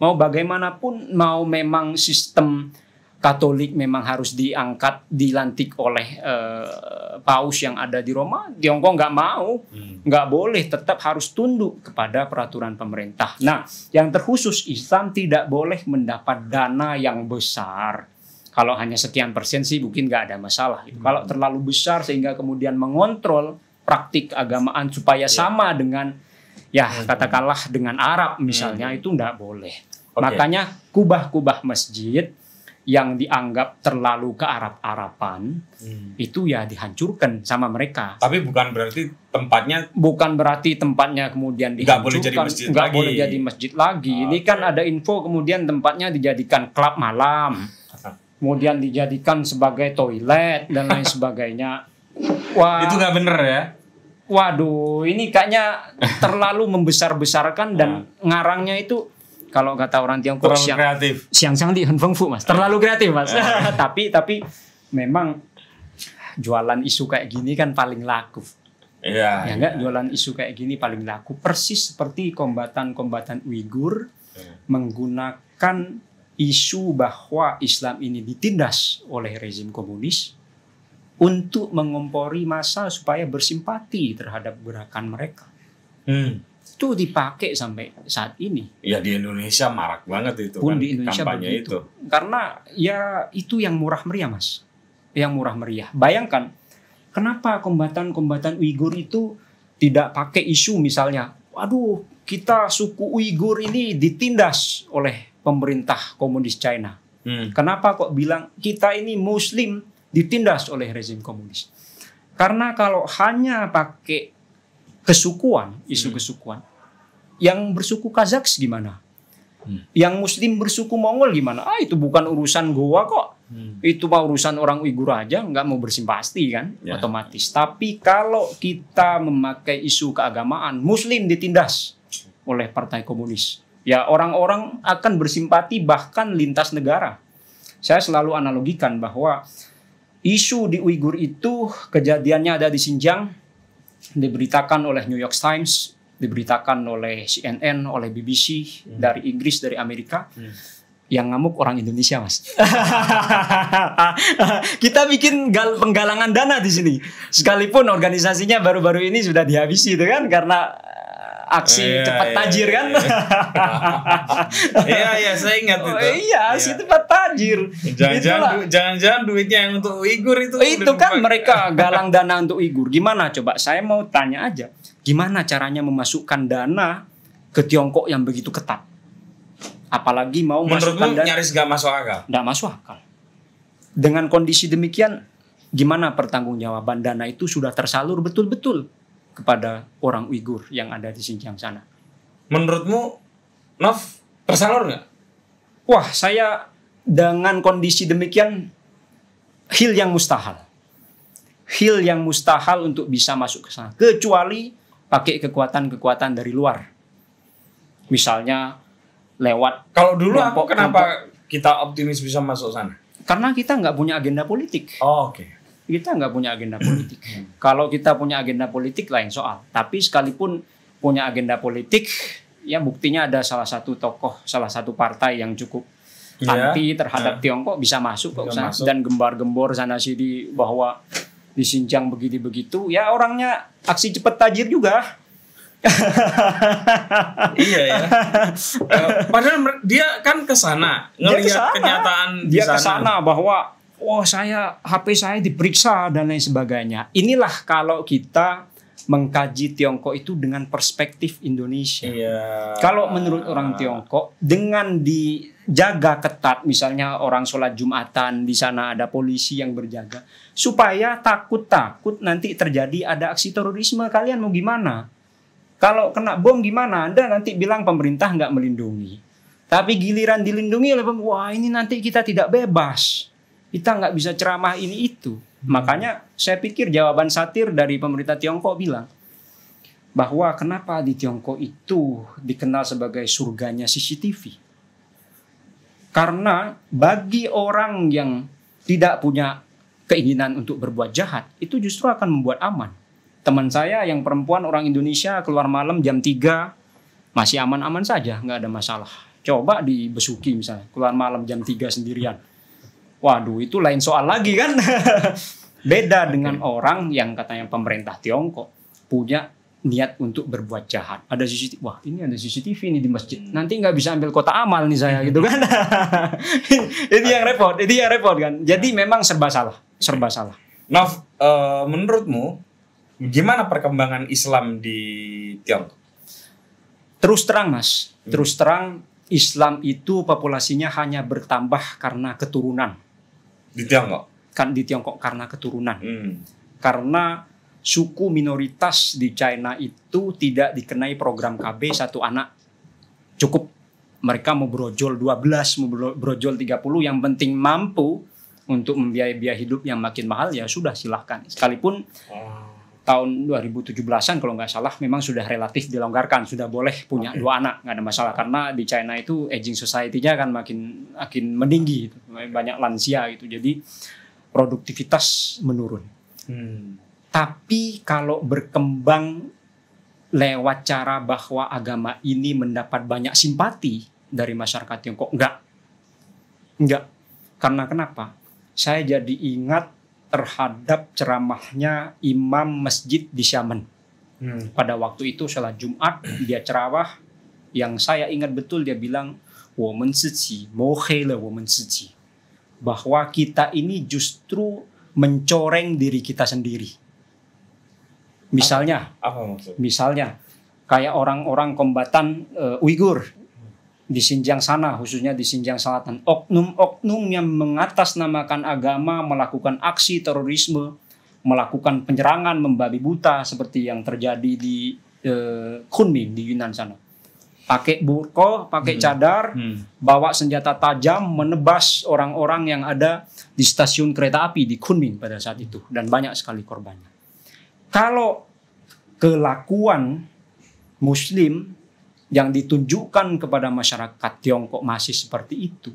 Mau bagaimanapun, mau memang sistem Katolik memang harus diangkat, dilantik oleh uh, paus yang ada di Roma. Tiongkok nggak mau, hmm. nggak hmm. boleh, tetap harus tunduk kepada peraturan pemerintah. Nah, yang terkhusus Islam tidak boleh mendapat dana yang besar. Kalau hanya sekian persen sih mungkin nggak ada masalah. Gitu. Hmm. Kalau terlalu besar sehingga kemudian mengontrol praktik agamaan supaya yeah. sama dengan ya hmm. katakanlah dengan Arab misalnya hmm. itu nggak boleh. Okay. Makanya kubah-kubah masjid yang dianggap terlalu ke Arab-Arapan hmm. itu ya dihancurkan sama mereka. Tapi bukan berarti tempatnya bukan berarti tempatnya kemudian dihancurkan, nggak boleh jadi masjid gak lagi. boleh jadi masjid lagi. Okay. Ini ah, kan ada info kemudian tempatnya dijadikan klub malam, kemudian dijadikan sebagai toilet dan lain sebagainya. Wah, itu nggak bener ya? Waduh, ini kayaknya terlalu membesar-besarkan dan ah. ngarangnya itu kalau kata orang Tiongkok terlalu siang, kreatif. Siang siang di Fu mas, terlalu iya. kreatif mas. Iya. tapi tapi memang jualan isu kayak gini kan paling laku. Iya. Ya enggak iya. ya. jualan isu kayak gini paling laku persis seperti kombatan-kombatan Uighur ya. menggunakan isu bahwa Islam ini ditindas oleh rezim komunis untuk mengompori masa supaya bersimpati terhadap gerakan mereka. Hmm itu dipakai sampai saat ini. Ya di Indonesia marak banget itu Pun kan di Indonesia kampanye begitu. itu. Karena ya itu yang murah meriah, Mas. Yang murah meriah. Bayangkan kenapa kombatan-kombatan Uighur itu tidak pakai isu misalnya, waduh, kita suku Uighur ini ditindas oleh pemerintah komunis China. Hmm. Kenapa kok bilang kita ini muslim ditindas oleh rezim komunis? Karena kalau hanya pakai kesukuan, isu hmm. kesukuan, yang bersuku Kazaks gimana? Hmm. Yang Muslim bersuku Mongol gimana? Ah itu bukan urusan gua kok. Hmm. Itu mah urusan orang Uighur aja, nggak mau bersimpati kan, ya. otomatis. Tapi kalau kita memakai isu keagamaan, Muslim ditindas oleh Partai Komunis. Ya orang-orang akan bersimpati bahkan lintas negara. Saya selalu analogikan bahwa isu di Uighur itu kejadiannya ada di Xinjiang, diberitakan oleh New York Times diberitakan oleh CNN, oleh BBC hmm. dari Inggris, dari Amerika. Hmm. Yang ngamuk orang Indonesia, Mas. Kita bikin penggalangan dana di sini. Sekalipun organisasinya baru-baru ini sudah dihabisi itu kan karena eh, aksi oh, iya, cepat iya, tajir iya, kan? Iya iya, iya saya ingat oh, itu. Oh, iya aksi iya. cepat tajir. Jangan-jangan du jangan duitnya yang untuk Uyghur itu. Oh, itu kan mereka galang dana untuk Uyghur Gimana coba? Saya mau tanya aja gimana caranya memasukkan dana ke Tiongkok yang begitu ketat. Apalagi mau Menurut masukkan dana. nyaris gak masuk akal? Gak masuk akal. Dengan kondisi demikian, gimana pertanggungjawaban dana itu sudah tersalur betul-betul kepada orang Uighur yang ada di Xinjiang sana. Menurutmu, Nov, tersalur nggak? Wah, saya dengan kondisi demikian, hil yang mustahil. Hil yang mustahil untuk bisa masuk ke sana. Kecuali pakai kekuatan-kekuatan dari luar. Misalnya lewat Kalau dulu kelompok, aku kenapa kelompok. kita optimis bisa masuk sana? Karena kita nggak punya agenda politik. Oh, oke. Okay. Kita nggak punya agenda politik. Kalau kita punya agenda politik lain soal. Tapi sekalipun punya agenda politik, ya buktinya ada salah satu tokoh, salah satu partai yang cukup yeah. anti terhadap yeah. Tiongkok bisa masuk ke sana dan gembar-gembor sana sini bahwa di Xinjiang begini begitu ya orangnya aksi cepat tajir juga iya ya. Eh, padahal dia kan ke sana ngelihat kenyataan dia ke sana bahwa oh, saya HP saya diperiksa dan lain sebagainya. Inilah kalau kita mengkaji Tiongkok itu dengan perspektif Indonesia. Iya. Kalau menurut orang Tiongkok dengan dijaga ketat misalnya orang sholat Jumatan di sana ada polisi yang berjaga supaya takut-takut nanti terjadi ada aksi terorisme kalian mau gimana kalau kena bom gimana anda nanti bilang pemerintah nggak melindungi tapi giliran dilindungi oleh pemerintah wah ini nanti kita tidak bebas kita nggak bisa ceramah ini itu hmm. makanya saya pikir jawaban satir dari pemerintah Tiongkok bilang bahwa kenapa di Tiongkok itu dikenal sebagai surganya CCTV. Karena bagi orang yang tidak punya keinginan untuk berbuat jahat, itu justru akan membuat aman. Teman saya yang perempuan orang Indonesia keluar malam jam 3 masih aman-aman saja, nggak ada masalah. Coba dibesuki misalnya, keluar malam jam 3 sendirian. Waduh, itu lain soal lagi kan. Beda dengan orang yang katanya pemerintah Tiongkok punya niat untuk berbuat jahat. Ada CCTV, wah ini ada CCTV ini di masjid. Hmm. Nanti nggak bisa ambil kota amal nih saya hmm. gitu kan. ini yang repot, ini yang repot kan. Jadi ya. memang serba salah serba salah. Nah, uh, menurutmu gimana perkembangan Islam di Tiongkok? Terus terang, Mas. Hmm. Terus terang Islam itu populasinya hanya bertambah karena keturunan. Di Tiongkok. Kan di Tiongkok karena keturunan. Hmm. Karena suku minoritas di China itu tidak dikenai program KB satu anak cukup mereka mau brojol 12 mau brojol 30 yang penting mampu untuk membiayai biaya hidup yang makin mahal ya sudah silahkan. Sekalipun oh. tahun 2017-an kalau nggak salah memang sudah relatif dilonggarkan, sudah boleh punya okay. dua anak nggak ada masalah karena di China itu aging society-nya kan makin makin meninggi, gitu. banyak lansia gitu, jadi produktivitas menurun. Hmm. Tapi kalau berkembang lewat cara bahwa agama ini mendapat banyak simpati dari masyarakat Tiongkok. nggak nggak Karena kenapa? saya jadi ingat terhadap ceramahnya imam masjid di Syaman. Hmm. Pada waktu itu sholat Jumat dia ceramah yang saya ingat betul dia bilang woman suci, mohele woman suci. Bahwa kita ini justru mencoreng diri kita sendiri. Misalnya, apa, apa Misalnya kayak orang-orang kombatan uh, eh, Uighur di Xinjiang sana, khususnya di Xinjiang Selatan. Oknum-oknum yang mengatasnamakan agama melakukan aksi terorisme, melakukan penyerangan membabi buta seperti yang terjadi di eh, Kunming di Yunan sana. Pakai burko, pakai hmm. cadar, hmm. bawa senjata tajam, menebas orang-orang yang ada di stasiun kereta api di Kunming pada saat itu dan banyak sekali korbannya. Kalau kelakuan Muslim yang ditunjukkan kepada masyarakat Tiongkok masih seperti itu,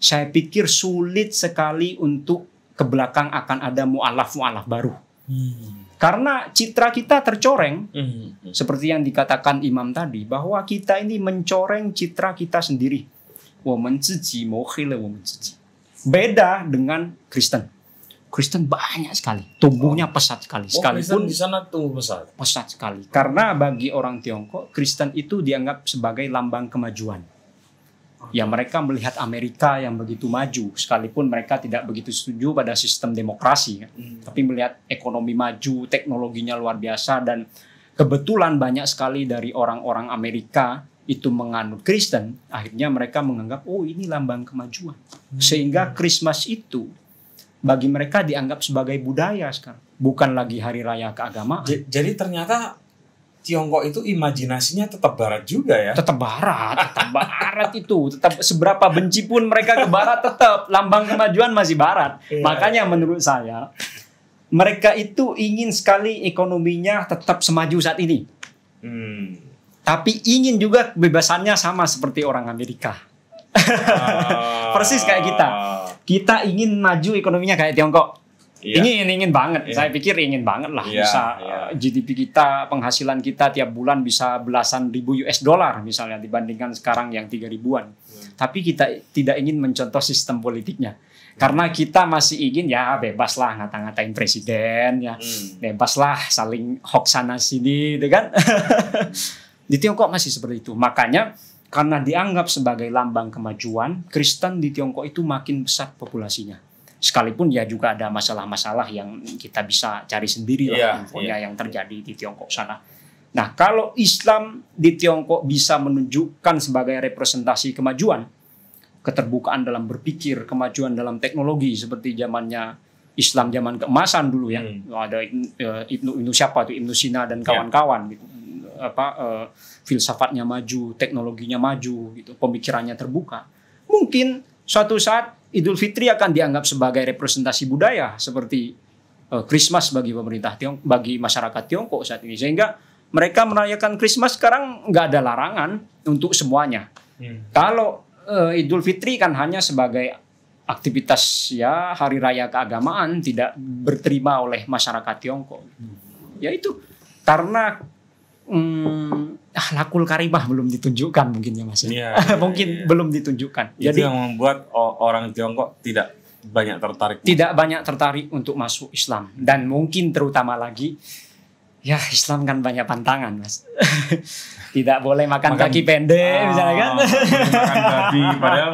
saya pikir sulit sekali untuk ke belakang akan ada mualaf-mualaf baru. Hmm. Karena citra kita tercoreng, hmm. seperti yang dikatakan Imam tadi, bahwa kita ini mencoreng citra kita sendiri. Beda dengan Kristen. Kristen banyak sekali. Tumbuhnya oh. pesat sekali. Oh, sekalipun di sana tumbuh pesat. Pesat sekali. Karena bagi orang Tiongkok, Kristen itu dianggap sebagai lambang kemajuan. Ya mereka melihat Amerika yang begitu maju, sekalipun mereka tidak begitu setuju pada sistem demokrasi, ya. hmm. tapi melihat ekonomi maju, teknologinya luar biasa dan kebetulan banyak sekali dari orang-orang Amerika itu menganut Kristen, akhirnya mereka menganggap oh ini lambang kemajuan. Hmm. Sehingga Christmas itu bagi mereka dianggap sebagai budaya sekarang, bukan lagi hari raya keagamaan. Jadi, jadi ternyata Tiongkok itu imajinasinya tetap barat juga ya. Tetap barat, tetap barat itu. Tetap seberapa benci pun mereka ke barat tetap lambang kemajuan masih barat. Iya, Makanya iya. menurut saya mereka itu ingin sekali ekonominya tetap semaju saat ini. Hmm. Tapi ingin juga kebebasannya sama seperti orang Amerika. Ah. Persis kayak kita kita ingin maju ekonominya kayak Tiongkok. Yeah. Ingin ingin banget. Yeah. Saya pikir ingin banget lah yeah, bisa yeah. Iya. GDP kita, penghasilan kita tiap bulan bisa belasan ribu US dollar misalnya dibandingkan sekarang yang tiga ribuan. Yeah. Tapi kita tidak ingin mencontoh sistem politiknya. Karena kita masih ingin ya bebaslah lah ngata-ngatain presiden ya. hmm. Bebas saling hoax sana sini gitu kan. Di Tiongkok masih seperti itu. Makanya karena dianggap sebagai lambang kemajuan, Kristen di Tiongkok itu makin besar populasinya. Sekalipun ya juga ada masalah-masalah yang kita bisa cari sendiri lah yeah, infonya yeah. yang terjadi di Tiongkok sana. Nah, kalau Islam di Tiongkok bisa menunjukkan sebagai representasi kemajuan, keterbukaan dalam berpikir, kemajuan dalam teknologi seperti zamannya Islam zaman keemasan dulu ya. Hmm. Ada Ibnu eh, Ibnu siapa tuh Ibnu Sina dan iya. kawan-kawan yeah. gitu apa uh, filsafatnya maju, teknologinya maju gitu, pemikirannya terbuka. Mungkin suatu saat Idul Fitri akan dianggap sebagai representasi budaya seperti uh, Christmas bagi pemerintah Tiong bagi masyarakat Tiongkok saat ini sehingga mereka merayakan Christmas sekarang nggak ada larangan untuk semuanya. Hmm. Kalau uh, Idul Fitri kan hanya sebagai aktivitas ya hari raya keagamaan tidak berterima oleh masyarakat Tiongkok. Hmm. Ya itu karena hmm, ah, lakul karimah belum ditunjukkan mungkin ya mas ya, ya, mungkin ya. belum ditunjukkan itu jadi yang membuat orang Tiongkok tidak banyak tertarik tidak masuk. banyak tertarik untuk masuk Islam dan mungkin terutama lagi ya Islam kan banyak pantangan mas tidak boleh makan, makan kaki pendek ah, misalnya kan makan babi padahal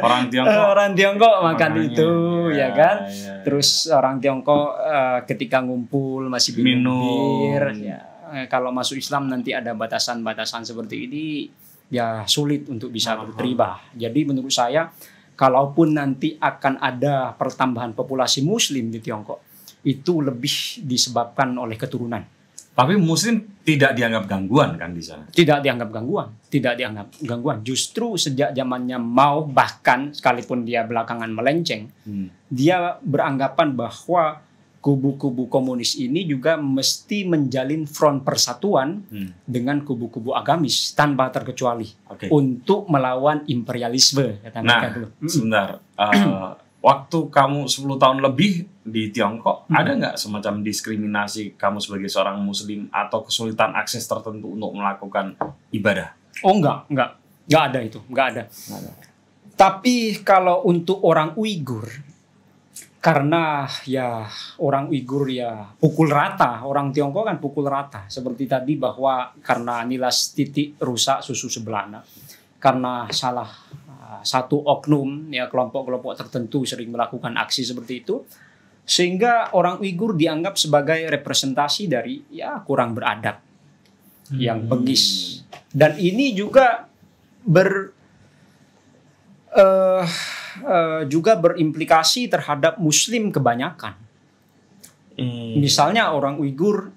orang Tiongkok orang Tiongkok makan itu ya, ya kan ya, ya. terus orang Tiongkok uh, ketika ngumpul masih minum bir ya Eh, kalau masuk Islam nanti ada batasan-batasan seperti ini ya sulit untuk bisa berteribah. Jadi menurut saya kalaupun nanti akan ada pertambahan populasi muslim di Tiongkok itu lebih disebabkan oleh keturunan. Tapi muslim tidak dianggap gangguan kan di sana? Tidak dianggap gangguan, tidak dianggap gangguan. Justru sejak zamannya Mao bahkan sekalipun dia belakangan melenceng, hmm. dia beranggapan bahwa kubu-kubu komunis ini juga mesti menjalin front persatuan hmm. dengan kubu-kubu agamis tanpa terkecuali okay. untuk melawan imperialisme. Kata nah, dulu. Hmm. sebentar. Uh, waktu kamu 10 tahun lebih di Tiongkok, hmm. ada nggak semacam diskriminasi kamu sebagai seorang muslim atau kesulitan akses tertentu untuk melakukan ibadah? Oh enggak, enggak. Enggak ada itu, enggak ada. Enggak ada. Tapi kalau untuk orang Uighur karena ya orang Uighur ya pukul rata, orang Tiongkok kan pukul rata. Seperti tadi bahwa karena nilas titik rusak susu sebelana, karena salah ah, satu oknum ya kelompok-kelompok tertentu sering melakukan aksi seperti itu, sehingga orang Uighur dianggap sebagai representasi dari ya kurang beradab, hmm. yang bengis. Dan ini juga ber uh, Eh, juga berimplikasi terhadap Muslim kebanyakan. Hmm. Misalnya orang Uighur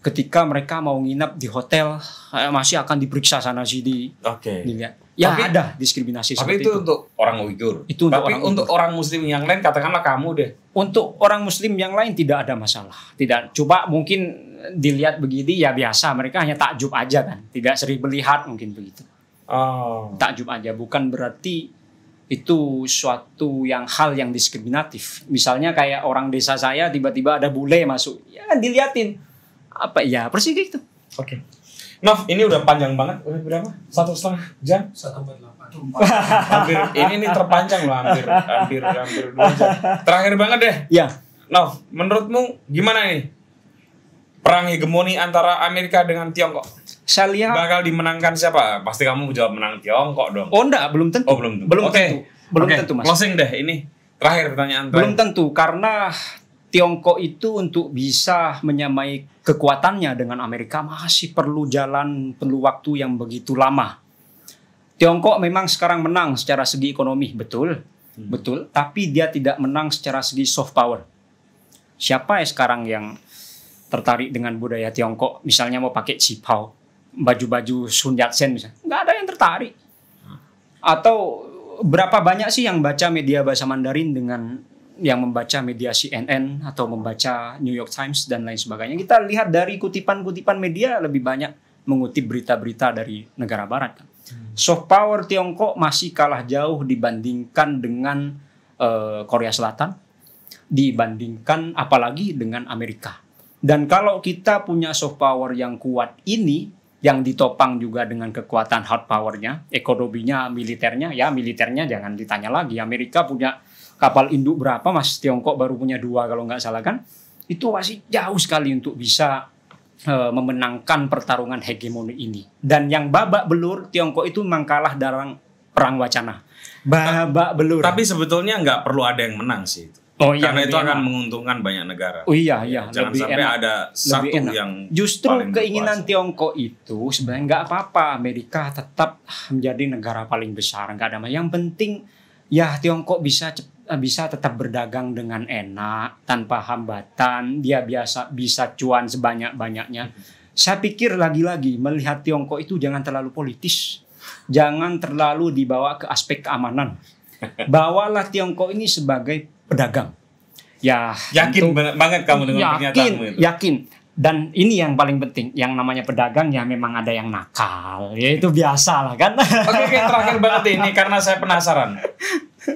ketika mereka mau nginap di hotel eh, masih akan diperiksa sana sini. Oke. Okay. Ya tapi, ada diskriminasi tapi seperti itu. Tapi itu untuk orang Uighur. Itu untuk tapi orang untuk orang Muslim yang lain katakanlah kamu deh. Untuk orang Muslim yang lain tidak ada masalah. Tidak. Coba mungkin dilihat begini ya biasa. Mereka hanya takjub aja kan. Tidak sering melihat mungkin begitu. Oh. Takjub aja bukan berarti itu suatu yang hal yang diskriminatif. Misalnya kayak orang desa saya tiba-tiba ada bule masuk, ya diliatin. Apa ya persis gitu. Oke. Okay. Nov, ini udah panjang banget. Udah berapa? Satu setengah jam? Satu empat delapan. hampir ini ini terpanjang loh hampir hampir hampir dua jam. Terakhir banget deh. Ya. Nov, menurutmu gimana nih perang hegemoni antara Amerika dengan Tiongkok. Saya lihat bakal dimenangkan siapa? Pasti kamu jawab menang Tiongkok dong. Oh enggak, belum tentu. Oh, belum tentu. Belum okay. tentu. Belum okay. tentu, Mas. Closing deh ini. Terakhir pertanyaan terakhir. Belum tentu karena Tiongkok itu untuk bisa menyamai kekuatannya dengan Amerika masih perlu jalan perlu waktu yang begitu lama. Tiongkok memang sekarang menang secara segi ekonomi, betul. Hmm. Betul, tapi dia tidak menang secara segi soft power. Siapa ya sekarang yang tertarik dengan budaya Tiongkok, misalnya mau pakai cipau, baju-baju Sun Yat-sen misalnya, nggak ada yang tertarik. Hmm. Atau berapa banyak sih yang baca media bahasa Mandarin dengan yang membaca media CNN atau membaca New York Times dan lain sebagainya. Kita lihat dari kutipan-kutipan media lebih banyak mengutip berita-berita dari negara barat kan. Hmm. Soft power Tiongkok masih kalah jauh dibandingkan dengan uh, Korea Selatan, dibandingkan apalagi dengan Amerika. Dan kalau kita punya soft power yang kuat ini, yang ditopang juga dengan kekuatan hard powernya, ekonominya, militernya, ya militernya jangan ditanya lagi. Amerika punya kapal induk berapa, Mas Tiongkok baru punya dua kalau nggak salah kan? Itu masih jauh sekali untuk bisa e, memenangkan pertarungan hegemoni ini. Dan yang babak belur Tiongkok itu memang kalah dalam perang wacana. Babak belur. Tapi sebetulnya nggak perlu ada yang menang sih. itu. Oh iya, karena itu akan menguntungkan banyak negara. Oh iya iya. Jangan lebih sampai enak. ada satu lebih yang justru keinginan berkuasa. Tiongkok itu sebenarnya nggak apa-apa. Amerika tetap menjadi negara paling besar nggak ada Yang penting ya Tiongkok bisa eh, bisa tetap berdagang dengan enak tanpa hambatan. Dia biasa bisa cuan sebanyak banyaknya. Saya pikir lagi-lagi melihat Tiongkok itu jangan terlalu politis, jangan terlalu dibawa ke aspek keamanan. Bawalah Tiongkok ini sebagai pedagang. Ya, yakin tentu, banget kamu dengan yakin, pernyataanmu itu. Yakin. Dan ini yang paling penting, yang namanya pedagang ya memang ada yang nakal, ya itu biasa lah kan. Oke, oke terakhir banget ini karena saya penasaran.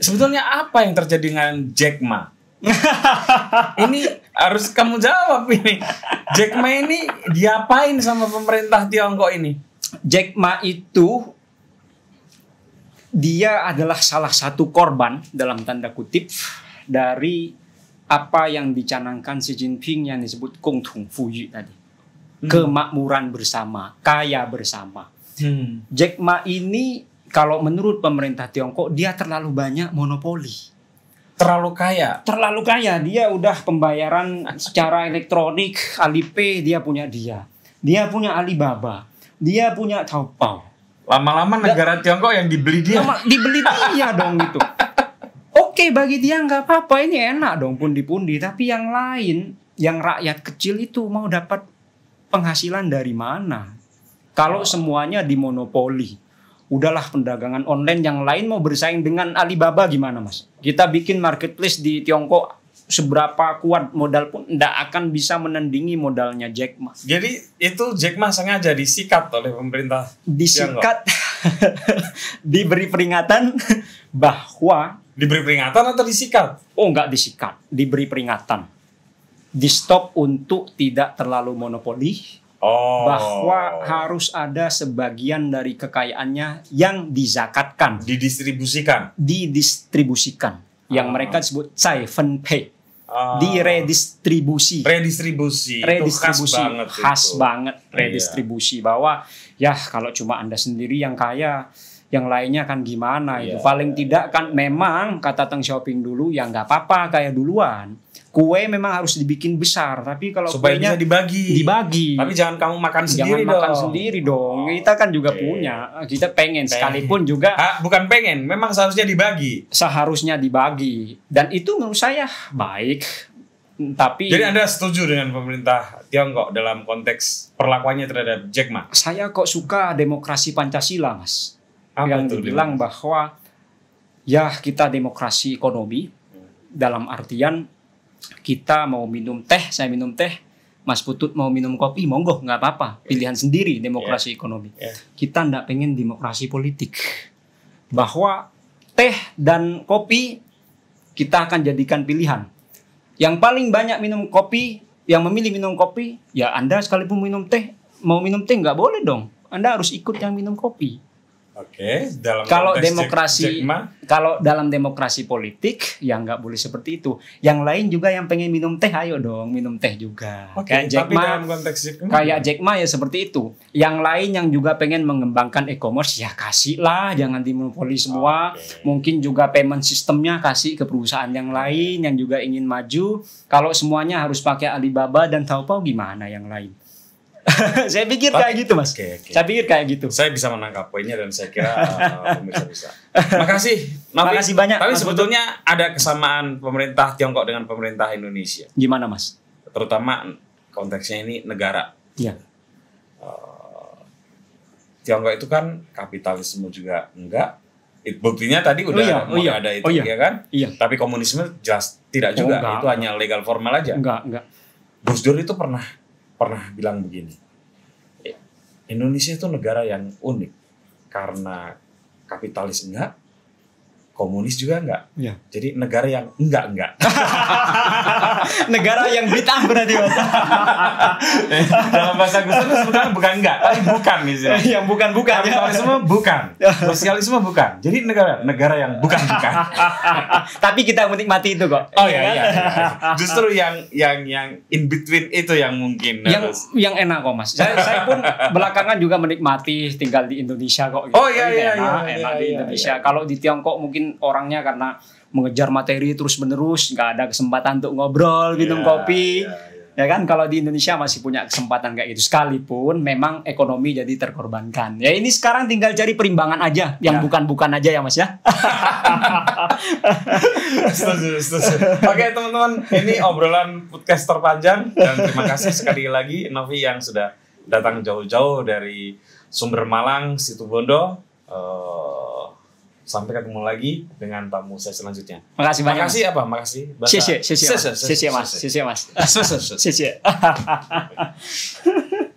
Sebetulnya apa yang terjadi dengan Jack Ma? ini harus kamu jawab ini. Jack Ma ini diapain sama pemerintah Tiongkok ini? Jack Ma itu dia adalah salah satu korban dalam tanda kutip dari apa yang dicanangkan Xi Jinping yang disebut Kung Tung Fuyu tadi. Hmm. Kemakmuran bersama, kaya bersama. Hmm. Jack Ma ini kalau menurut pemerintah Tiongkok dia terlalu banyak monopoli. Terlalu kaya. Terlalu kaya. Dia udah pembayaran secara elektronik, Alipay dia punya dia. Dia punya Alibaba. Dia punya Taobao. Lama-lama negara Tiongkok yang dibeli dia. Lama, dibeli dia dong itu. oke okay, bagi dia nggak apa-apa ini enak dong pun pun pundi tapi yang lain yang rakyat kecil itu mau dapat penghasilan dari mana kalau semuanya dimonopoli udahlah pendagangan online yang lain mau bersaing dengan Alibaba gimana mas kita bikin marketplace di Tiongkok seberapa kuat modal pun tidak akan bisa menandingi modalnya Jack Ma. Jadi itu Jack Ma sengaja disikat oleh pemerintah. Disikat, diberi peringatan bahwa Diberi peringatan atau disikat? Oh, enggak disikat, diberi peringatan. Di stop untuk tidak terlalu monopoli. Oh. Bahwa harus ada sebagian dari kekayaannya yang dizakatkan, didistribusikan, didistribusikan, Yang yang ah. mereka sebut siphon pay. Ah. diredistribusi. Redistribusi. Redistribusi. Itu khas banget. Khas itu. banget iya. redistribusi iya. bahwa ya kalau cuma Anda sendiri yang kaya yang lainnya akan gimana yeah. itu iya. paling tidak kan memang kata Teng Shopping dulu ya nggak apa-apa kayak duluan kue memang harus dibikin besar tapi kalau supaya kuenya bisa dibagi dibagi tapi jangan kamu makan sendiri makan dong. sendiri dong oh, kita kan juga okay. punya kita pengen, pengen. sekalipun juga ha, bukan pengen memang seharusnya dibagi seharusnya dibagi dan itu menurut saya baik tapi jadi anda setuju dengan pemerintah Tiongkok dalam konteks perlakuannya terhadap Jack Ma? Saya kok suka demokrasi Pancasila, mas apa yang dibilang demokrasi. bahwa ya kita demokrasi ekonomi dalam artian kita mau minum teh, saya minum teh, Mas Putut mau minum kopi, monggo nggak apa-apa, iya. pilihan yeah. sendiri iya. demokrasi yeah. ekonomi. Yeah. Kita ndak pengen demokrasi politik bahwa teh dan kopi kita akan jadikan pilihan. Yang paling banyak minum kopi, yang memilih minum kopi, ya Anda sekalipun minum teh, mau minum teh nggak boleh dong. Anda harus ikut yang minum kopi. Oke, okay, kalau demokrasi kalau dalam demokrasi politik ya nggak boleh seperti itu. Yang lain juga yang pengen minum teh, ayo dong minum teh juga. Oke, okay, kayak Jack Ma, dalam konteks Jack kayak Jack Ma ya seperti itu. Yang lain yang juga pengen mengembangkan e-commerce ya kasih lah, jangan dimonopoli semua. Okay. Mungkin juga payment sistemnya kasih ke perusahaan yang lain yang juga ingin maju. Kalau semuanya harus pakai Alibaba dan Taobao gimana yang lain? saya pikir Pak, kayak gitu mas. Okay, okay. Saya pikir kayak gitu. Saya bisa menangkap poinnya dan saya kira uh, pemirsa bisa. Makasih. Nabi, Makasih banyak. Tapi sebetulnya ada kesamaan pemerintah Tiongkok dengan pemerintah Indonesia. Gimana mas? Terutama konteksnya ini negara. Iya. Uh, Tiongkok itu kan kapitalisme juga enggak. It, buktinya tadi oh udah oh iya, oh iya, ada itu oh iya, ya kan? Iya. Tapi komunisme jelas tidak oh, juga. Oh, enggak, itu enggak. hanya legal formal aja. Enggak, enggak. Gus Dur itu pernah pernah bilang begini, eh, Indonesia itu negara yang unik karena kapitalis enggak, komunis juga enggak. Ya. Jadi negara yang enggak enggak. negara yang bid'ah berarti mas. Dalam bahasa Gustur sebenarnya bukan enggak, tapi bukan misalnya. Yang bukan bukan. Ya. Kapitalisme bukan. Sosialisme bukan. Jadi negara negara yang bukan bukan. tapi kita menikmati itu kok. Oh iya, iya, iya iya. Justru yang yang yang in between itu yang mungkin. Yang harus. yang enak kok mas. Saya, saya pun belakangan juga menikmati tinggal di Indonesia kok. Gitu. Oh iya iya, enak, iya, iya, enak iya, di iya, Indonesia. Iya, iya. Kalau di Tiongkok mungkin orangnya karena mengejar materi terus menerus nggak ada kesempatan untuk ngobrol minum iya, kopi yeah, yeah. ya kan kalau di Indonesia masih punya kesempatan kayak gitu sekalipun memang ekonomi jadi terkorbankan ya ini sekarang tinggal cari perimbangan aja yang ya. bukan-bukan aja ya mas ya setuju setuju oke teman-teman ini obrolan podcast terpanjang dan terima kasih sekali lagi Novi yang sudah datang jauh-jauh dari Sumber Malang, Situbondo. Eh, Sampai ketemu lagi dengan tamu saya selanjutnya. Makasih banyak. Makasih apa? Makasih. Sisi, sisi, sisi, mas, sisi mas, sisi mas.